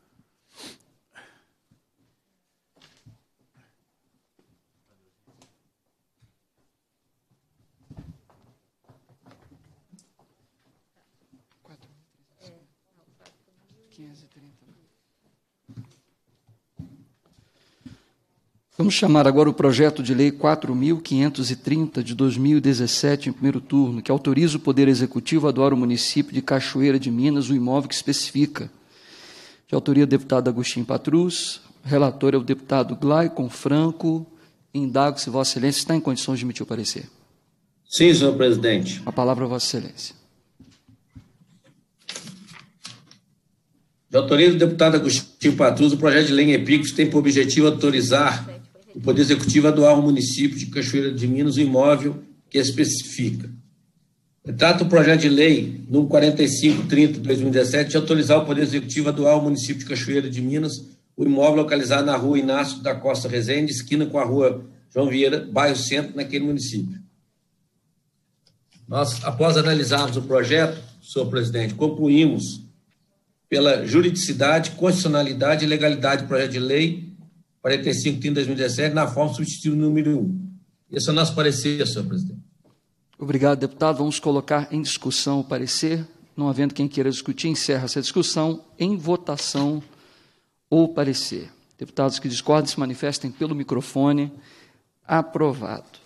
F: Vamos chamar agora o projeto de lei 4.530 de 2017, em primeiro turno, que autoriza o Poder Executivo a doar o município de Cachoeira de Minas o imóvel que especifica. De autoria do deputado Agostinho Patrus, relator é o deputado Glaicon Franco. Indago se Vossa Excelência está em condições de emitir o parecer. Sim, senhor presidente. A palavra, Vossa Excelência.
G: De autoria do deputado Agostinho Patrus, o projeto de lei em epígrafe tem por objetivo autorizar o Poder Executivo a doar ao município de Cachoeira de Minas o imóvel que especifica. Trata o projeto de lei número 4530-2017 de autorizar o Poder Executivo a doar ao município de Cachoeira de Minas o imóvel localizado na rua Inácio da Costa Rezende, esquina com a rua João Vieira, bairro Centro, naquele município. Nós, após analisarmos o projeto, senhor presidente, concluímos pela juridicidade, constitucionalidade e legalidade do projeto de lei 45 de 2017, na forma substitutiva número 1. Esse é o nosso parecer, senhor presidente.
F: Obrigado, deputado. Vamos colocar em discussão o parecer. Não havendo quem queira discutir, encerra essa discussão em votação ou parecer. Deputados que discordem se manifestem pelo microfone. Aprovado.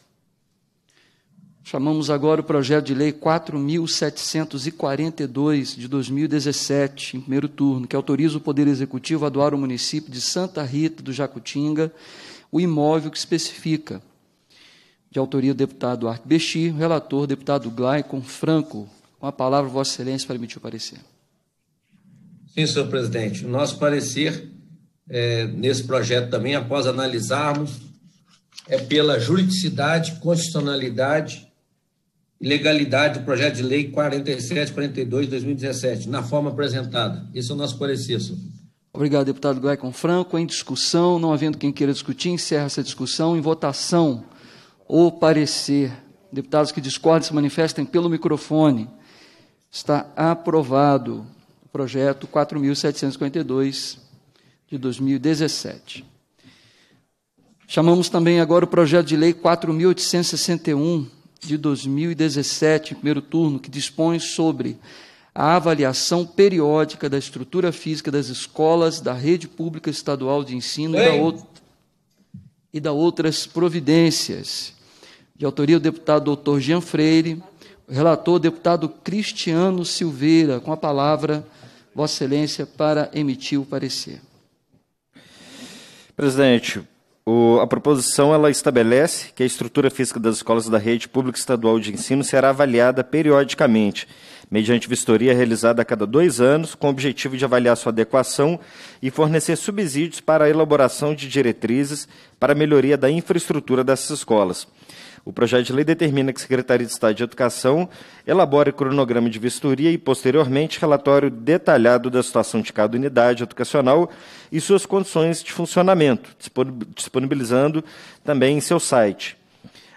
F: Chamamos agora o projeto de lei 4742 de 2017, em primeiro turno, que autoriza o Poder Executivo a doar ao município de Santa Rita do Jacutinga o imóvel que especifica. De autoria do deputado Arte Bexi, relator deputado Glaicon Franco. Com a palavra, Vossa Excelência, para emitir o parecer.
G: Sim, senhor presidente. Nosso parecer é, nesse projeto também, após analisarmos, é pela juridicidade, constitucionalidade legalidade do projeto de lei 4742 de 2017, na forma apresentada. Esse é o nosso parecer, senhor.
F: Obrigado, deputado Gleicon Franco. Em discussão, não havendo quem queira discutir, encerra essa discussão. Em votação, o parecer. Deputados que discordem se manifestem pelo microfone. Está aprovado o projeto 4742 de 2017. Chamamos também agora o projeto de lei 4861 de 2017, primeiro turno, que dispõe sobre a avaliação periódica da estrutura física das escolas da rede pública estadual de ensino e da, e da, outras providências. De autoria do deputado doutor Jean Freire, relator deputado Cristiano Silveira, com a palavra, Vossa Excelência, para emitir o parecer.
D: Presidente, o, a proposição ela estabelece que a estrutura física das escolas da rede pública estadual de ensino será avaliada periodicamente, mediante vistoria realizada a cada dois anos, com o objetivo de avaliar sua adequação e fornecer subsídios para a elaboração de diretrizes para a melhoria da infraestrutura dessas escolas. O projeto de lei determina que a Secretaria de Estado de Educação elabore cronograma de vistoria e, posteriormente, relatório detalhado da situação de cada unidade educacional e suas condições de funcionamento, disponibilizando também em seu site.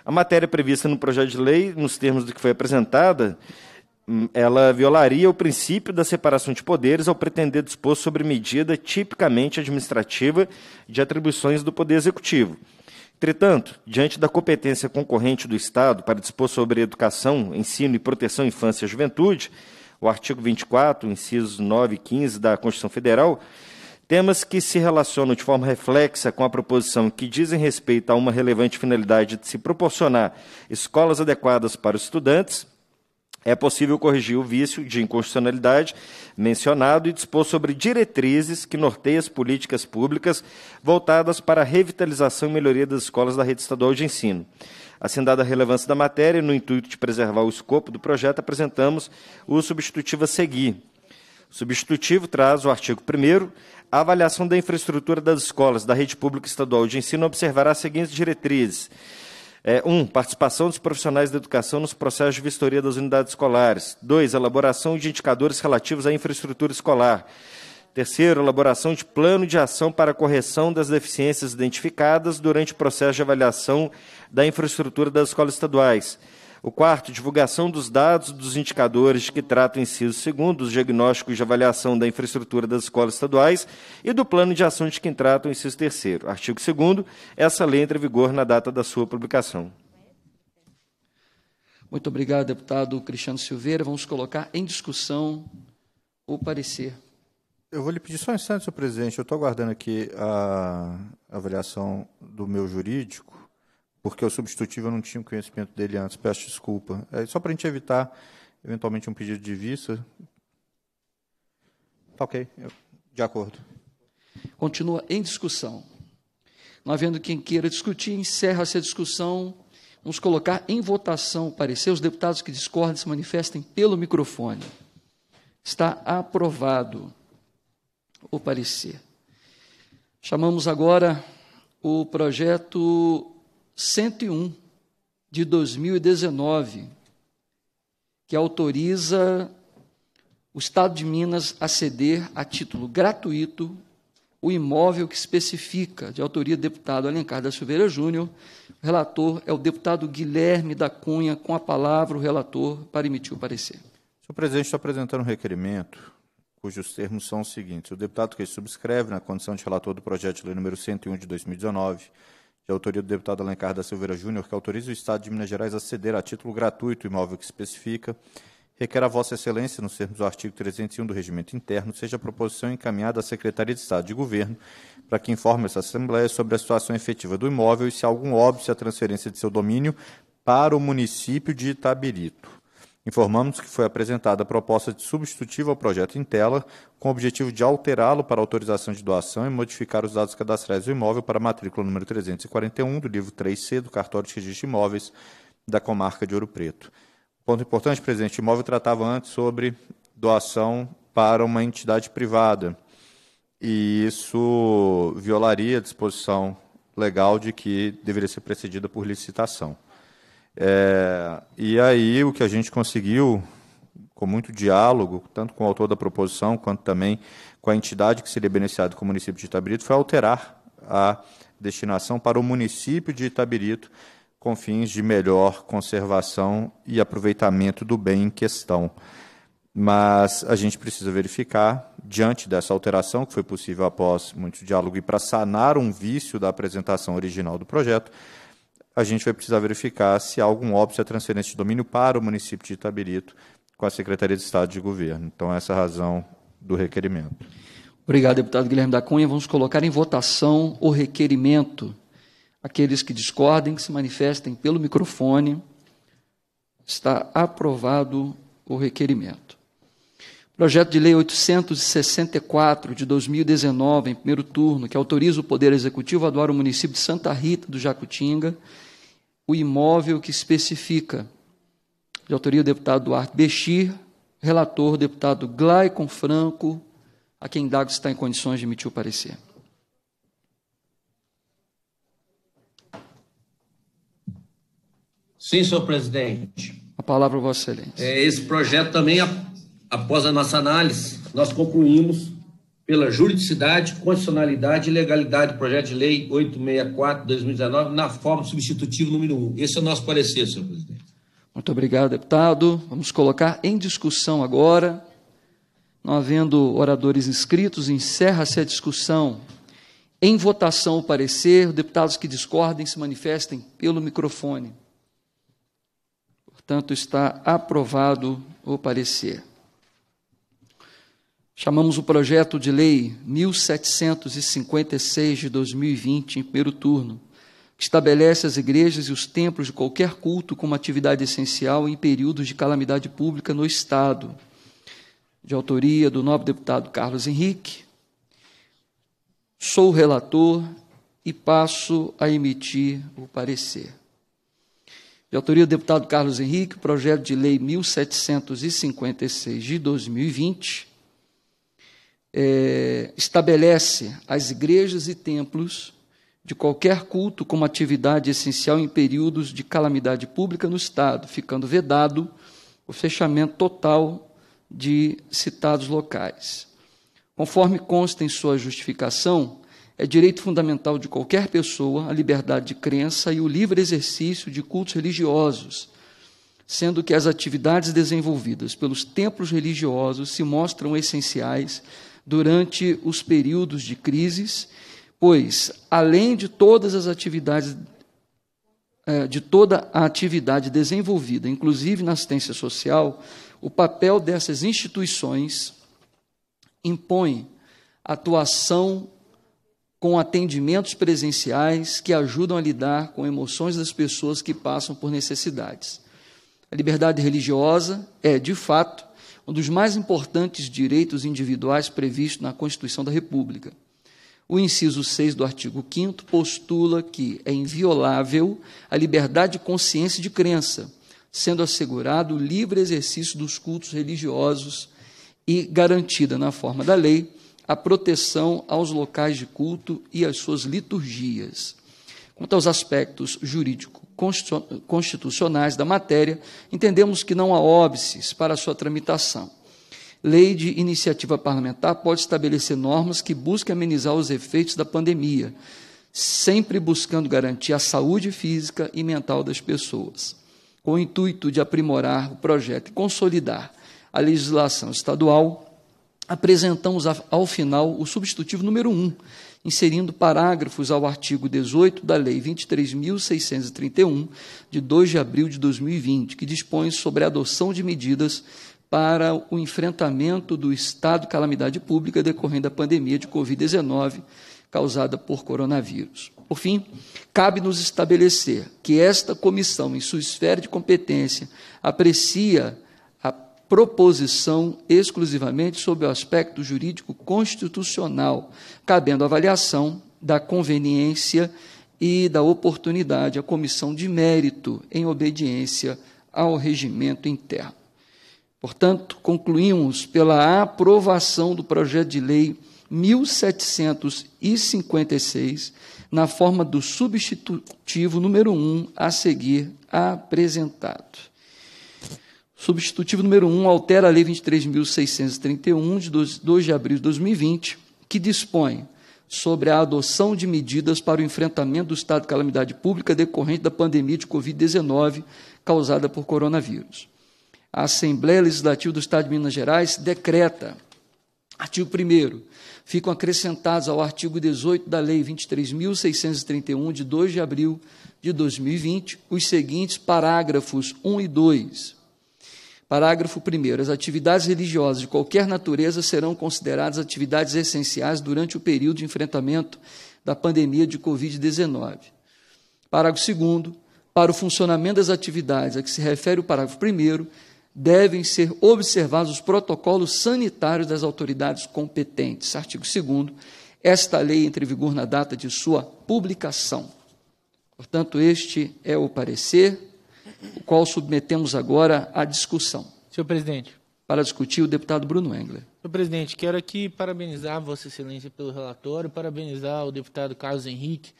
D: A matéria prevista no projeto de lei, nos termos do que foi apresentada, hum, ela violaria o princípio da separação de poderes ao pretender dispor sobre medida tipicamente administrativa de atribuições do Poder Executivo. Entretanto, diante da competência concorrente do Estado para dispor sobre educação, ensino e proteção à infância e à juventude, o artigo 24, incisos 9 e 15 da Constituição Federal, temas que se relacionam de forma reflexa com a proposição que dizem respeito a uma relevante finalidade de se proporcionar escolas adequadas para os estudantes, é possível corrigir o vício de inconstitucionalidade mencionado e dispor sobre diretrizes que norteiem as políticas públicas voltadas para a revitalização e melhoria das escolas da rede estadual de ensino. Assim dada a relevância da matéria, no intuito de preservar o escopo do projeto, apresentamos o substitutivo a seguir. O substitutivo traz o artigo 1 a avaliação da infraestrutura das escolas da rede pública estadual de ensino observará as seguintes diretrizes: é, um, participação dos profissionais da educação nos processos de vistoria das unidades escolares. Dois, elaboração de indicadores relativos à infraestrutura escolar. Terceiro, elaboração de plano de ação para correção das deficiências identificadas durante o processo de avaliação da infraestrutura das escolas estaduais. O quarto, divulgação dos dados dos indicadores que trata o inciso segundo, os diagnósticos de avaliação da infraestrutura das escolas estaduais e do plano de ação de quem trata o inciso terceiro. Artigo 2 essa lei entra em vigor na data da sua publicação.
F: Muito obrigado, deputado Cristiano Silveira. Vamos colocar em discussão o parecer.
B: Eu vou lhe pedir só um instante, senhor presidente. Eu estou aguardando aqui a avaliação do meu jurídico porque o substitutivo eu não tinha o conhecimento dele antes, peço desculpa. É só para a gente evitar, eventualmente, um pedido de vista.
F: Tá ok, eu, de acordo. Continua em discussão. Não havendo quem queira discutir, encerra se a discussão. Vamos colocar em votação o parecer. Os deputados que discordem se manifestem pelo microfone. Está aprovado o parecer. Chamamos agora o projeto 101 de 2019, que autoriza o Estado de Minas a ceder a título gratuito o imóvel que especifica, de autoria do deputado Alencar da Silveira Júnior. O relator é o deputado Guilherme da Cunha, com a palavra o relator para emitir o parecer. Senhor
B: presidente, estou apresentando um requerimento cujos termos são os seguintes. O deputado que subscreve, na condição de relator do projeto de lei número 101 de 2019, de autoria do deputado Alencar da Silveira Júnior, que autoriza o Estado de Minas Gerais a ceder a título gratuito o imóvel que especifica, requer a Vossa Excelência, nos termos do artigo 301 do Regimento Interno, seja a proposição encaminhada à Secretaria de Estado de Governo para que informe essa Assembleia sobre a situação efetiva do imóvel e se há algum óbvio à transferência de seu domínio para o município de Itabirito. Informamos que foi apresentada a proposta de substitutivo ao projeto em tela, com o objetivo de alterá-lo para autorização de doação e modificar os dados cadastrais do imóvel para a matrícula número 341 do livro 3C do Cartório de Registro de Imóveis da comarca de Ouro Preto. Ponto importante, presidente, o imóvel tratava antes sobre doação para uma entidade privada. E isso violaria a disposição legal de que deveria ser precedida por licitação. É, e aí o que a gente conseguiu, com muito diálogo, tanto com o autor da proposição, quanto também com a entidade que seria beneficiada com o município de Itabirito, foi alterar a destinação para o município de Itabirito, com fins de melhor conservação e aproveitamento do bem em questão. Mas a gente precisa verificar, diante dessa alteração, que foi possível após muito diálogo e para sanar um vício da apresentação original do projeto, a gente vai precisar verificar se há algum óbvio a é transferência de domínio para o município de Itabirito com a Secretaria de Estado de Governo. Então, essa é a razão do requerimento.
F: Obrigado, deputado Guilherme da Cunha. Vamos colocar em votação o requerimento. Aqueles que discordem, que se manifestem pelo microfone. Está aprovado o requerimento. Projeto de Lei 864 de 2019, em primeiro turno, que autoriza o Poder Executivo a doar o município de Santa Rita do Jacutinga o imóvel que especifica. De autoria do deputado Duarte Bechir, relator deputado Glaicon Franco, a quem Dago está em condições de emitir o parecer.
G: Sim, senhor presidente.
F: A palavra, é Vossa Excelência. É,
G: esse projeto também, após a nossa análise, nós concluímos pela juridicidade, constitucionalidade e legalidade do projeto de lei 864-2019 na forma substitutiva número 1. Esse é o nosso parecer, senhor presidente.
F: Muito obrigado, deputado. Vamos colocar em discussão agora. Não havendo oradores inscritos, encerra-se a discussão. Em votação o parecer, deputados que discordem se manifestem pelo microfone. Portanto, está aprovado o parecer. Chamamos o projeto de lei 1756 de 2020, em primeiro turno, que estabelece as igrejas e os templos de qualquer culto como atividade essencial em períodos de calamidade pública no Estado. De autoria do nobre deputado Carlos Henrique, sou o relator e passo a emitir o parecer. De autoria do deputado Carlos Henrique, projeto de lei 1756 de 2020 é, estabelece as igrejas e templos de qualquer culto como atividade essencial em períodos de calamidade pública no Estado, ficando vedado o fechamento total de citados locais. Conforme consta em sua justificação, é direito fundamental de qualquer pessoa a liberdade de crença e o livre exercício de cultos religiosos, sendo que as atividades desenvolvidas pelos templos religiosos se mostram essenciais durante os períodos de crises, pois, além de todas as atividades, é, de toda a atividade desenvolvida, inclusive na assistência social, o papel dessas instituições impõe atuação com atendimentos presenciais que ajudam a lidar com emoções das pessoas que passam por necessidades. A liberdade religiosa é, de fato, um dos mais importantes direitos individuais previstos na Constituição da República. O inciso 6 do artigo 5 postula que é inviolável a liberdade de consciência e de crença, sendo assegurado o livre exercício dos cultos religiosos e garantida, na forma da lei, a proteção aos locais de culto e às suas liturgias. Quanto aos aspectos jurídico, constitucionais da matéria, entendemos que não há óbices para sua tramitação. Lei de iniciativa parlamentar pode estabelecer normas que busquem amenizar os efeitos da pandemia, sempre buscando garantir a saúde física e mental das pessoas. Com o intuito de aprimorar o projeto e consolidar a legislação estadual, apresentamos ao final o substitutivo número 1, um, inserindo parágrafos ao artigo 18 da Lei 23.631, de 2 de abril de 2020, que dispõe sobre a adoção de medidas para o enfrentamento do estado de calamidade pública decorrente da pandemia de Covid-19 causada por coronavírus. Por fim, cabe nos estabelecer que esta comissão, em sua esfera de competência, aprecia proposição exclusivamente sobre o aspecto jurídico constitucional, cabendo avaliação da conveniência e da oportunidade à comissão de mérito em obediência ao regimento interno. Portanto, concluímos pela aprovação do projeto de lei 1756, na forma do substitutivo número 1 a seguir apresentado. Substitutivo número 1 altera a Lei 23.631, de 2 de abril de 2020, que dispõe sobre a adoção de medidas para o enfrentamento do estado de calamidade pública decorrente da pandemia de Covid-19 causada por coronavírus. A Assembleia Legislativa do Estado de Minas Gerais decreta, artigo 1, ficam acrescentados ao artigo 18 da Lei 23.631, de 2 de abril de 2020, os seguintes parágrafos 1 e 2. Parágrafo 1. As atividades religiosas de qualquer natureza serão consideradas atividades essenciais durante o período de enfrentamento da pandemia de Covid-19. Parágrafo 2. Para o funcionamento das atividades a que se refere o parágrafo 1, devem ser observados os protocolos sanitários das autoridades competentes. Artigo 2. Esta lei entra em vigor na data de sua publicação. Portanto, este é o parecer o qual submetemos agora à discussão. Senhor presidente. Para discutir, o deputado Bruno Engler.
E: Senhor presidente, quero aqui parabenizar Vossa Excelência pelo relatório, parabenizar o deputado Carlos Henrique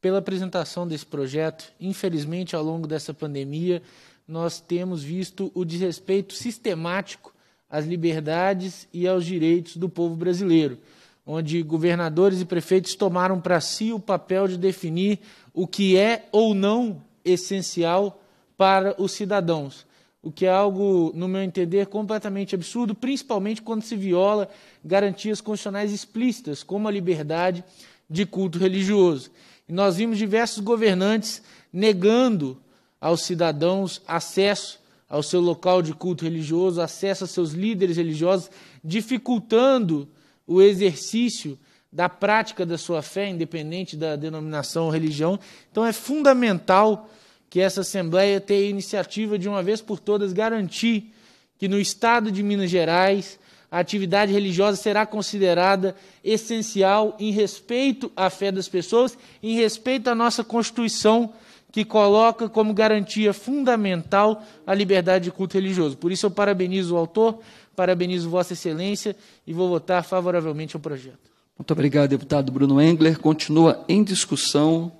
E: pela apresentação desse projeto. Infelizmente, ao longo dessa pandemia, nós temos visto o desrespeito sistemático às liberdades e aos direitos do povo brasileiro, onde governadores e prefeitos tomaram para si o papel de definir o que é ou não essencial para os cidadãos, o que é algo, no meu entender, completamente absurdo, principalmente quando se viola garantias constitucionais explícitas, como a liberdade de culto religioso. E nós vimos diversos governantes negando aos cidadãos acesso ao seu local de culto religioso, acesso a seus líderes religiosos, dificultando o exercício da prática da sua fé, independente da denominação ou religião. Então é fundamental que essa Assembleia tenha a iniciativa de uma vez por todas garantir que no Estado de Minas Gerais a atividade religiosa será considerada essencial em respeito à fé das pessoas, em respeito à nossa Constituição, que coloca como garantia fundamental a liberdade de culto religioso. Por isso, eu parabenizo o autor, parabenizo Vossa Excelência e vou votar favoravelmente ao projeto.
F: Muito obrigado, deputado Bruno Engler. Continua em discussão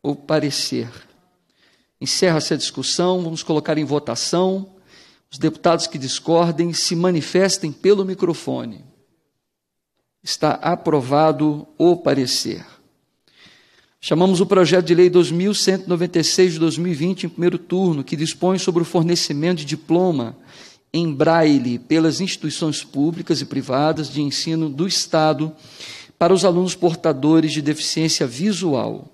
F: o parecer. Encerra-se a discussão, vamos colocar em votação. Os deputados que discordem se manifestem pelo microfone. Está aprovado o parecer. Chamamos o projeto de lei 2196 de 2020 em primeiro turno, que dispõe sobre o fornecimento de diploma em braille pelas instituições públicas e privadas de ensino do Estado para os alunos portadores de deficiência visual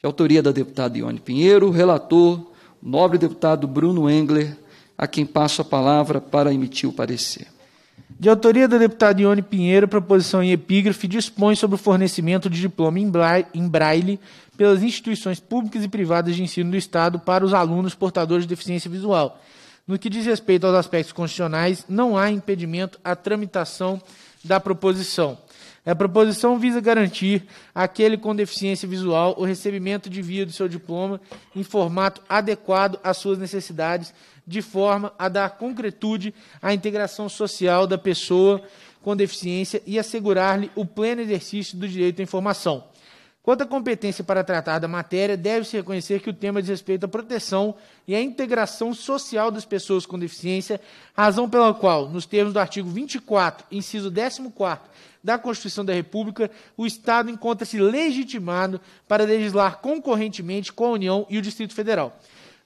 F: de autoria da deputada Ione Pinheiro, relator, o nobre deputado Bruno Engler, a quem passo a palavra para emitir o parecer. De
E: autoria da deputada Ione Pinheiro, proposição em epígrafe dispõe sobre o fornecimento de diploma em braille pelas instituições públicas e privadas de ensino do Estado para os alunos portadores de deficiência visual. No que diz respeito aos aspectos constitucionais, não há impedimento à tramitação da proposição. A proposição visa garantir àquele com deficiência visual o recebimento de via do seu diploma em formato adequado às suas necessidades, de forma a dar concretude à integração social da pessoa com deficiência e assegurar-lhe o pleno exercício do direito à informação. Quanto à competência para tratar da matéria, deve-se reconhecer que o tema diz respeito à proteção e à integração social das pessoas com deficiência, razão pela qual, nos termos do artigo 24, inciso 14 da Constituição da República, o Estado encontra-se legitimado para legislar concorrentemente com a União e o Distrito Federal.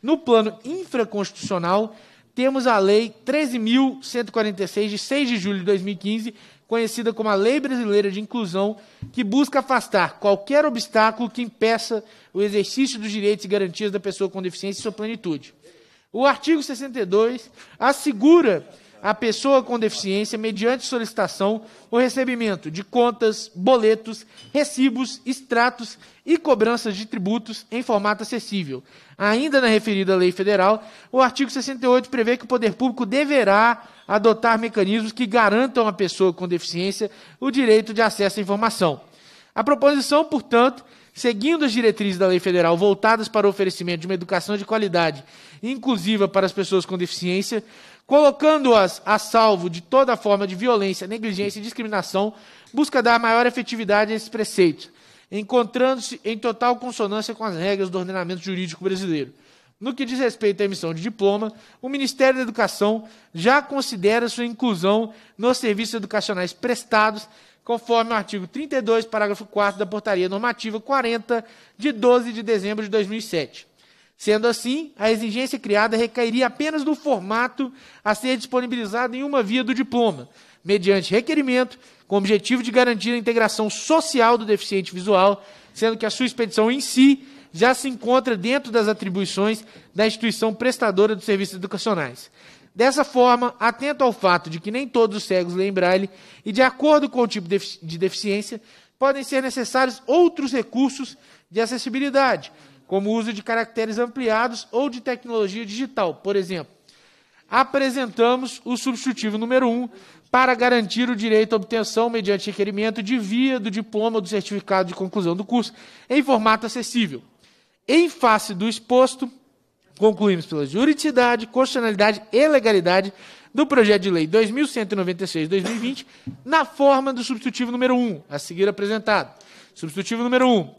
E: No plano infraconstitucional, temos a Lei 13.146, de 6 de julho de 2015, conhecida como a Lei Brasileira de Inclusão, que busca afastar qualquer obstáculo que impeça o exercício dos direitos e garantias da pessoa com deficiência e sua plenitude. O artigo 62 assegura à pessoa com deficiência, mediante solicitação, o recebimento de contas, boletos, recibos, extratos e cobranças de tributos em formato acessível. Ainda na referida lei federal, o artigo 68 prevê que o poder público deverá adotar mecanismos que garantam à pessoa com deficiência o direito de acesso à informação. A proposição, portanto, seguindo as diretrizes da lei federal voltadas para o oferecimento de uma educação de qualidade inclusiva para as pessoas com deficiência, colocando-as a salvo de toda forma de violência, negligência e discriminação, busca dar maior efetividade a esses preceitos, encontrando-se em total consonância com as regras do ordenamento jurídico brasileiro. No que diz respeito à emissão de diploma, o Ministério da Educação já considera sua inclusão nos serviços educacionais prestados, conforme o artigo 32, parágrafo 4 da Portaria Normativa 40, de 12 de dezembro de 2007. Sendo assim, a exigência criada recairia apenas no formato a ser disponibilizado em uma via do diploma, mediante requerimento, com o objetivo de garantir a integração social do deficiente visual, sendo que a sua expedição em si já se encontra dentro das atribuições da instituição prestadora dos serviços educacionais. Dessa forma, atento ao fato de que nem todos os cegos leem braille e, de acordo com o tipo de deficiência, podem ser necessários outros recursos de acessibilidade, como o uso de caracteres ampliados ou de tecnologia digital, por exemplo. Apresentamos o substitutivo número 1 um para garantir o direito à obtenção, mediante requerimento, de via do diploma ou do certificado de conclusão do curso em formato acessível. Em face do exposto, concluímos pela juridicidade, constitucionalidade e legalidade do projeto de lei 2196-2020, na forma do substitutivo número 1, a seguir apresentado. Substitutivo número 1.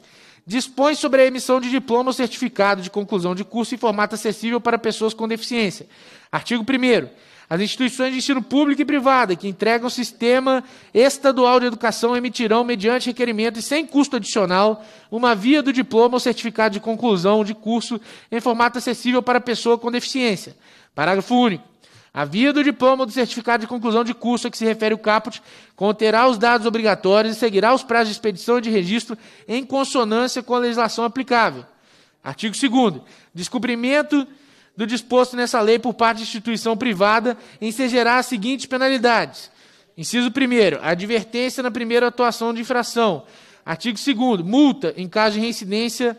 E: Dispõe sobre a emissão de diploma ou certificado de conclusão de curso em formato acessível para pessoas com deficiência. Artigo 1. As instituições de ensino público e privada que entregam o sistema estadual de educação emitirão, mediante requerimento e sem custo adicional, uma via do diploma ou certificado de conclusão de curso em formato acessível para pessoa com deficiência. Parágrafo único. A via do diploma ou do certificado de conclusão de curso a que se refere o caput conterá os dados obrigatórios e seguirá os prazos de expedição e de registro em consonância com a legislação aplicável. Artigo 2 Descobrimento do disposto nessa lei por parte de instituição privada ensejará as seguintes penalidades. Inciso 1 advertência na primeira atuação de infração. Artigo 2 multa em caso de reincidência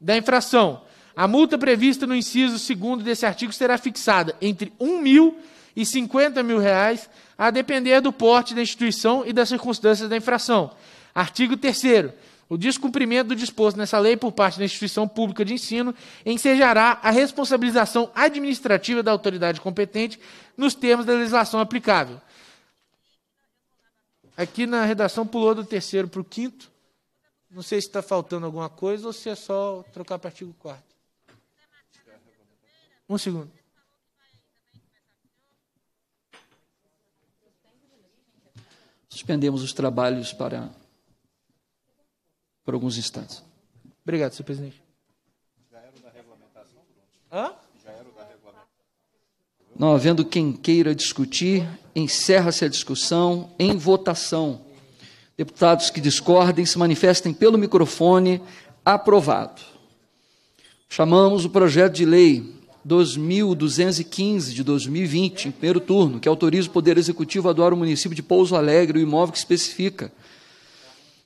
E: da infração. A multa prevista no inciso 2 desse artigo será fixada entre 1 mil e 50 mil reais, a depender do porte da instituição e das circunstâncias da infração. Artigo 3 o descumprimento do disposto nessa lei por parte da instituição pública de ensino ensejará a responsabilização administrativa da autoridade competente nos termos da legislação aplicável. Aqui na redação pulou do terceiro para o quinto. Não sei se está faltando alguma coisa ou se é só trocar para o artigo quarto. Um
F: segundo. Suspendemos os trabalhos para por alguns instantes. Obrigado, senhor presidente. Já era da regulamentação,
A: Hã? Já era da regulamentação.
F: Não havendo quem queira discutir, encerra-se a discussão em votação. Deputados que discordem se manifestem pelo microfone. Aprovado. Chamamos o projeto de lei 2215 de 2020, em primeiro turno, que autoriza o Poder Executivo a doar o município de Pouso Alegre o imóvel que especifica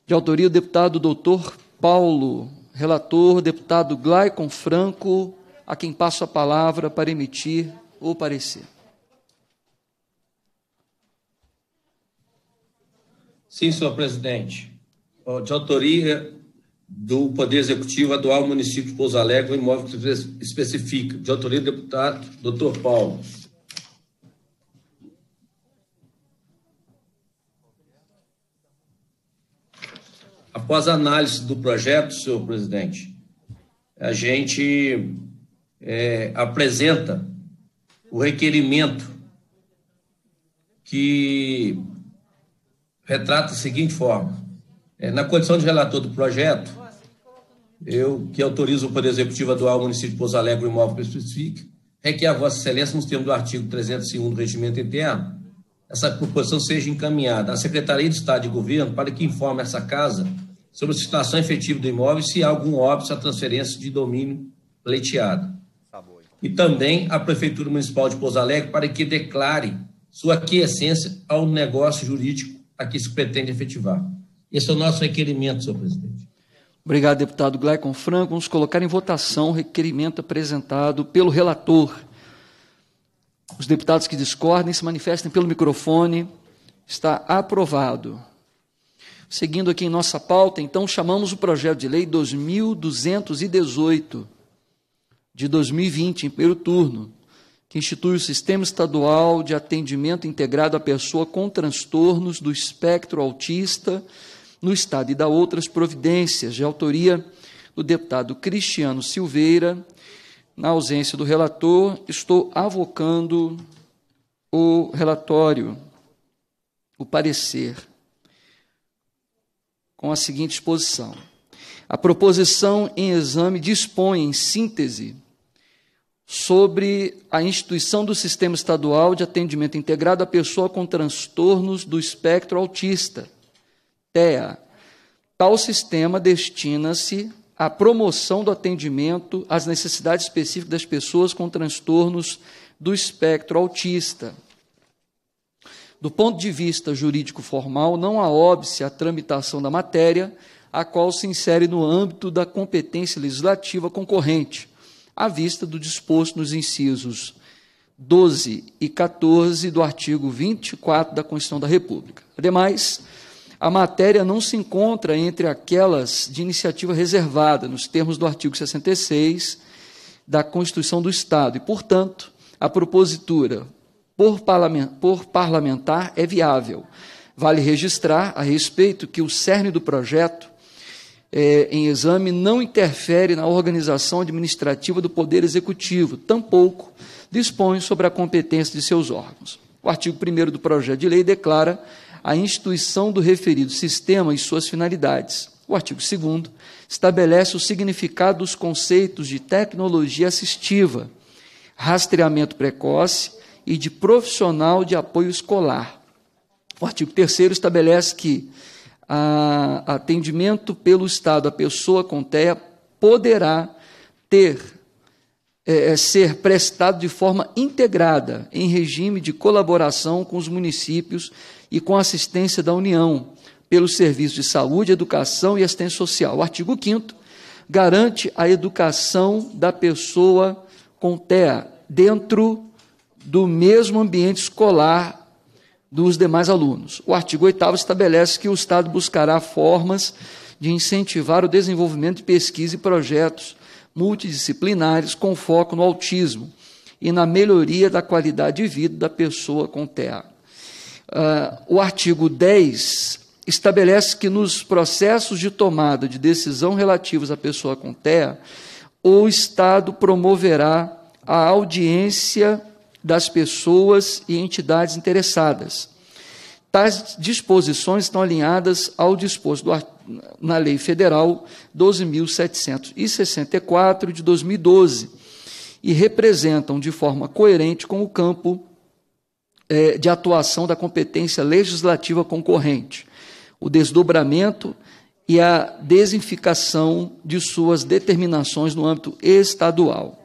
F: de autoria do deputado doutor Paulo, relator deputado Glaicon Franco, a quem passo a palavra para emitir o parecer. Sim, senhor presidente.
G: De autoria do Poder Executivo Atual Município de Pouso Alegre, o imóvel que especifica, de autoria do deputado doutor Paulo. Após a análise do projeto, senhor presidente, a gente é, apresenta o requerimento que retrata da seguinte forma: é, na condição de relator do projeto, eu que autorizo o Poder Executivo a doar o município de Pouso Alegre o imóvel é que especifica, requer a Vossa Excelência, nos termos do artigo 301 do Regimento Interno, essa proposição seja encaminhada à Secretaria de Estado de Governo para que informe essa Casa sobre a situação efetiva do imóvel se há algum óbvio à transferência de domínio pleiteado. Tá e também a Prefeitura Municipal de Pouso Alegre para que declare sua quiescência ao negócio jurídico a que se pretende efetivar. Esse é o nosso requerimento, senhor presidente.
F: Obrigado, deputado Gleicon Franco. Vamos colocar em votação o requerimento apresentado pelo relator. Os deputados que discordem se manifestem pelo microfone. Está aprovado. Seguindo aqui em nossa pauta, então chamamos o projeto de lei 2218 de 2020, em primeiro turno, que institui o Sistema Estadual de Atendimento Integrado à Pessoa com Transtornos do Espectro Autista no Estado e dá outras providências, de autoria do deputado Cristiano Silveira. Na ausência do relator, estou avocando o relatório, o parecer com a seguinte exposição. A proposição em exame dispõe, em síntese, sobre a instituição do Sistema Estadual de Atendimento Integrado à Pessoa com Transtornos do Espectro Autista, TEA. Tal sistema destina-se à promoção do atendimento às necessidades específicas das pessoas com transtornos do espectro autista do ponto de vista jurídico formal, não há óbice à tramitação da matéria, a qual se insere no âmbito da competência legislativa concorrente, à vista do disposto nos incisos 12 e 14 do artigo 24 da Constituição da República. Ademais, a matéria não se encontra entre aquelas de iniciativa reservada, nos termos do artigo 66 da Constituição do Estado, e, portanto, a propositura por parlamentar é viável. Vale registrar a respeito que o cerne do projeto é, em exame não interfere na organização administrativa do Poder Executivo, tampouco dispõe sobre a competência de seus órgãos. O artigo 1 do projeto de lei declara a instituição do referido sistema e suas finalidades. O artigo 2 estabelece o significado dos conceitos de tecnologia assistiva, rastreamento precoce, e de profissional de apoio escolar. O artigo 3 estabelece que a atendimento pelo Estado à pessoa com TEA poderá ter é, é, ser prestado de forma integrada em regime de colaboração com os municípios e com assistência da União pelos serviços de saúde, educação e assistência social. O artigo 5 garante a educação da pessoa com TEA dentro do mesmo ambiente escolar dos demais alunos. O artigo 8 estabelece que o Estado buscará formas de incentivar o desenvolvimento de pesquisa e projetos multidisciplinares com foco no autismo e na melhoria da qualidade de vida da pessoa com TEA. Uh, ah, o artigo 10 estabelece que nos processos de tomada de decisão relativos à pessoa com TEA, o Estado promoverá a audiência das pessoas e entidades interessadas. Tais disposições estão alinhadas ao disposto na Lei Federal 12.764 de 2012 e representam de forma coerente com o campo é, de atuação da competência legislativa concorrente, o desdobramento e a desinficação de suas determinações no âmbito estadual.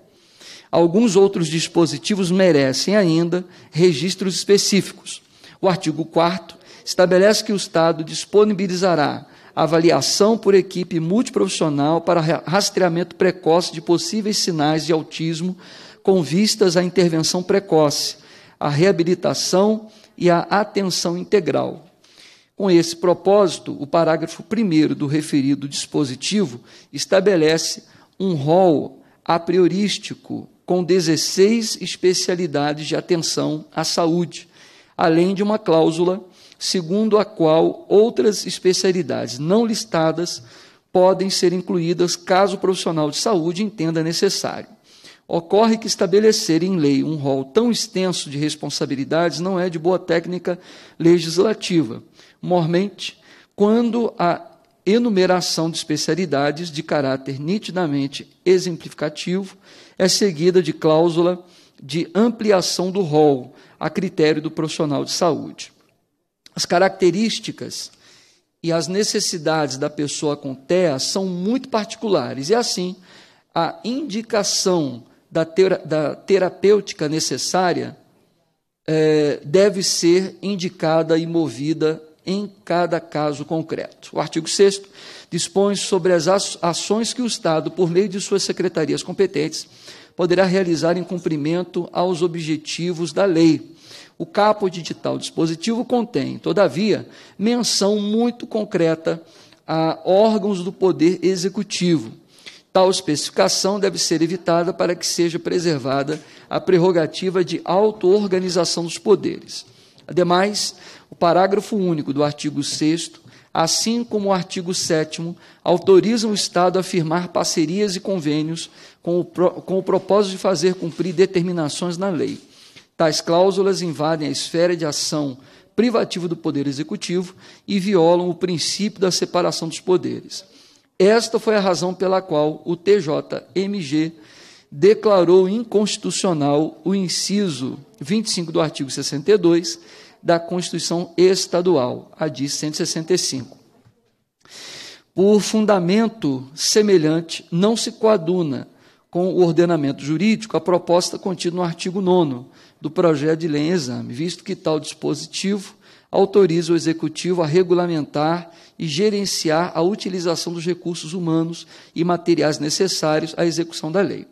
F: Alguns outros dispositivos merecem ainda registros específicos. O artigo 4 estabelece que o Estado disponibilizará avaliação por equipe multiprofissional para rastreamento precoce de possíveis sinais de autismo com vistas à intervenção precoce, à reabilitação e à atenção integral. Com esse propósito, o parágrafo 1 do referido dispositivo estabelece um rol apriorístico com 16 especialidades de atenção à saúde, além de uma cláusula segundo a qual outras especialidades não listadas podem ser incluídas caso o profissional de saúde entenda necessário. Ocorre que estabelecer em lei um rol tão extenso de responsabilidades não é de boa técnica legislativa, mormente quando a enumeração de especialidades de caráter nitidamente exemplificativo é seguida de cláusula de ampliação do rol a critério do profissional de saúde. As características e as necessidades da pessoa com TEA são muito particulares e assim a indicação da, da terapêutica necessária é, deve ser indicada e movida em cada caso concreto. O artigo 6 dispõe sobre as ações que o Estado, por meio de suas secretarias competentes, poderá realizar em cumprimento aos objetivos da lei. O capo de tal dispositivo contém, todavia, menção muito concreta a órgãos do poder executivo. Tal especificação deve ser evitada para que seja preservada a prerrogativa de auto-organização dos poderes. Ademais, o parágrafo único do artigo 6 assim como o artigo 7 autorizam o Estado a firmar parcerias e convênios com o, com o propósito de fazer cumprir determinações na lei. Tais cláusulas invadem a esfera de ação privativa do poder executivo e violam o princípio da separação dos poderes. Esta foi a razão pela qual o TJMG declarou inconstitucional o inciso 25 do artigo 62, da Constituição Estadual, a de 165. Por fundamento semelhante, não se coaduna com o ordenamento jurídico a proposta contida no artigo 9 do projeto de lei em exame, visto que tal dispositivo autoriza o Executivo a regulamentar e gerenciar a utilização dos recursos humanos e materiais necessários à execução da lei.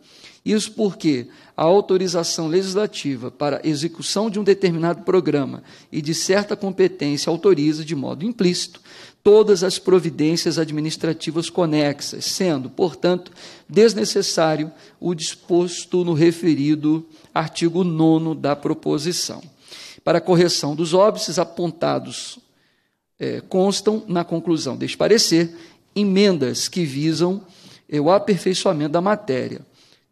F: Isso porque a autorização legislativa para execução de um determinado programa e de certa competência autoriza, de modo implícito, todas as providências administrativas conexas, sendo, portanto, desnecessário o disposto no referido artigo 9 da proposição. Para correção dos óbices apontados, é, constam, na conclusão deste parecer, emendas que visam é, o aperfeiçoamento da matéria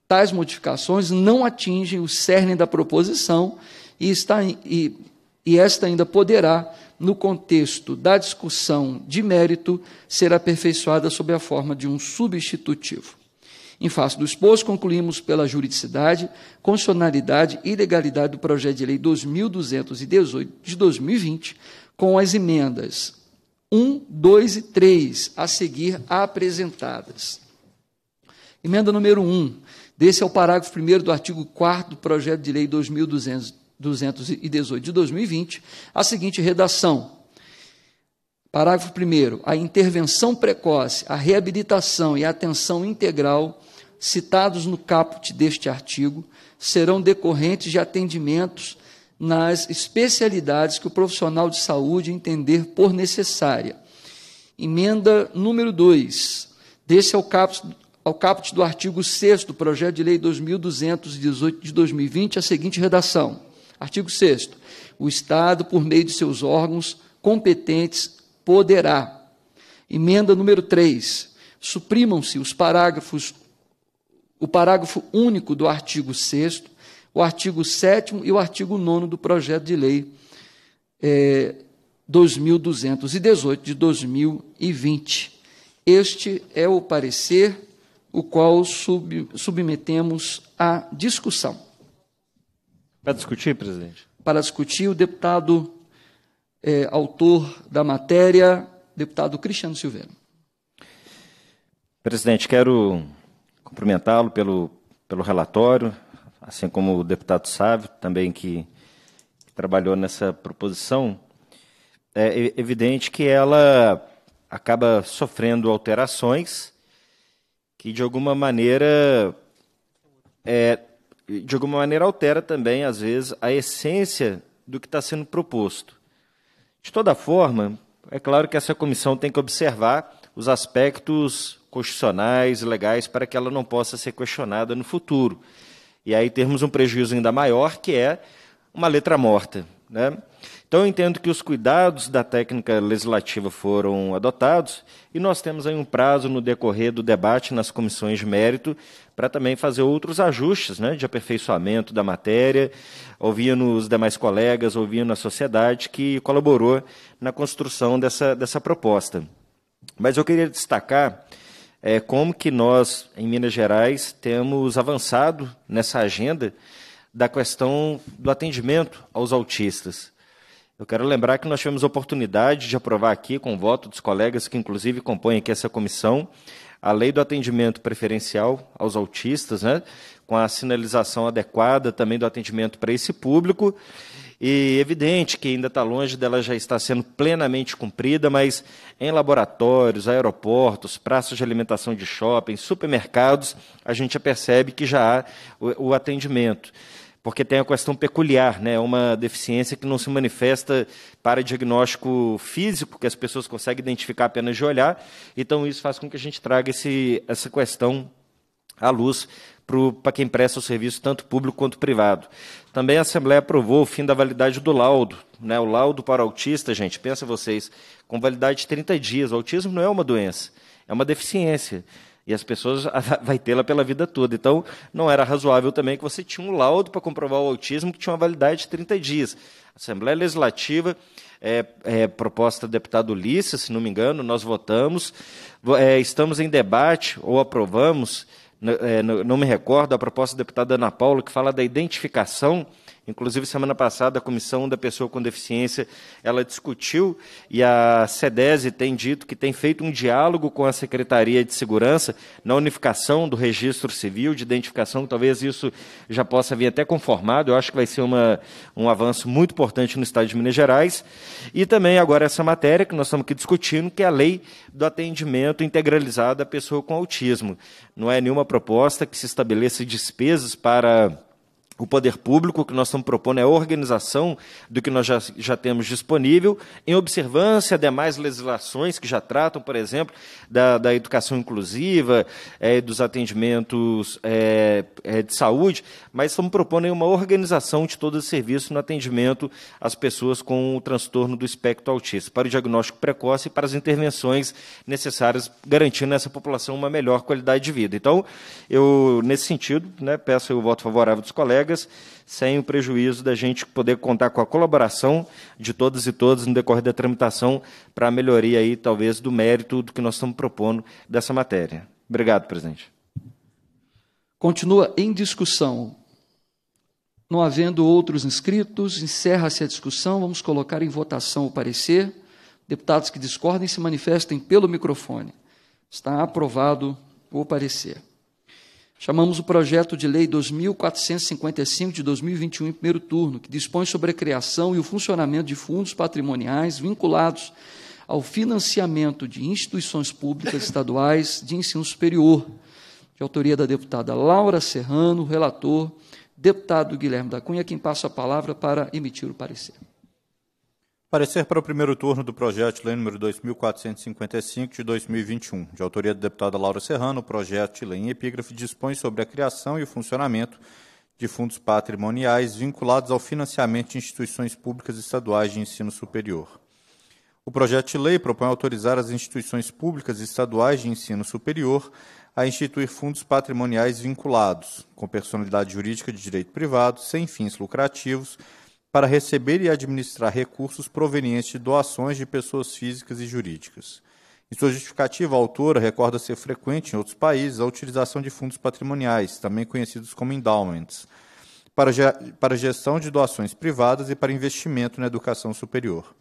F: Tais modificações não atingem o cerne da proposição e, está, e, e esta ainda poderá, no contexto da discussão de mérito, ser aperfeiçoada sob a forma de um substitutivo. Em face do exposto, concluímos pela juridicidade, constitucionalidade e legalidade do projeto de lei 2218 de 2020, com as emendas 1, 2 e 3 a seguir apresentadas. Emenda número 1. Desse é o parágrafo 1 do artigo 4 do projeto de lei 2218 de 2020, a seguinte redação. Parágrafo 1 a intervenção precoce, a reabilitação e a atenção integral citados no caput deste artigo serão decorrentes de atendimentos nas especialidades que o profissional de saúde entender por necessária. Emenda número 2. Desse é o caput, ao caput do artigo 6 do projeto de lei 2218 de 2020 a seguinte redação: Artigo 6 O Estado, por meio de seus órgãos competentes, poderá. Emenda número 3. Suprimam-se os parágrafos o parágrafo único do artigo 6 o artigo 7 e o artigo 9 do projeto de lei é, 2218 de 2020. Este é o parecer o qual sub, submetemos à discussão. Para
D: discutir, presidente?
F: Para discutir, o deputado é, autor da matéria, deputado Cristiano Silveira.
D: Presidente, quero cumprimentá-lo pelo, pelo relatório, assim como o deputado Sávio, também que, que trabalhou nessa proposição. É, é evidente que ela acaba sofrendo alterações que de alguma maneira é, de alguma maneira altera também às vezes a essência do que está sendo proposto. De toda forma, é claro que essa comissão tem que observar os aspectos constitucionais, legais, para que ela não possa ser questionada no futuro. E aí temos um prejuízo ainda maior, que é uma letra morta, né? Então, eu entendo que os cuidados da técnica legislativa foram adotados e nós temos aí um prazo no decorrer do debate nas comissões de mérito para também fazer outros ajustes né, de aperfeiçoamento da matéria, ouvindo os demais colegas, ouvindo a sociedade que colaborou na construção dessa, dessa proposta. Mas eu queria destacar é, como que nós, em Minas Gerais, temos avançado nessa agenda da questão do atendimento aos autistas. Eu quero lembrar que nós tivemos oportunidade de aprovar aqui, com o voto dos colegas que, inclusive, compõem aqui essa comissão, a lei do atendimento preferencial aos autistas, né? com a sinalização adequada também do atendimento para esse público. E evidente que ainda está longe dela já estar sendo plenamente cumprida, mas em laboratórios, aeroportos, praças de alimentação de shopping, supermercados, a gente já percebe que já há o, o atendimento porque tem a questão peculiar, né? uma deficiência que não se manifesta para diagnóstico físico, que as pessoas conseguem identificar apenas de olhar. Então, isso faz com que a gente traga esse, essa questão à luz para quem presta o serviço, tanto público quanto privado. Também a Assembleia aprovou o fim da validade do laudo. Né? O laudo para autista, gente, pensa vocês, com validade de 30 dias. O autismo não é uma doença, é uma deficiência. E as pessoas ah, vai tê-la pela vida toda. Então, não era razoável também que você tinha um laudo para comprovar o autismo que tinha uma validade de 30 dias. Assembleia Legislativa, é, é, proposta do deputado Ulisses, se não me engano, nós votamos, é, estamos em debate ou aprovamos, é, não me recordo, a proposta do deputado Ana Paula, que fala da identificação Inclusive, semana passada, a Comissão da Pessoa com Deficiência, ela discutiu e a SEDESI tem dito que tem feito um diálogo com a Secretaria de Segurança na unificação do registro civil de identificação, talvez isso já possa vir até conformado, eu acho que vai ser uma, um avanço muito importante no Estado de Minas Gerais. E também agora essa matéria que nós estamos aqui discutindo, que é a lei do atendimento integralizado à pessoa com autismo. Não é nenhuma proposta que se estabeleça despesas para o poder público, o que nós estamos propondo é a organização do que nós já, já temos disponível, em observância a demais legislações que já tratam, por exemplo, da, da educação inclusiva, é, dos atendimentos é, é, de saúde, mas estamos propondo uma organização de todo o serviço no atendimento às pessoas com o transtorno do espectro autista, para o diagnóstico precoce e para as intervenções necessárias, garantindo a essa população uma melhor qualidade de vida. Então, eu, nesse sentido, né, peço o voto favorável dos colegas colegas, sem o prejuízo da gente poder contar com a colaboração de todas e todos no decorrer da tramitação para a melhoria aí, talvez, do mérito do que nós estamos propondo dessa matéria. Obrigado, presidente.
F: Continua em discussão. Não havendo outros inscritos, encerra-se a discussão. Vamos colocar em votação o parecer. Deputados que discordem se manifestem pelo microfone. Está aprovado o parecer. Chamamos o projeto de lei 2455 de 2021 em primeiro turno, que dispõe sobre a criação e o funcionamento de fundos patrimoniais vinculados ao financiamento de instituições públicas estaduais de ensino superior, de autoria da deputada Laura Serrano, relator, deputado Guilherme da Cunha, quem passa a palavra para emitir o parecer. Parecer para o primeiro turno
B: do projeto de lei número 2455 de 2021, de autoria da deputada Laura Serrano, o projeto de lei em epígrafe dispõe sobre a criação e o funcionamento de fundos patrimoniais vinculados ao financiamento de instituições públicas estaduais de ensino superior. O projeto de lei propõe autorizar as instituições públicas estaduais de ensino superior a instituir fundos patrimoniais vinculados, com personalidade jurídica de direito privado, sem fins lucrativos, para receber e administrar recursos provenientes de doações de pessoas físicas e jurídicas. Em sua justificativa, a autora recorda ser frequente em outros países a utilização de fundos patrimoniais, também conhecidos como endowments, para, ge para gestão de doações privadas e para investimento na educação superior.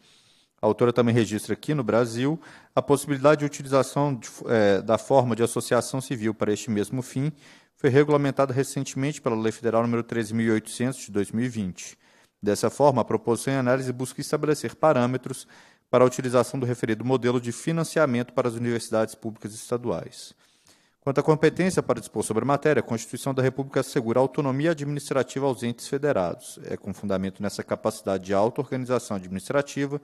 B: A autora também registra aqui no Brasil a possibilidade de utilização de, eh, da forma de associação civil para este mesmo fim, foi regulamentada recentemente pela Lei Federal nº 13.800 de 2020. Dessa forma, a proposição em análise busca estabelecer parâmetros para a utilização do referido modelo de financiamento para as universidades públicas estaduais. Quanto à competência para dispor sobre a matéria, a Constituição da República assegura autonomia administrativa aos entes federados. É com fundamento nessa capacidade de auto-organização administrativa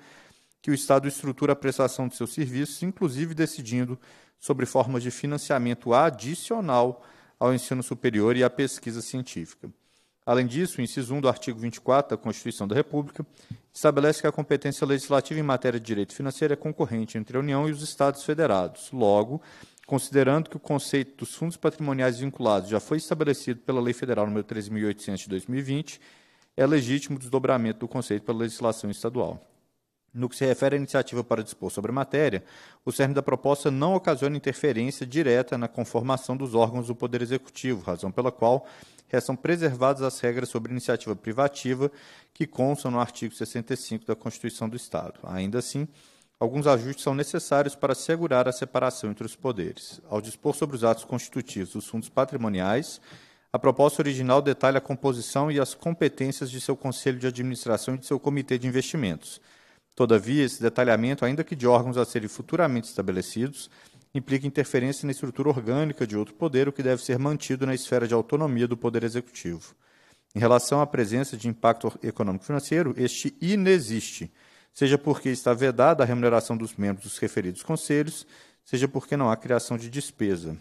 B: que o Estado estrutura a prestação de seus serviços, inclusive decidindo sobre formas de financiamento adicional ao ensino superior e à pesquisa científica. Além disso, o inciso 1 do artigo 24 da Constituição da República estabelece que a competência legislativa em matéria de direito financeiro é concorrente entre a União e os Estados federados. Logo, considerando que o conceito dos fundos patrimoniais vinculados já foi estabelecido pela Lei Federal nº 3.800 de 2020, é legítimo o desdobramento do conceito pela legislação estadual. No que se refere à iniciativa para dispor sobre a matéria, o cerne da proposta não ocasiona interferência direta na conformação dos órgãos do Poder Executivo, razão pela qual restam preservadas as regras sobre iniciativa privativa que constam no artigo 65 da Constituição do Estado. Ainda assim, alguns ajustes são necessários para assegurar a separação entre os poderes. Ao dispor sobre os atos constitutivos dos fundos patrimoniais, a proposta original detalha a composição e as competências de seu conselho de administração e de seu comitê de investimentos. Todavia, esse detalhamento, ainda que de órgãos a serem futuramente estabelecidos, implica interferência na estrutura orgânica de outro poder, o que deve ser mantido na esfera de autonomia do poder executivo. Em relação à presença de impacto econômico financeiro, este inexiste, seja porque está vedada a remuneração dos membros dos referidos conselhos, seja porque não há criação de despesa.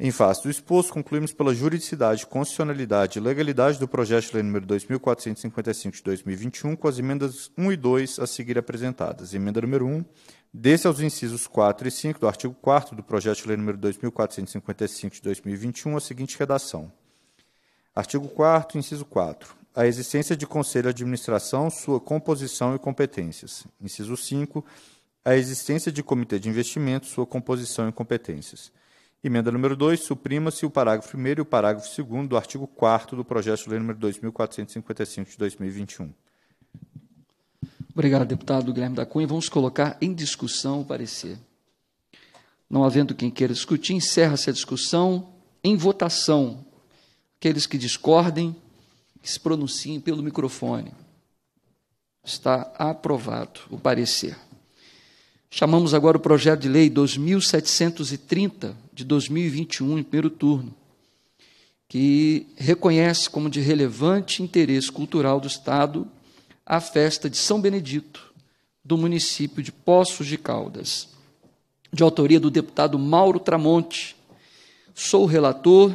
B: Em face do exposto, concluímos pela juridicidade, constitucionalidade e legalidade do projeto de lei número 2455 de 2021, com as emendas 1 e 2 a seguir apresentadas. Emenda número 1 desse aos incisos 4 e 5 do artigo 4 do projeto de lei número 2455 de 2021 a seguinte redação. Artigo 4 inciso 4. A existência de conselho de administração, sua composição e competências. Inciso 5. A existência de comitê de investimento, sua composição e competências. Emenda número 2, suprima-se o parágrafo 1 e o parágrafo 2 do artigo 4 do projeto de lei número 2455 de 2021.
F: Obrigado, deputado Guilherme da Cunha. Vamos colocar em discussão o parecer. Não havendo quem queira discutir, encerra-se a discussão em votação. Aqueles que discordem, que se pronunciem pelo microfone. Está aprovado o parecer. Chamamos agora o projeto de lei 2730 de 2021, em primeiro turno, que reconhece como de relevante interesse cultural do Estado a festa de São Benedito, do município de Poços de Caldas, de autoria do deputado Mauro Tramonte. Sou relator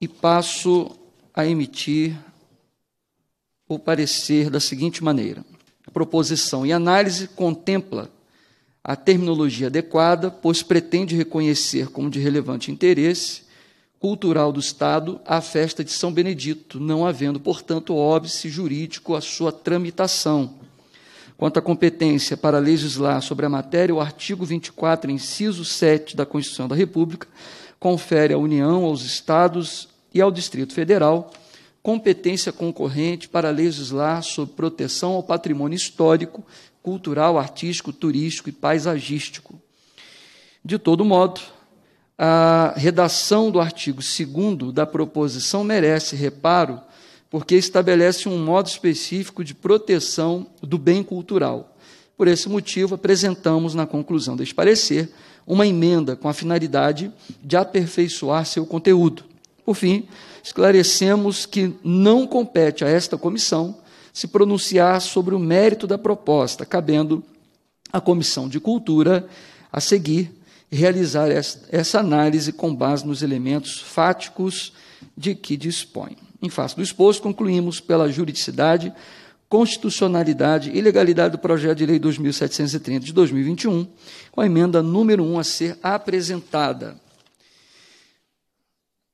F: e passo a emitir o parecer da seguinte maneira: a proposição e análise contempla a terminologia adequada, pois pretende reconhecer como de relevante interesse cultural do Estado à festa de São Benedito, não havendo, portanto, óbice jurídico à sua tramitação. Quanto à competência para legislar sobre a matéria, o artigo 24, inciso 7 da Constituição da República, confere à União, aos Estados e ao Distrito Federal competência concorrente para legislar sobre proteção ao patrimônio histórico, cultural, artístico, turístico e paisagístico. De todo modo, a redação do artigo 2 da proposição merece reparo, porque estabelece um modo específico de proteção do bem cultural. Por esse motivo, apresentamos na conclusão deste parecer uma emenda com a finalidade de aperfeiçoar seu conteúdo. Por fim, esclarecemos que não compete a esta comissão se pronunciar sobre o mérito da proposta, cabendo à Comissão de Cultura a seguir realizar essa análise com base nos elementos fáticos de que dispõe. Em face do exposto, concluímos pela juridicidade, constitucionalidade e legalidade do projeto de lei 2730 de 2021, com a emenda número 1 a ser apresentada.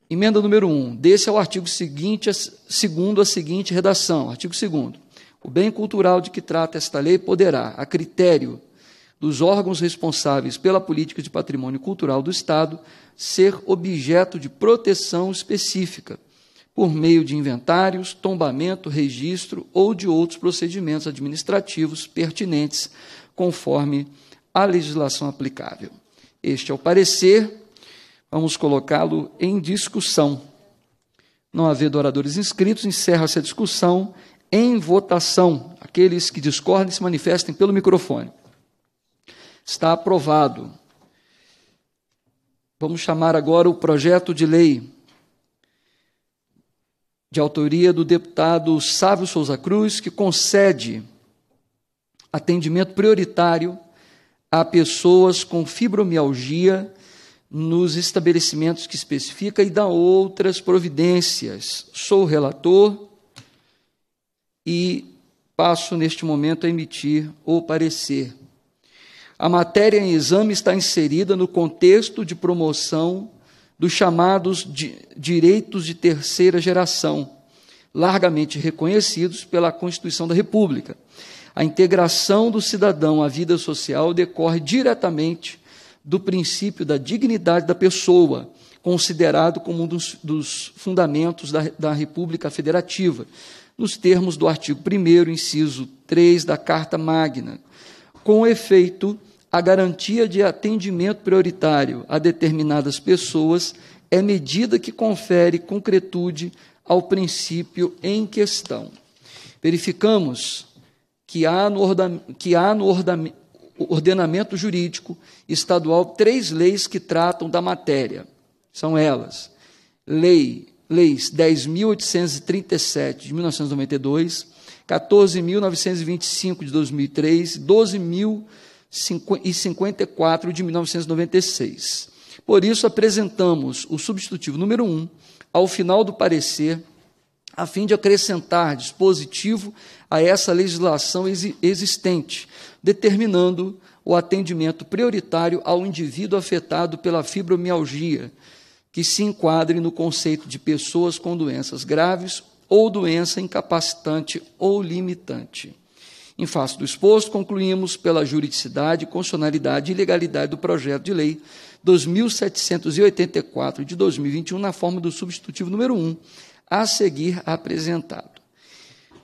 F: Emenda número 1. Desse ao artigo seguinte, segundo a seguinte redação. Artigo 2 O bem cultural de que trata esta lei poderá, a critério dos órgãos responsáveis pela política de patrimônio cultural do Estado ser objeto de proteção específica, por meio de inventários, tombamento, registro ou de outros procedimentos administrativos pertinentes, conforme a legislação aplicável. Este é o parecer, vamos colocá-lo em discussão. Não havendo oradores inscritos, encerra-se a discussão em votação. Aqueles que discordem se manifestem pelo microfone. Está aprovado. Vamos chamar agora o projeto de lei de autoria do deputado Sávio Souza Cruz, que concede atendimento prioritário a pessoas com fibromialgia nos estabelecimentos que especifica e dá outras providências. Sou relator e passo neste momento a emitir o parecer. A matéria em exame está inserida no contexto de promoção dos chamados de direitos de terceira geração, largamente reconhecidos pela Constituição da República. A integração do cidadão à vida social decorre diretamente do princípio da dignidade da pessoa, considerado como um dos, dos fundamentos da, da República Federativa, nos termos do artigo 1, inciso 3 da Carta Magna. Com efeito, a garantia de atendimento prioritário a determinadas pessoas é medida que confere concretude ao princípio em questão. Verificamos que há no, que há no ordenamento jurídico estadual três leis que tratam da matéria. São elas: Lei leis 10.837 de 1992, 14.925 de 2003, 12.000 e 54 de 1996. Por isso, apresentamos o substitutivo número 1 ao final do parecer, a fim de acrescentar dispositivo a essa legislação existente, determinando o atendimento prioritário ao indivíduo afetado pela fibromialgia, que se enquadre no conceito de pessoas com doenças graves ou doença incapacitante ou limitante. Em face do exposto, concluímos pela juridicidade, constitucionalidade e legalidade do projeto de lei 2784 de 2021, na forma do substitutivo número 1, a seguir apresentado.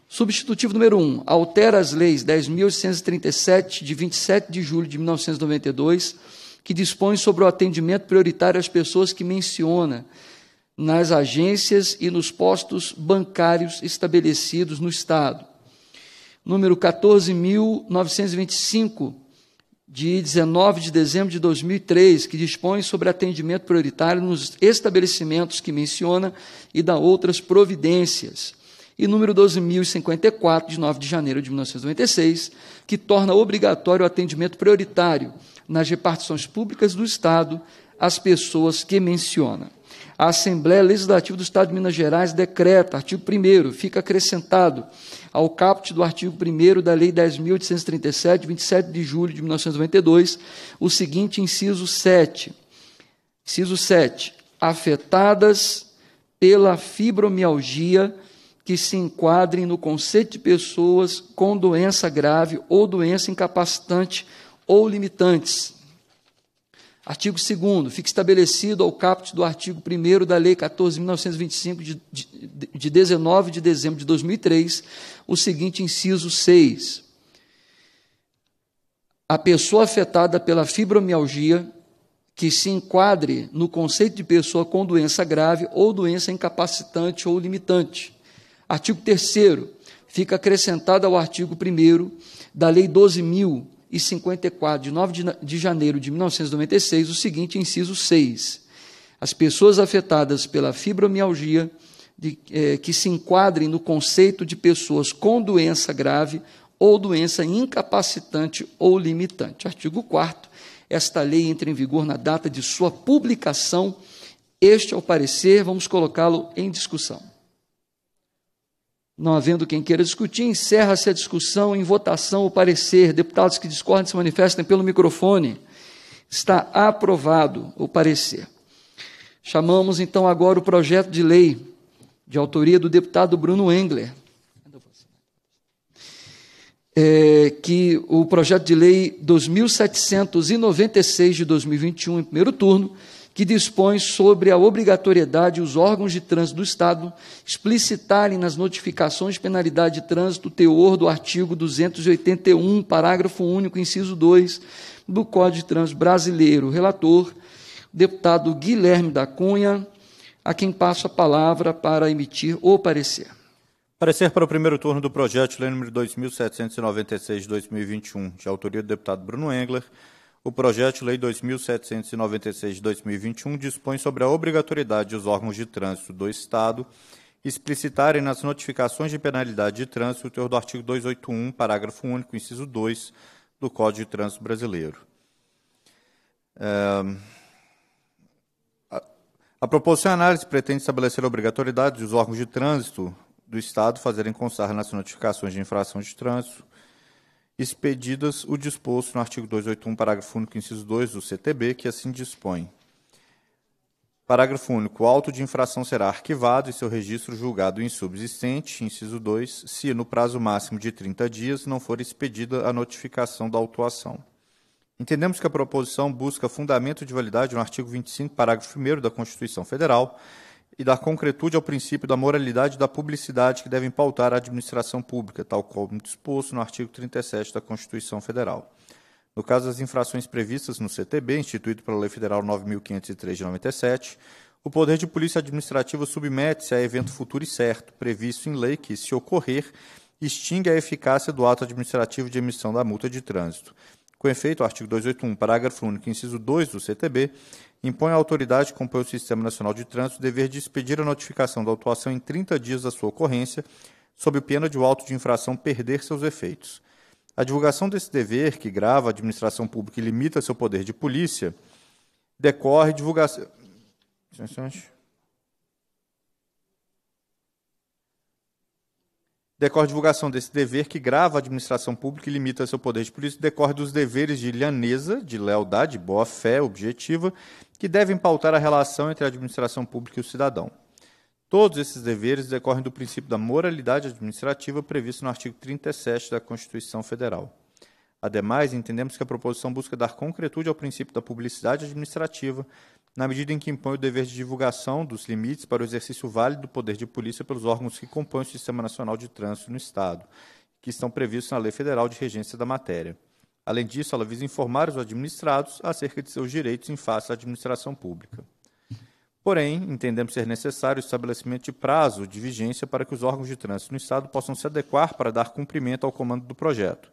F: Substitutivo número 1. Altera as leis 10.837, de 27 de julho de 1992, que dispõe sobre o atendimento prioritário às pessoas que menciona nas agências e nos postos bancários estabelecidos no Estado número 14.925, de 19 de dezembro de 2003, que dispõe sobre atendimento prioritário nos estabelecimentos que menciona e dá outras providências. E número 12.054, de 9 de janeiro de 1996, que torna obrigatório o atendimento prioritário nas repartições públicas do Estado às pessoas que menciona a Assembleia Legislativa do Estado de Minas Gerais decreta, artigo 1 fica acrescentado ao caput do artigo 1 da Lei 10.837, 27 de julho de 1992, o seguinte inciso 7. Inciso 7. Afetadas pela fibromialgia que se enquadrem no conceito de pessoas com doença grave ou doença incapacitante ou limitantes. Artigo 2 fica estabelecido ao caput do artigo 1 da Lei 14.925, de, de, de 19 de dezembro de 2003, o seguinte inciso 6. A pessoa afetada pela fibromialgia que se enquadre no conceito de pessoa com doença grave ou doença incapacitante ou limitante. Artigo 3 fica acrescentado ao artigo 1 da Lei 12.000, e 54, de 9 de janeiro de 1996, o seguinte inciso 6. As pessoas afetadas pela fibromialgia de, eh, que se enquadrem no conceito de pessoas com doença grave ou doença incapacitante ou limitante. Artigo 4 Esta lei entra em vigor na data de sua publicação. Este é o parecer, vamos colocá-lo em discussão. Não havendo quem queira discutir, encerra-se a discussão em votação o parecer. Deputados que discordem se manifestem pelo microfone. Está aprovado o parecer. Chamamos então agora o projeto de lei de autoria do deputado Bruno Engler, é, que o projeto de lei 2796 de 2021, em primeiro turno, que dispõe sobre a obrigatoriedade os órgãos de trânsito do Estado explicitarem nas notificações de penalidade de trânsito o teor do artigo 281, parágrafo único, inciso 2 do Código de Trânsito Brasileiro. Relator, deputado Guilherme da Cunha, a quem passo a palavra para emitir o parecer. Parecer para o primeiro turno do projeto de lei número 2796-2021,
B: de autoria do deputado Bruno Engler, o projeto de Lei 2796 de 2021 dispõe sobre a obrigatoriedade dos órgãos de trânsito do Estado explicitarem nas notificações de penalidade de trânsito o teor do artigo 281, parágrafo único, inciso 2 do Código de Trânsito Brasileiro. É... A proposição análise pretende estabelecer a obrigatoriedade dos órgãos de trânsito do Estado fazerem constar nas notificações de infração de trânsito expedidas o disposto no artigo 281, parágrafo único, inciso 2 do CTB, que assim dispõe. Parágrafo único. O auto de infração será arquivado e seu registro julgado insubsistente, inciso 2, se no prazo máximo de 30 dias não for expedida a notificação da autuação. Entendemos que a proposição busca fundamento de validade no artigo 25, parágrafo 1 da Constituição Federal, e dar concretude ao princípio da moralidade e da publicidade que devem pautar a administração pública, tal como disposto no artigo 37 da Constituição Federal. No caso das infrações previstas no CTB, instituído pela Lei Federal 9503 de 97, o poder de polícia administrativa submete-se a evento futuro e certo, previsto em lei que, se ocorrer, extingue a eficácia do ato administrativo de emissão da multa de trânsito. Com efeito, o artigo 281, parágrafo único, inciso 2 do CTB, impõe à autoridade que compõe o Sistema Nacional de Trânsito o dever de expedir a notificação da autuação em 30 dias da sua ocorrência, sob pena de o auto de infração perder seus efeitos. A divulgação desse dever, que grava a administração pública e limita seu poder de polícia, decorre divulgação. Decorre divulgação desse dever que grava a administração pública e limita seu poder de polícia, decorre dos deveres de lhaneza, de lealdade, boa-fé, objetiva que devem pautar a relação entre a administração pública e o cidadão. Todos esses deveres decorrem do princípio da moralidade administrativa previsto no artigo 37 da Constituição Federal. Ademais, entendemos que a proposição busca dar concretude ao princípio da publicidade administrativa, na medida em que impõe o dever de divulgação dos limites para o exercício válido do poder de polícia pelos órgãos que compõem o Sistema Nacional de Trânsito no Estado, que estão previstos na Lei Federal de Regência da Matéria. Além disso, ela visa informar os administrados acerca de seus direitos em face à administração pública. Porém, entendemos ser necessário o estabelecimento de prazo de vigência para que os órgãos de trânsito no Estado possam se adequar para dar cumprimento ao comando do projeto.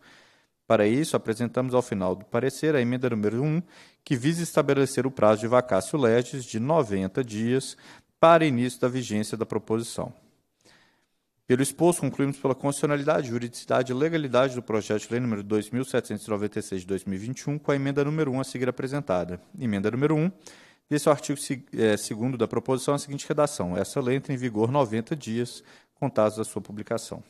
B: Para isso, apresentamos ao final do parecer a emenda número 1, que visa estabelecer o prazo de vacácio legis de 90 dias para início da vigência da proposição. Pelo exposto, concluímos pela constitucionalidade, juridicidade e legalidade do projeto de lei número 2796 de 2021, com a emenda número 1 a seguir apresentada. Emenda número 1. Desse artigo 2 é, da proposição, a seguinte redação: Essa lei entra em vigor 90 dias
F: contados da sua publicação.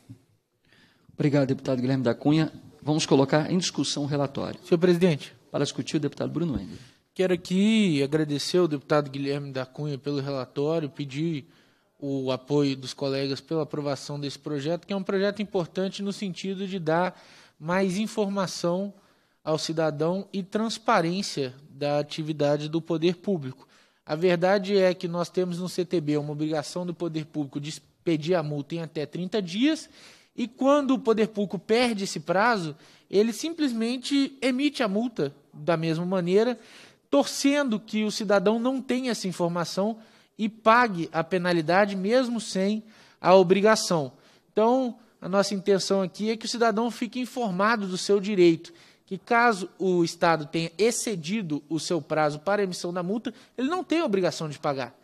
F: Obrigado, deputado Guilherme da Cunha. Vamos colocar em discussão o relatório. Senhor presidente. Para discutir, o deputado Bruno Engel. Quero aqui
E: agradecer ao deputado Guilherme da Cunha pelo relatório, pedir o apoio dos colegas pela aprovação desse projeto, que é um projeto importante no sentido de dar mais informação ao cidadão e transparência da atividade do poder público. A verdade é que nós temos no CTB uma obrigação do poder público de pedir a multa em até 30 dias, e quando o poder público perde esse prazo, ele simplesmente emite a multa da mesma maneira, torcendo que o cidadão não tenha essa informação e pague a penalidade mesmo sem a obrigação. Então, a nossa intenção aqui é que o cidadão fique informado do seu direito, que caso o Estado tenha excedido o seu prazo para emissão da multa, ele não tem obrigação de pagar.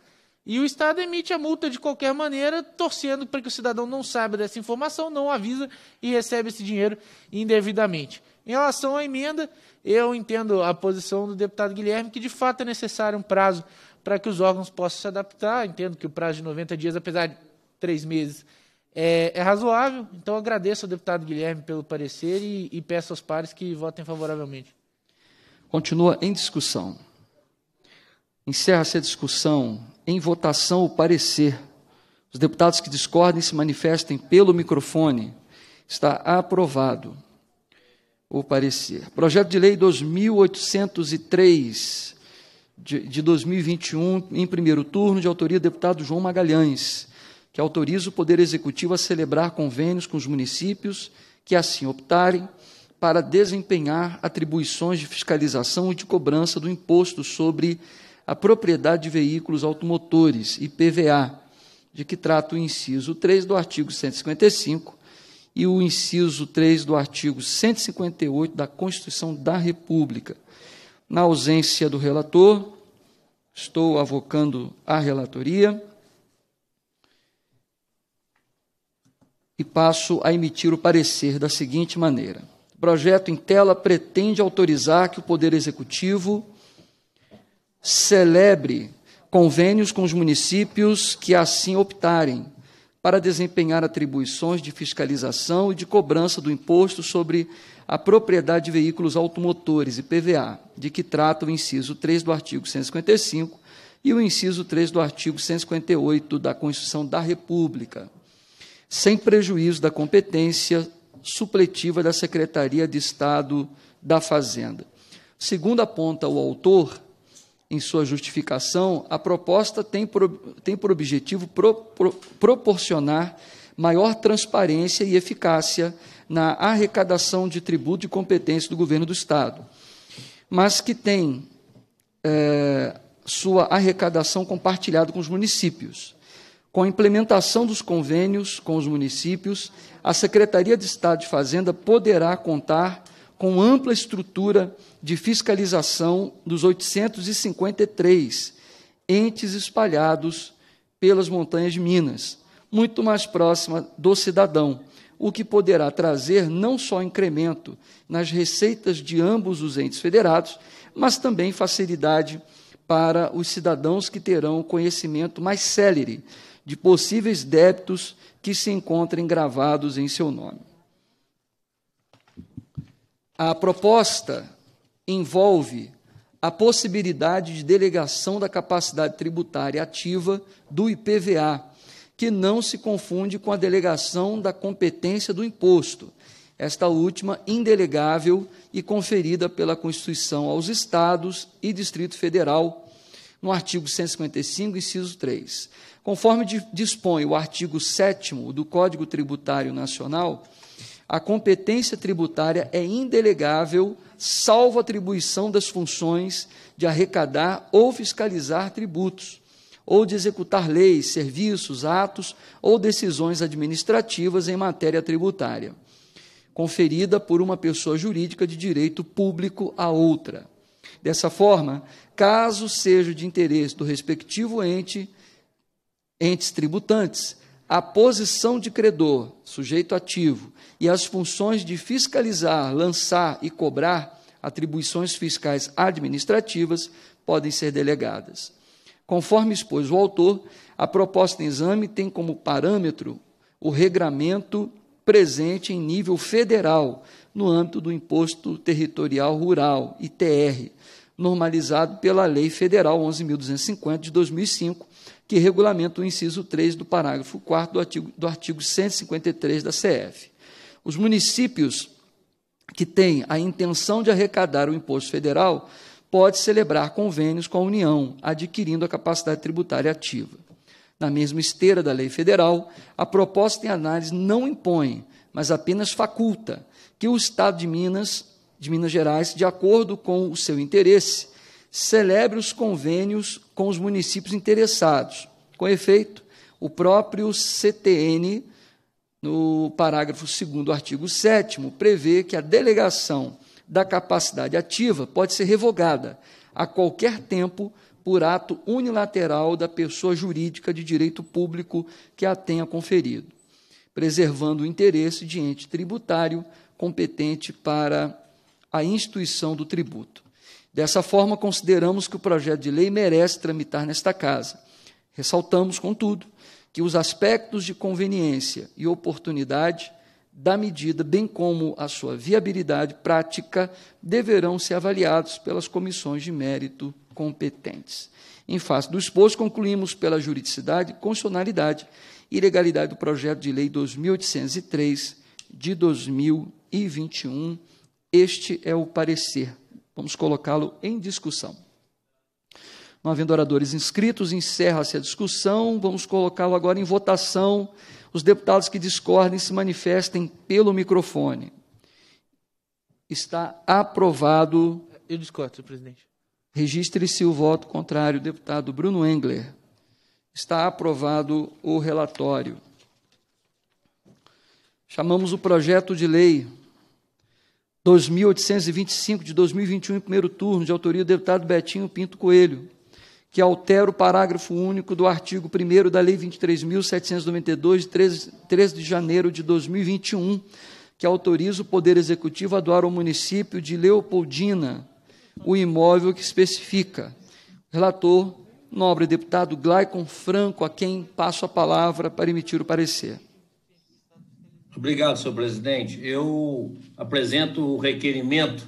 E: E o Estado emite a multa de qualquer maneira, torcendo para que o cidadão não saiba dessa informação, não avisa e recebe esse dinheiro indevidamente. Em relação à emenda, eu entendo a posição do deputado Guilherme que de fato é necessário um prazo para que os órgãos possam se adaptar. Entendo que o prazo de 90 dias, apesar de três meses, é, é razoável. Então, agradeço ao deputado Guilherme pelo parecer e, e peço aos pares que votem favoravelmente.
F: Continua em discussão. Encerra-se a discussão. Em votação, o parecer. Os deputados que discordem se manifestem pelo microfone. Está aprovado o parecer. Projeto de Lei 2803 de, de 2021, em primeiro turno, de autoria do deputado João Magalhães, que autoriza o Poder Executivo a celebrar convênios com os municípios que assim optarem para desempenhar atribuições de fiscalização e de cobrança do imposto sobre a propriedade de veículos automotores, IPVA, de que trata o inciso 3 do artigo 155 e o inciso 3 do artigo 158 da Constituição da República na ausência do relator, estou avocando a relatoria e passo a emitir o parecer da seguinte maneira: o projeto em tela pretende autorizar que o Poder Executivo celebre convênios com os municípios que assim optarem para desempenhar atribuições de fiscalização e de cobrança do imposto sobre a propriedade de veículos automotores, e PVA, de que trata o inciso 3 do artigo 155 e o inciso 3 do artigo 158 da Constituição da República, sem prejuízo da competência supletiva da Secretaria de Estado da Fazenda. Segundo aponta o autor, em sua justificação, a proposta tem por, tem por objetivo pro, pro, proporcionar maior transparência e eficácia na arrecadação de tributo de competência do governo do Estado, mas que tem é, sua arrecadação compartilhada com os municípios. Com a implementação dos convênios com os municípios, a Secretaria de Estado de Fazenda poderá contar com ampla estrutura de fiscalização dos 853 entes espalhados pelas montanhas de Minas, muito mais próxima do cidadão, o que poderá trazer não só incremento nas receitas de ambos os entes federados, mas também facilidade para os cidadãos que terão conhecimento mais célere de possíveis débitos que se encontrem gravados em seu nome. A proposta envolve a possibilidade de delegação da capacidade tributária ativa do IPVA, que não se confunde com a delegação da competência do imposto, esta última indelegável e conferida pela Constituição aos Estados e Distrito Federal, no artigo 155, inciso 3. Conforme dispõe o artigo 7 do Código Tributário Nacional, a competência tributária é indelegável, salvo atribuição das funções de arrecadar ou fiscalizar tributos, ou de executar leis, serviços, atos ou decisões administrativas em matéria tributária, conferida por uma pessoa jurídica de direito público a outra. Dessa forma, caso seja de interesse do respectivo ente, entes tributantes, a posição de credor, sujeito ativo, e as funções de fiscalizar, lançar e cobrar atribuições fiscais administrativas podem ser delegadas. Conforme expôs o autor, a proposta em exame tem como parâmetro o regramento presente em nível federal, no âmbito do Imposto Territorial Rural, ITR, normalizado pela Lei Federal 11.250 de 2005, que regulamenta o inciso 3 do parágrafo 4 do artigo, do artigo 153 da CF. Os municípios que têm a intenção de arrecadar o imposto federal pode celebrar convênios com a União, adquirindo a capacidade tributária ativa. Na mesma esteira da lei federal, a proposta em análise não impõe, mas apenas faculta que o Estado de Minas, de Minas Gerais, de acordo com o seu interesse, celebre os convênios com os municípios interessados. Com efeito, o próprio CTN no parágrafo 2 artigo 7 prevê que a delegação da capacidade ativa pode ser revogada a qualquer tempo por ato unilateral da pessoa jurídica de direito público que a tenha conferido, preservando o interesse de ente tributário competente para a instituição do tributo. Dessa forma, consideramos que o projeto de lei merece tramitar nesta casa. Ressaltamos, contudo, que os aspectos de conveniência e oportunidade da medida, bem como a sua viabilidade prática, deverão ser avaliados pelas comissões de mérito competentes. Em face do exposto, concluímos pela juridicidade, constitucionalidade e legalidade do projeto de lei 2803 de 2021. Este é o parecer. Vamos colocá-lo em discussão. Não havendo oradores inscritos, encerra-se a discussão. Vamos colocá-lo agora em votação. Os deputados que discordem se manifestem pelo microfone. Está aprovado.
E: Eu discordo, senhor presidente.
F: Registre-se o voto contrário, deputado Bruno Engler. Está aprovado o relatório. Chamamos o projeto de lei 2825 de 2021, em primeiro turno, de autoria do deputado Betinho Pinto Coelho que altera o parágrafo único do artigo 1 da Lei 23.792, de 13, 13 de janeiro de 2021, que autoriza o Poder Executivo a doar ao município de Leopoldina o imóvel que especifica. Relator, nobre deputado Glaicon Franco, a quem passo a palavra para emitir o parecer.
G: Obrigado, senhor presidente. Eu apresento o requerimento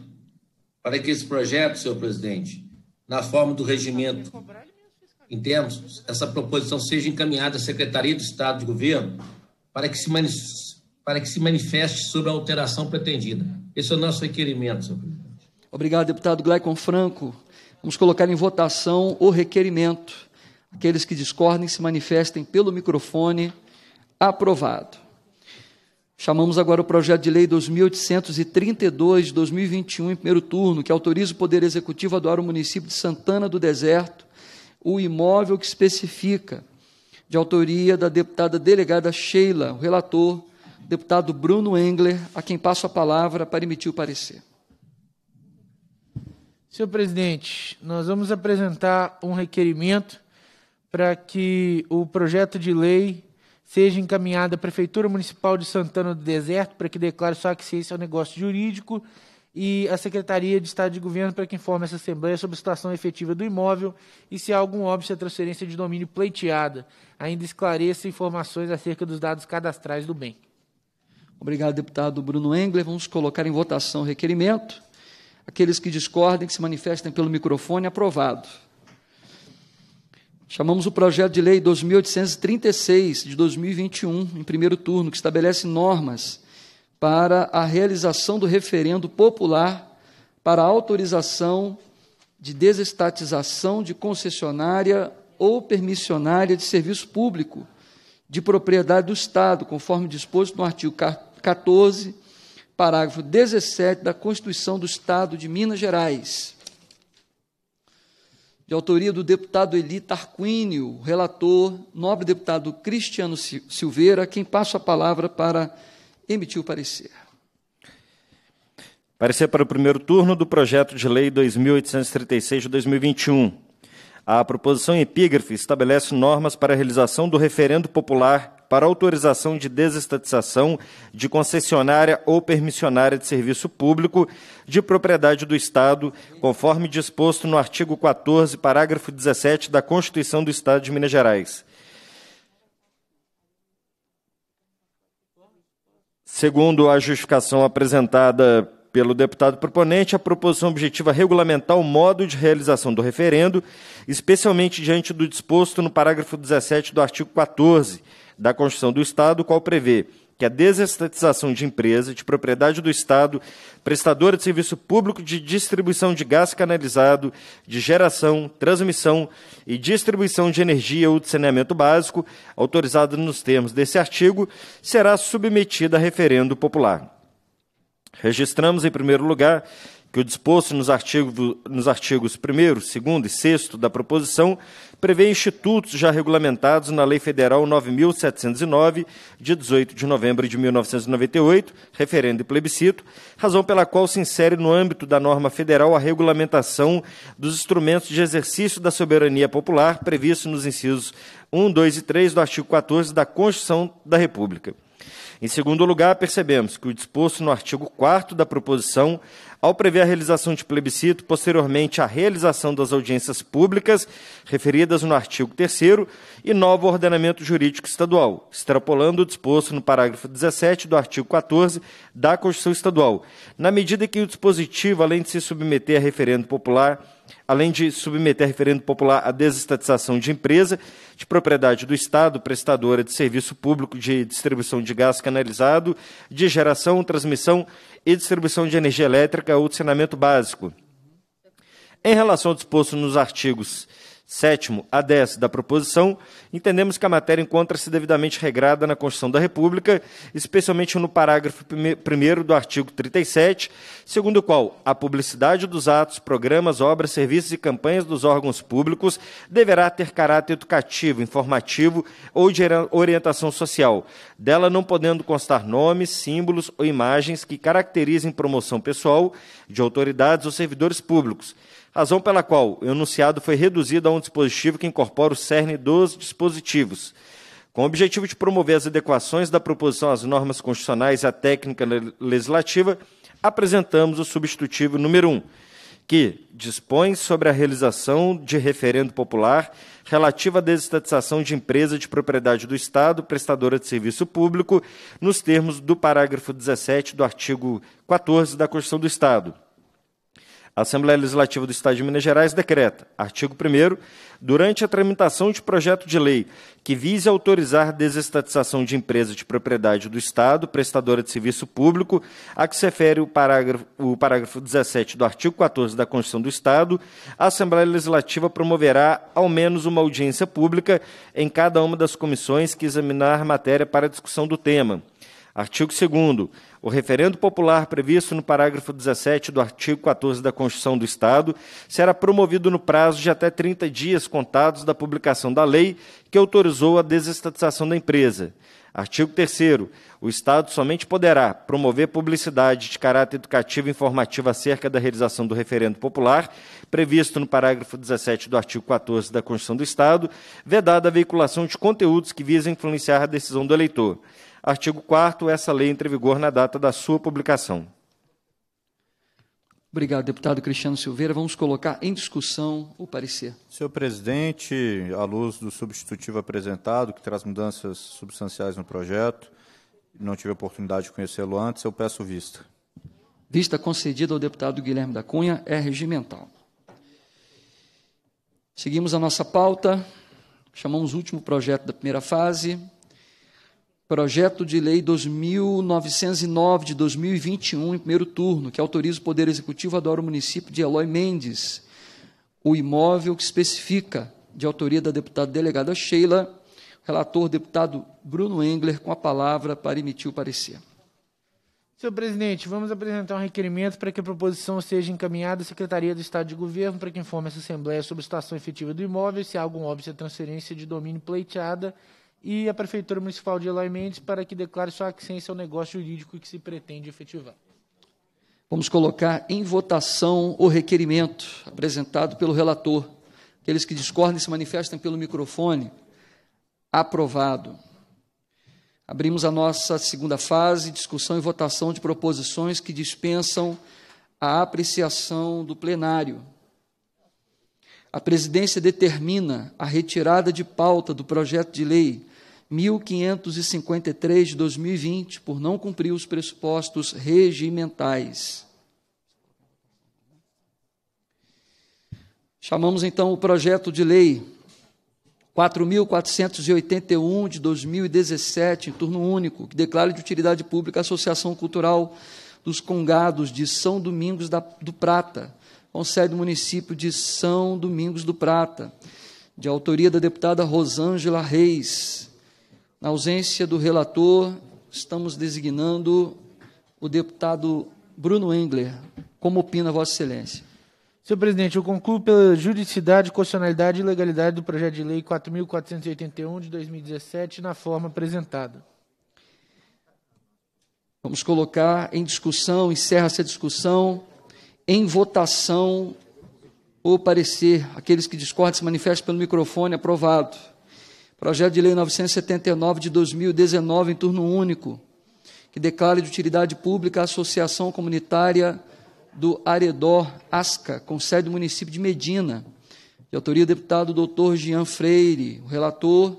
G: para que esse projeto, senhor presidente, na forma do regimento internos, essa proposição seja encaminhada à Secretaria do Estado de Governo para que se, para que se manifeste sobre a alteração pretendida. Esse é o nosso
F: requerimento, senhor presidente. Obrigado, deputado Gleicon Franco. Vamos colocar em votação o requerimento. Aqueles que discordem se manifestem pelo microfone. Aprovado. Chamamos agora o projeto de lei 2832 2021 em primeiro turno, que autoriza o Poder Executivo a doar ao município de Santana do Deserto o imóvel que especifica, de autoria da deputada delegada Sheila, o relator, deputado Bruno Engler, a quem passo a palavra para emitir o parecer.
E: Senhor presidente, nós vamos apresentar um requerimento para que o projeto de lei seja encaminhada à Prefeitura Municipal de Santana do Deserto para que declare sua aquiescência ao é negócio jurídico e à Secretaria de Estado de Governo para que informe essa Assembleia sobre a situação efetiva do imóvel e se há algum óbvio à transferência de domínio pleiteada. Ainda esclareça informações acerca dos dados
F: cadastrais do bem. Obrigado, deputado Bruno Engler. Vamos colocar em votação o requerimento. Aqueles que discordem, que se manifestem pelo microfone, aprovado. Chamamos o projeto de lei 2836 de 2021, em primeiro turno, que estabelece normas para a realização do referendo popular para autorização de desestatização de concessionária ou permissionária de serviço público de propriedade do Estado, conforme disposto no artigo 14, parágrafo 17 da Constituição do Estado de Minas Gerais de autoria do deputado Eli Tarquínio, relator, nobre deputado Cristiano Silveira, quem passa a palavra para emitir o parecer.
D: Parecer para o primeiro turno do projeto de lei 2836 de 2021. A proposição em epígrafe estabelece normas para a realização do referendo popular para autorização de desestatização de concessionária ou permissionária de serviço público de propriedade do Estado, conforme disposto no artigo 14, parágrafo 17 da Constituição do Estado de Minas Gerais. Segundo a justificação apresentada pelo deputado proponente, a proposição objetiva regulamentar o modo de realização do referendo, especialmente diante do disposto no parágrafo 17 do artigo 14, da Constituição do Estado, o qual prevê que a desestatização de empresa de propriedade do Estado, prestadora de serviço público de distribuição de gás canalizado, de geração, transmissão e distribuição de energia ou de saneamento básico, autorizada nos termos desse artigo, será submetida a referendo popular. Registramos, em primeiro lugar, que o disposto nos, nos artigos 1, 2 e 6 da proposição prevê institutos já regulamentados na Lei Federal 9.709, de 18 de novembro de 1998, referendo e plebiscito, razão pela qual se insere no âmbito da norma federal a regulamentação dos instrumentos de exercício da soberania popular previsto nos incisos 1, 2 e 3 do artigo 14 da Constituição da República. Em segundo lugar, percebemos que o disposto no artigo 4 da proposição, ao prever a realização de plebiscito, posteriormente a realização das audiências públicas, referidas no artigo 3 e novo ordenamento jurídico estadual, extrapolando o disposto no parágrafo 17 do artigo 14 da Constituição Estadual, na medida que o dispositivo, além de se submeter a referendo popular, além de submeter referendo popular à desestatização de empresa de propriedade do Estado, prestadora de serviço público de distribuição de gás canalizado, de geração, transmissão e distribuição de energia elétrica ou de saneamento básico. Em relação ao disposto nos artigos 7 a 10 da proposição, entendemos que a matéria encontra-se devidamente regrada na Constituição da República, especialmente no parágrafo 1 do artigo 37, segundo o qual a publicidade dos atos, programas, obras, serviços e campanhas dos órgãos públicos deverá ter caráter educativo, informativo ou de orientação social, dela não podendo constar nomes, símbolos ou imagens que caracterizem promoção pessoal de autoridades ou servidores públicos Razão pela qual o enunciado foi reduzido a um dispositivo que incorpora o cerne dos dispositivos, com o objetivo de promover as adequações da proposição às normas constitucionais e à técnica legislativa, apresentamos o substitutivo número 1, que dispõe sobre a realização de referendo popular relativo à desestatização de empresa de propriedade do Estado prestadora de serviço público, nos termos do parágrafo 17 do artigo 14 da Constituição do Estado. A Assembleia Legislativa do Estado de Minas Gerais decreta, artigo 1 durante a tramitação de projeto de lei que vise autorizar desestatização de empresa de propriedade do Estado, prestadora de serviço público, a que se refere o parágrafo, o parágrafo 17 do artigo 14 da Constituição do Estado, a Assembleia Legislativa promoverá ao menos uma audiência pública em cada uma das comissões que examinar matéria para discussão do tema. Artigo 2 o referendo popular previsto no parágrafo 17 do artigo 14 da Constituição do Estado será promovido no prazo de até 30 dias contados da publicação da lei que autorizou a desestatização da empresa. Artigo 3 O Estado somente poderá promover publicidade de caráter educativo e informativo acerca da realização do referendo popular, previsto no parágrafo 17 do artigo 14 da Constituição do Estado, vedada a veiculação de conteúdos que visam influenciar a decisão do eleitor. Artigo 4 essa lei entra em vigor na data da sua publicação.
F: Obrigado, deputado Cristiano Silveira. Vamos colocar em discussão o parecer. Senhor
D: presidente,
B: à luz do substitutivo apresentado, que traz mudanças substanciais no projeto,
F: não tive a oportunidade de conhecê-lo antes, eu peço vista. Vista concedida ao deputado Guilherme da Cunha, é regimental. Seguimos a nossa pauta, chamamos o último projeto da primeira fase, projeto de lei 2909 de 2021, em primeiro turno, que autoriza o Poder Executivo a doar o município de Eloy Mendes o imóvel que especifica, de autoria da deputada delegada Sheila, relator deputado Bruno Engler, com a palavra para emitir o parecer.
E: Senhor presidente, vamos apresentar um requerimento para que a proposição seja encaminhada à Secretaria do Estado de Governo para que informe essa Assembleia sobre a situação efetiva do imóvel e se há algum óbvio de transferência de domínio pleiteada e a Prefeitura Municipal de Eloy Mendes para que declare sua aquiescência ao negócio jurídico que se pretende efetivar.
F: Vamos colocar em votação o requerimento apresentado pelo relator. Aqueles que discordem se manifestem pelo microfone. Aprovado. Abrimos a nossa segunda fase, discussão e votação de proposições que dispensam a apreciação do plenário. A presidência determina a retirada de pauta do projeto de lei 1553 de 2020 por não cumprir os pressupostos regimentais. Chamamos então o projeto de lei 4.481 de 2017, em turno único, que declara de utilidade pública a Associação Cultural dos Congados de São Domingos da, do Prata, com sede do município de São Domingos do Prata, de autoria da deputada Rosângela Reis, na ausência do relator, estamos designando o deputado Bruno Engler. Como opina Vossa Excelência? Senhor presidente, eu concluo pela juridicidade, constitucionalidade e legalidade
E: do projeto de lei 4.481 de 2017 na forma apresentada.
F: Vamos colocar em discussão, encerra-se a discussão, em votação o parecer. Aqueles que discordam se manifestem pelo microfone, aprovado. Projeto de Lei 979 de 2019, em turno único, que declara de utilidade pública a Associação Comunitária do Aredor Asca, com sede no município de Medina, de autoria do deputado doutor Jean Freire, o relator.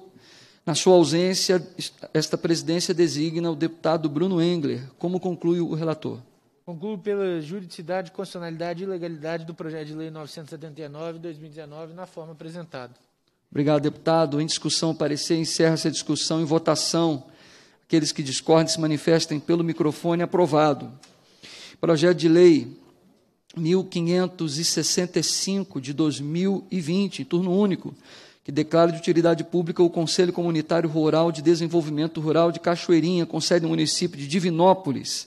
F: Na sua ausência, esta presidência designa o deputado Bruno Engler. Como conclui o relator?
E: Concluo pela juridicidade, constitucionalidade e legalidade do projeto de lei 979-2019 na forma apresentada.
F: Obrigado, deputado. Em discussão, parecer, encerra-se a discussão. Em votação, aqueles que discordem se manifestem pelo microfone. Aprovado. Projeto de Lei 1565 de 2020, em turno único, que declara de utilidade pública o Conselho Comunitário Rural de Desenvolvimento Rural de Cachoeirinha, com sede no município de Divinópolis,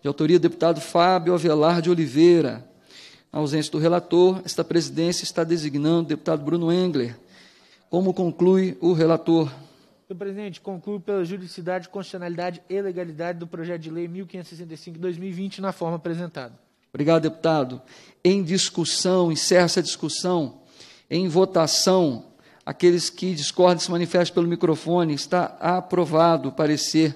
F: de autoria do deputado Fábio Avelar de Oliveira. Na ausência do relator, esta presidência está designando o deputado Bruno Engler como conclui o relator.
E: Senhor presidente, concluo pela juridicidade, constitucionalidade e legalidade do projeto de lei 1565-2020 na forma apresentada.
F: Obrigado, deputado. Em discussão, encerra essa discussão. Em votação, aqueles que discordam se manifestem pelo microfone. Está aprovado o parecer.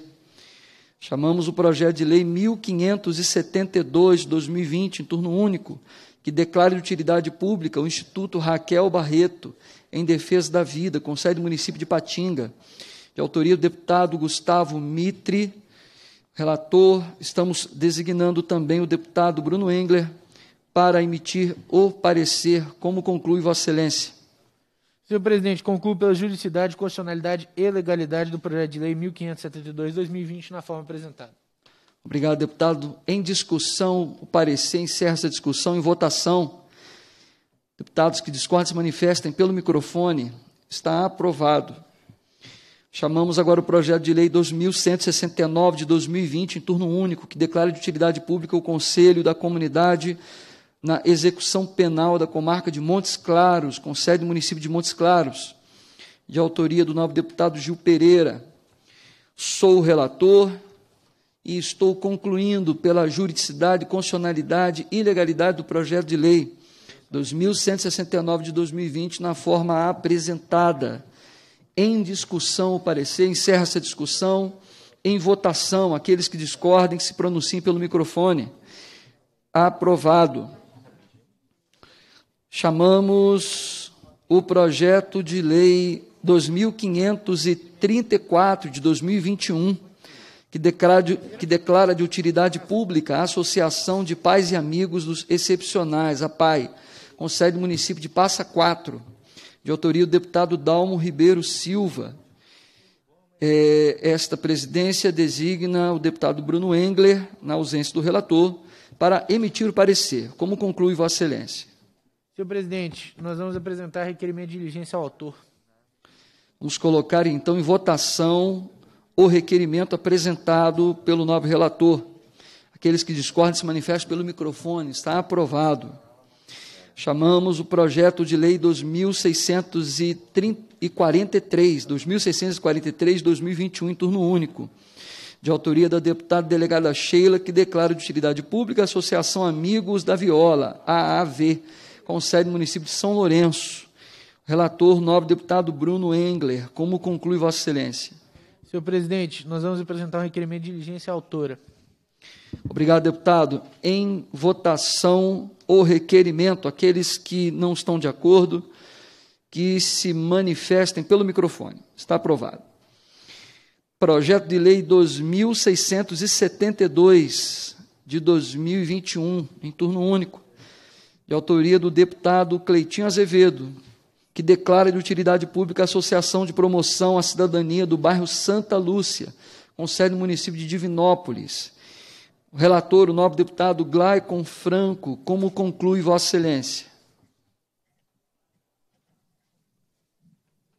F: Chamamos o projeto de lei 1572 2020, em turno único, que declara de utilidade pública o Instituto Raquel Barreto em defesa da vida, com sede município de Patinga, de autoria do deputado Gustavo Mitre, relator. Estamos designando também o deputado Bruno Engler para emitir o parecer, como conclui Vossa Excelência.
E: Senhor presidente, concluo pela juridicidade, constitucionalidade
F: e legalidade do projeto de lei 1572-2020
E: na forma apresentada.
F: Obrigado, deputado. Em discussão, o parecer encerra essa discussão em votação. Deputados que discordem se manifestem pelo microfone. Está aprovado. Chamamos agora o projeto de lei 2169 de 2020, em turno único, que declara de utilidade pública o Conselho da Comunidade na execução penal da comarca de Montes Claros, com sede no município de Montes Claros, de autoria do novo deputado Gil Pereira. Sou o relator e estou concluindo pela juridicidade, constitucionalidade e legalidade do projeto de lei 2169 de 2020, na forma apresentada. Em discussão o parecer, encerra essa discussão. Em votação, aqueles que discordem, que se pronunciem pelo microfone. Aprovado. Chamamos o projeto de lei 2534 de 2021, que declara que declara de utilidade pública a Associação de Pais e Amigos dos Excepcionais, a PAI com sede no município de Passa Quatro, de autoria do deputado Dalmo Ribeiro Silva. É, esta presidência designa o deputado Bruno Engler, na ausência do relator, para emitir o parecer. Como conclui Vossa Excelência?
E: Senhor presidente, nós vamos apresentar requerimento de diligência ao
F: autor. Vamos colocar então em votação o requerimento apresentado pelo novo relator. Aqueles que discordam se manifestam pelo microfone. Está aprovado chamamos o projeto de lei 2643, 2643 2021 em turno único, de autoria da deputada delegada Sheila, que declara de utilidade pública a Associação Amigos da Viola, AAV, com sede no município de São Lourenço. Relator, nobre deputado Bruno Engler. Como conclui Vossa Excelência?
E: Senhor presidente, nós vamos apresentar um requerimento de diligência autora.
F: Obrigado, deputado. Em votação o requerimento, aqueles que não estão de acordo, que se manifestem pelo microfone. Está aprovado. Projeto de Lei 2672 de 2021, em turno único, de autoria do deputado Cleitinho Azevedo, que declara de utilidade pública a Associação de Promoção à Cidadania do bairro Santa Lúcia, com sede no município de Divinópolis o relator, o nobre deputado Glaicon Franco, como conclui Vossa Excelência?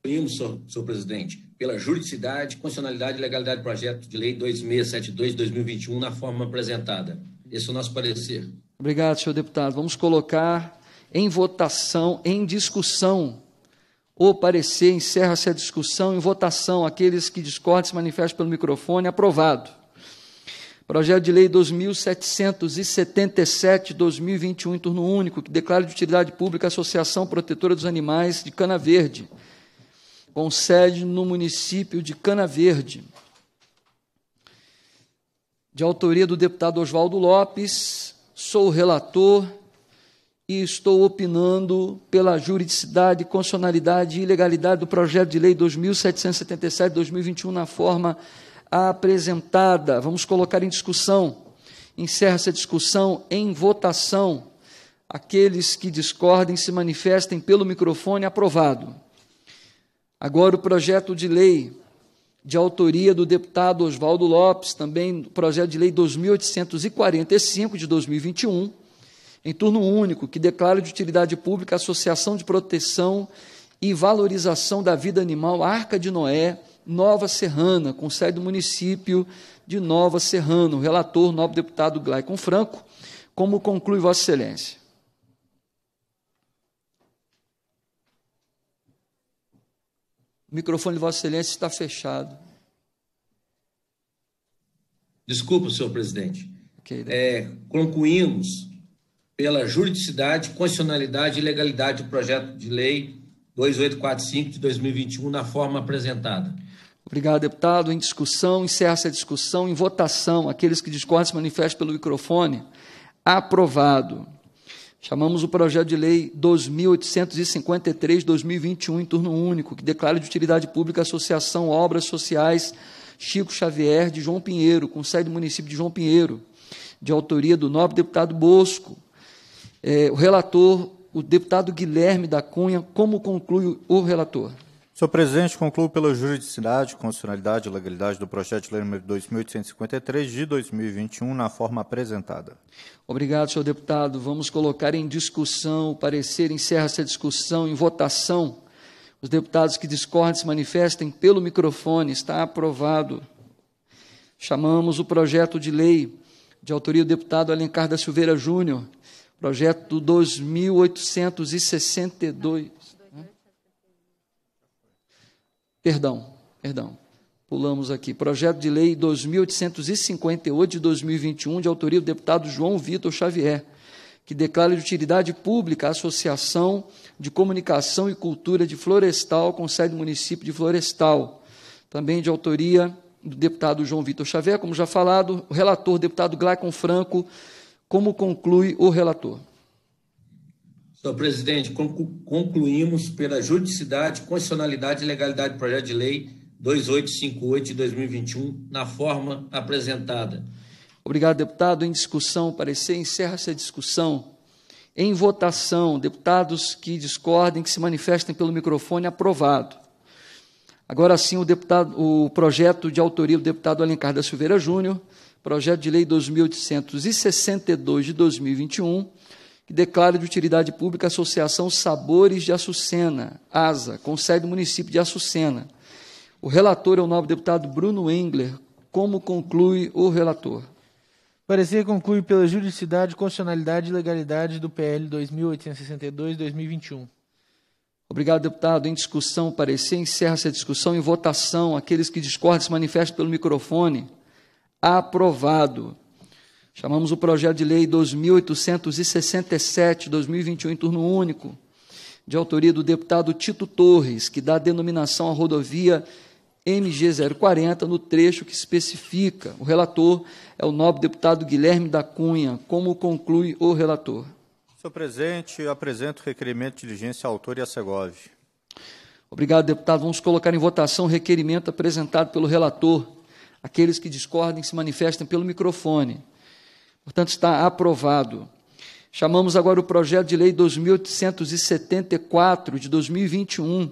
G: Senhor, senhor presidente, pela juridicidade, constitucionalidade e legalidade do projeto de lei 2672-2021 na forma apresentada. Esse é o nosso parecer.
F: Obrigado, senhor deputado. Vamos colocar em votação, em discussão, o parecer. Encerra-se a discussão em votação. Aqueles que discordam se manifestam pelo microfone. Aprovado. Projeto de Lei 2777-2021, em turno único, que declara de utilidade pública a Associação Protetora dos Animais de Cana Verde, com sede no município de Cana Verde. De autoria do deputado Oswaldo Lopes, sou relator e estou opinando pela juridicidade, constitucionalidade e ilegalidade do projeto de lei 2777-2021 na forma apresentada. Vamos colocar em discussão. Encerra essa discussão em votação. Aqueles que discordem se manifestem pelo microfone aprovado. Agora o projeto de lei de autoria do deputado Oswaldo Lopes, também projeto de lei 2845 de 2021, em turno único, que declara de utilidade pública a Associação de Proteção e Valorização da Vida Animal Arca de Noé, Nova Serrana, com sede do município de Nova Serrana. O relator, nobre deputado Glaicon Franco. Como conclui Vossa Excelência? O microfone de Vossa Excelência está fechado.
G: Desculpa, senhor presidente.
F: Okay. É, concluímos
G: pela juridicidade, constitucionalidade e legalidade do projeto de lei 2845 de 2021 na forma apresentada.
F: Obrigado, deputado. Em discussão, encerra-se a discussão. Em votação, aqueles que discordam se manifestem pelo microfone. Aprovado. Chamamos o projeto de lei 2853-2021, em turno único, que declara de utilidade pública a Associação Obras Sociais Chico Xavier de João Pinheiro, com sede do município de João Pinheiro, de autoria do nobre deputado Bosco. É, o relator, o deputado Guilherme da Cunha, como conclui o relator?
B: Senhor presidente, concluo pela juridicidade, constitucionalidade e legalidade do projeto de lei nº
F: 2853 de 2021 na forma apresentada. Obrigado, senhor deputado. Vamos colocar em discussão o parecer, encerra-se a discussão em votação. Os deputados que discordem se manifestem pelo microfone. Está aprovado. Chamamos o projeto de lei de autoria do deputado Alencar da Silveira Júnior, projeto 2862. Perdão, perdão. Pulamos aqui. Projeto de Lei 2858 de 2021, de autoria do deputado João Vitor Xavier, que declara de utilidade pública a Associação de Comunicação e Cultura de Florestal, com sede no município de Florestal. Também de autoria do deputado João Vitor Xavier, como já falado, o relator, deputado Glaicon Franco, como conclui o relator?
G: Senhor presidente, concluímos pela juridicidade, constitucionalidade e legalidade do projeto de lei 2858 de 2021 na forma apresentada.
F: Obrigado, deputado. Em discussão, parecer, encerra-se a discussão. Em votação, deputados que discordem, que se manifestem pelo microfone, aprovado. Agora sim, o, deputado, o projeto de autoria do deputado Alencar da Silveira Júnior, projeto de lei 2862 de 2021 que declara de utilidade pública a Associação Sabores de Açucena, ASA, com sede município de Açucena. O relator é o nobre deputado Bruno Engler. Como conclui o relator? Parecer conclui pela juridicidade, constitucionalidade e legalidade
E: do PL 2862-2021.
F: Obrigado, deputado. Em discussão, parecer. Encerra-se a discussão. Em votação, aqueles que discordam se manifestam pelo microfone. Aprovado. Chamamos o projeto de lei 2867, 2021, em turno único, de autoria do deputado Tito Torres, que dá denominação à rodovia MG040 no trecho que especifica. O relator é o nobre deputado Guilherme da Cunha. Como conclui o relator? Senhor presidente, apresento o requerimento de diligência ao autor e a Segov. Obrigado, deputado. Vamos colocar em votação o requerimento apresentado pelo relator. Aqueles que discordem se manifestem pelo microfone. Portanto, está aprovado. Chamamos agora o projeto de lei 2874 de 2021,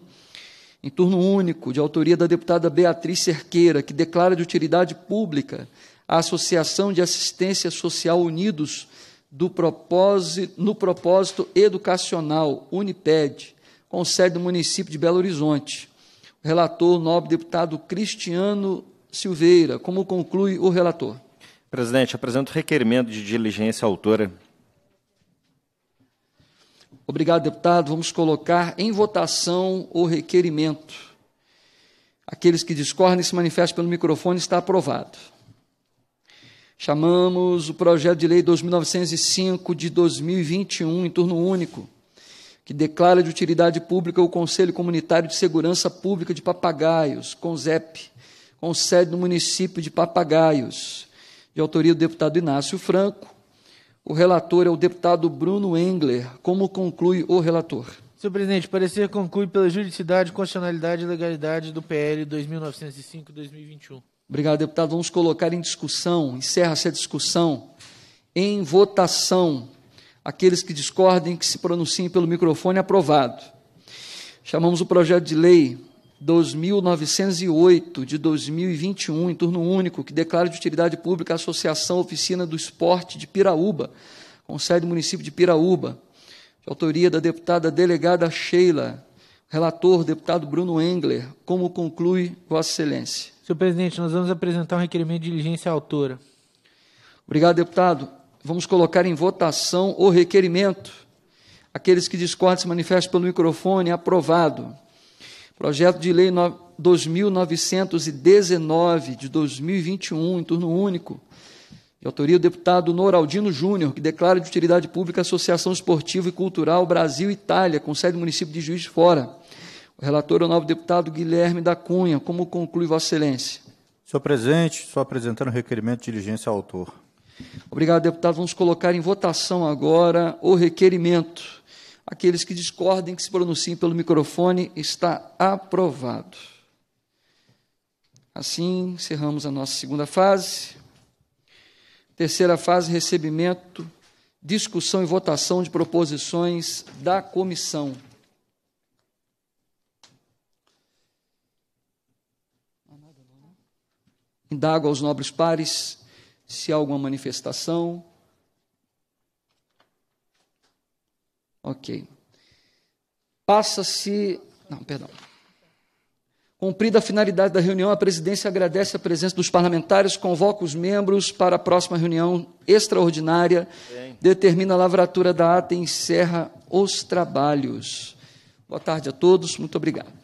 F: em turno único, de autoria da deputada Beatriz Cerqueira, que declara de utilidade pública a Associação de Assistência Social Unidos propósito, no propósito educacional Uniped, com sede do município de Belo Horizonte. O relator, nobre deputado Cristiano Silveira, como conclui o relator?
D: Presidente, apresento requerimento de diligência autora.
F: Obrigado, deputado. Vamos colocar em votação o requerimento. Aqueles que discordem se manifestem pelo microfone, está aprovado. Chamamos o projeto de lei 2905 de 2021, em turno único, que declara de utilidade pública o Conselho Comunitário de Segurança Pública de Papagaios, CONSEP, com sede no município de Papagaios de autoria do deputado Inácio Franco. O relator é o deputado Bruno Engler. Como conclui o relator?
E: Senhor presidente, parecer conclui pela juridicidade, constitucionalidade e legalidade do PL 2905-2021.
F: Obrigado, deputado. Vamos colocar em discussão, encerra-se a discussão, em votação. Aqueles que discordem, que se pronunciem pelo microfone, aprovado. Chamamos o projeto de lei 2908 de 2021, em turno único, que declara de utilidade pública a Associação Oficina do Esporte de Piraúba, com sede no município de Piraúba, de autoria da deputada delegada Sheila, relator deputado Bruno Engler, como conclui Vossa Excelência. Senhor presidente, nós vamos apresentar um requerimento de diligência à autora. Obrigado, deputado. Vamos colocar em votação o requerimento. Aqueles que discordam se manifestam pelo microfone. Aprovado. Projeto de Lei 2919 de 2021, em turno único, de autoria do deputado Noraldino Júnior, que declara de utilidade pública a Associação Esportiva e Cultural Brasil-Itália, com sede no município de Juiz de Fora. O relator é o novo deputado Guilherme da Cunha. Como conclui, Vossa Excelência? Senhor presidente, só apresentando o requerimento de diligência ao autor. Obrigado, deputado. Vamos colocar em votação agora o requerimento. Aqueles que discordem, que se pronunciem pelo microfone, está aprovado. Assim, encerramos a nossa segunda fase. Terceira fase, recebimento, discussão e votação de proposições da comissão. Indago aos nobres pares se há alguma manifestação, Ok. Passa-se. Não, perdão. Cumprida a finalidade da reunião, a presidência agradece a presença dos parlamentares, convoca os membros para a próxima reunião extraordinária, Bem. determina a lavratura da ata e encerra os trabalhos. Boa tarde a todos, muito obrigado.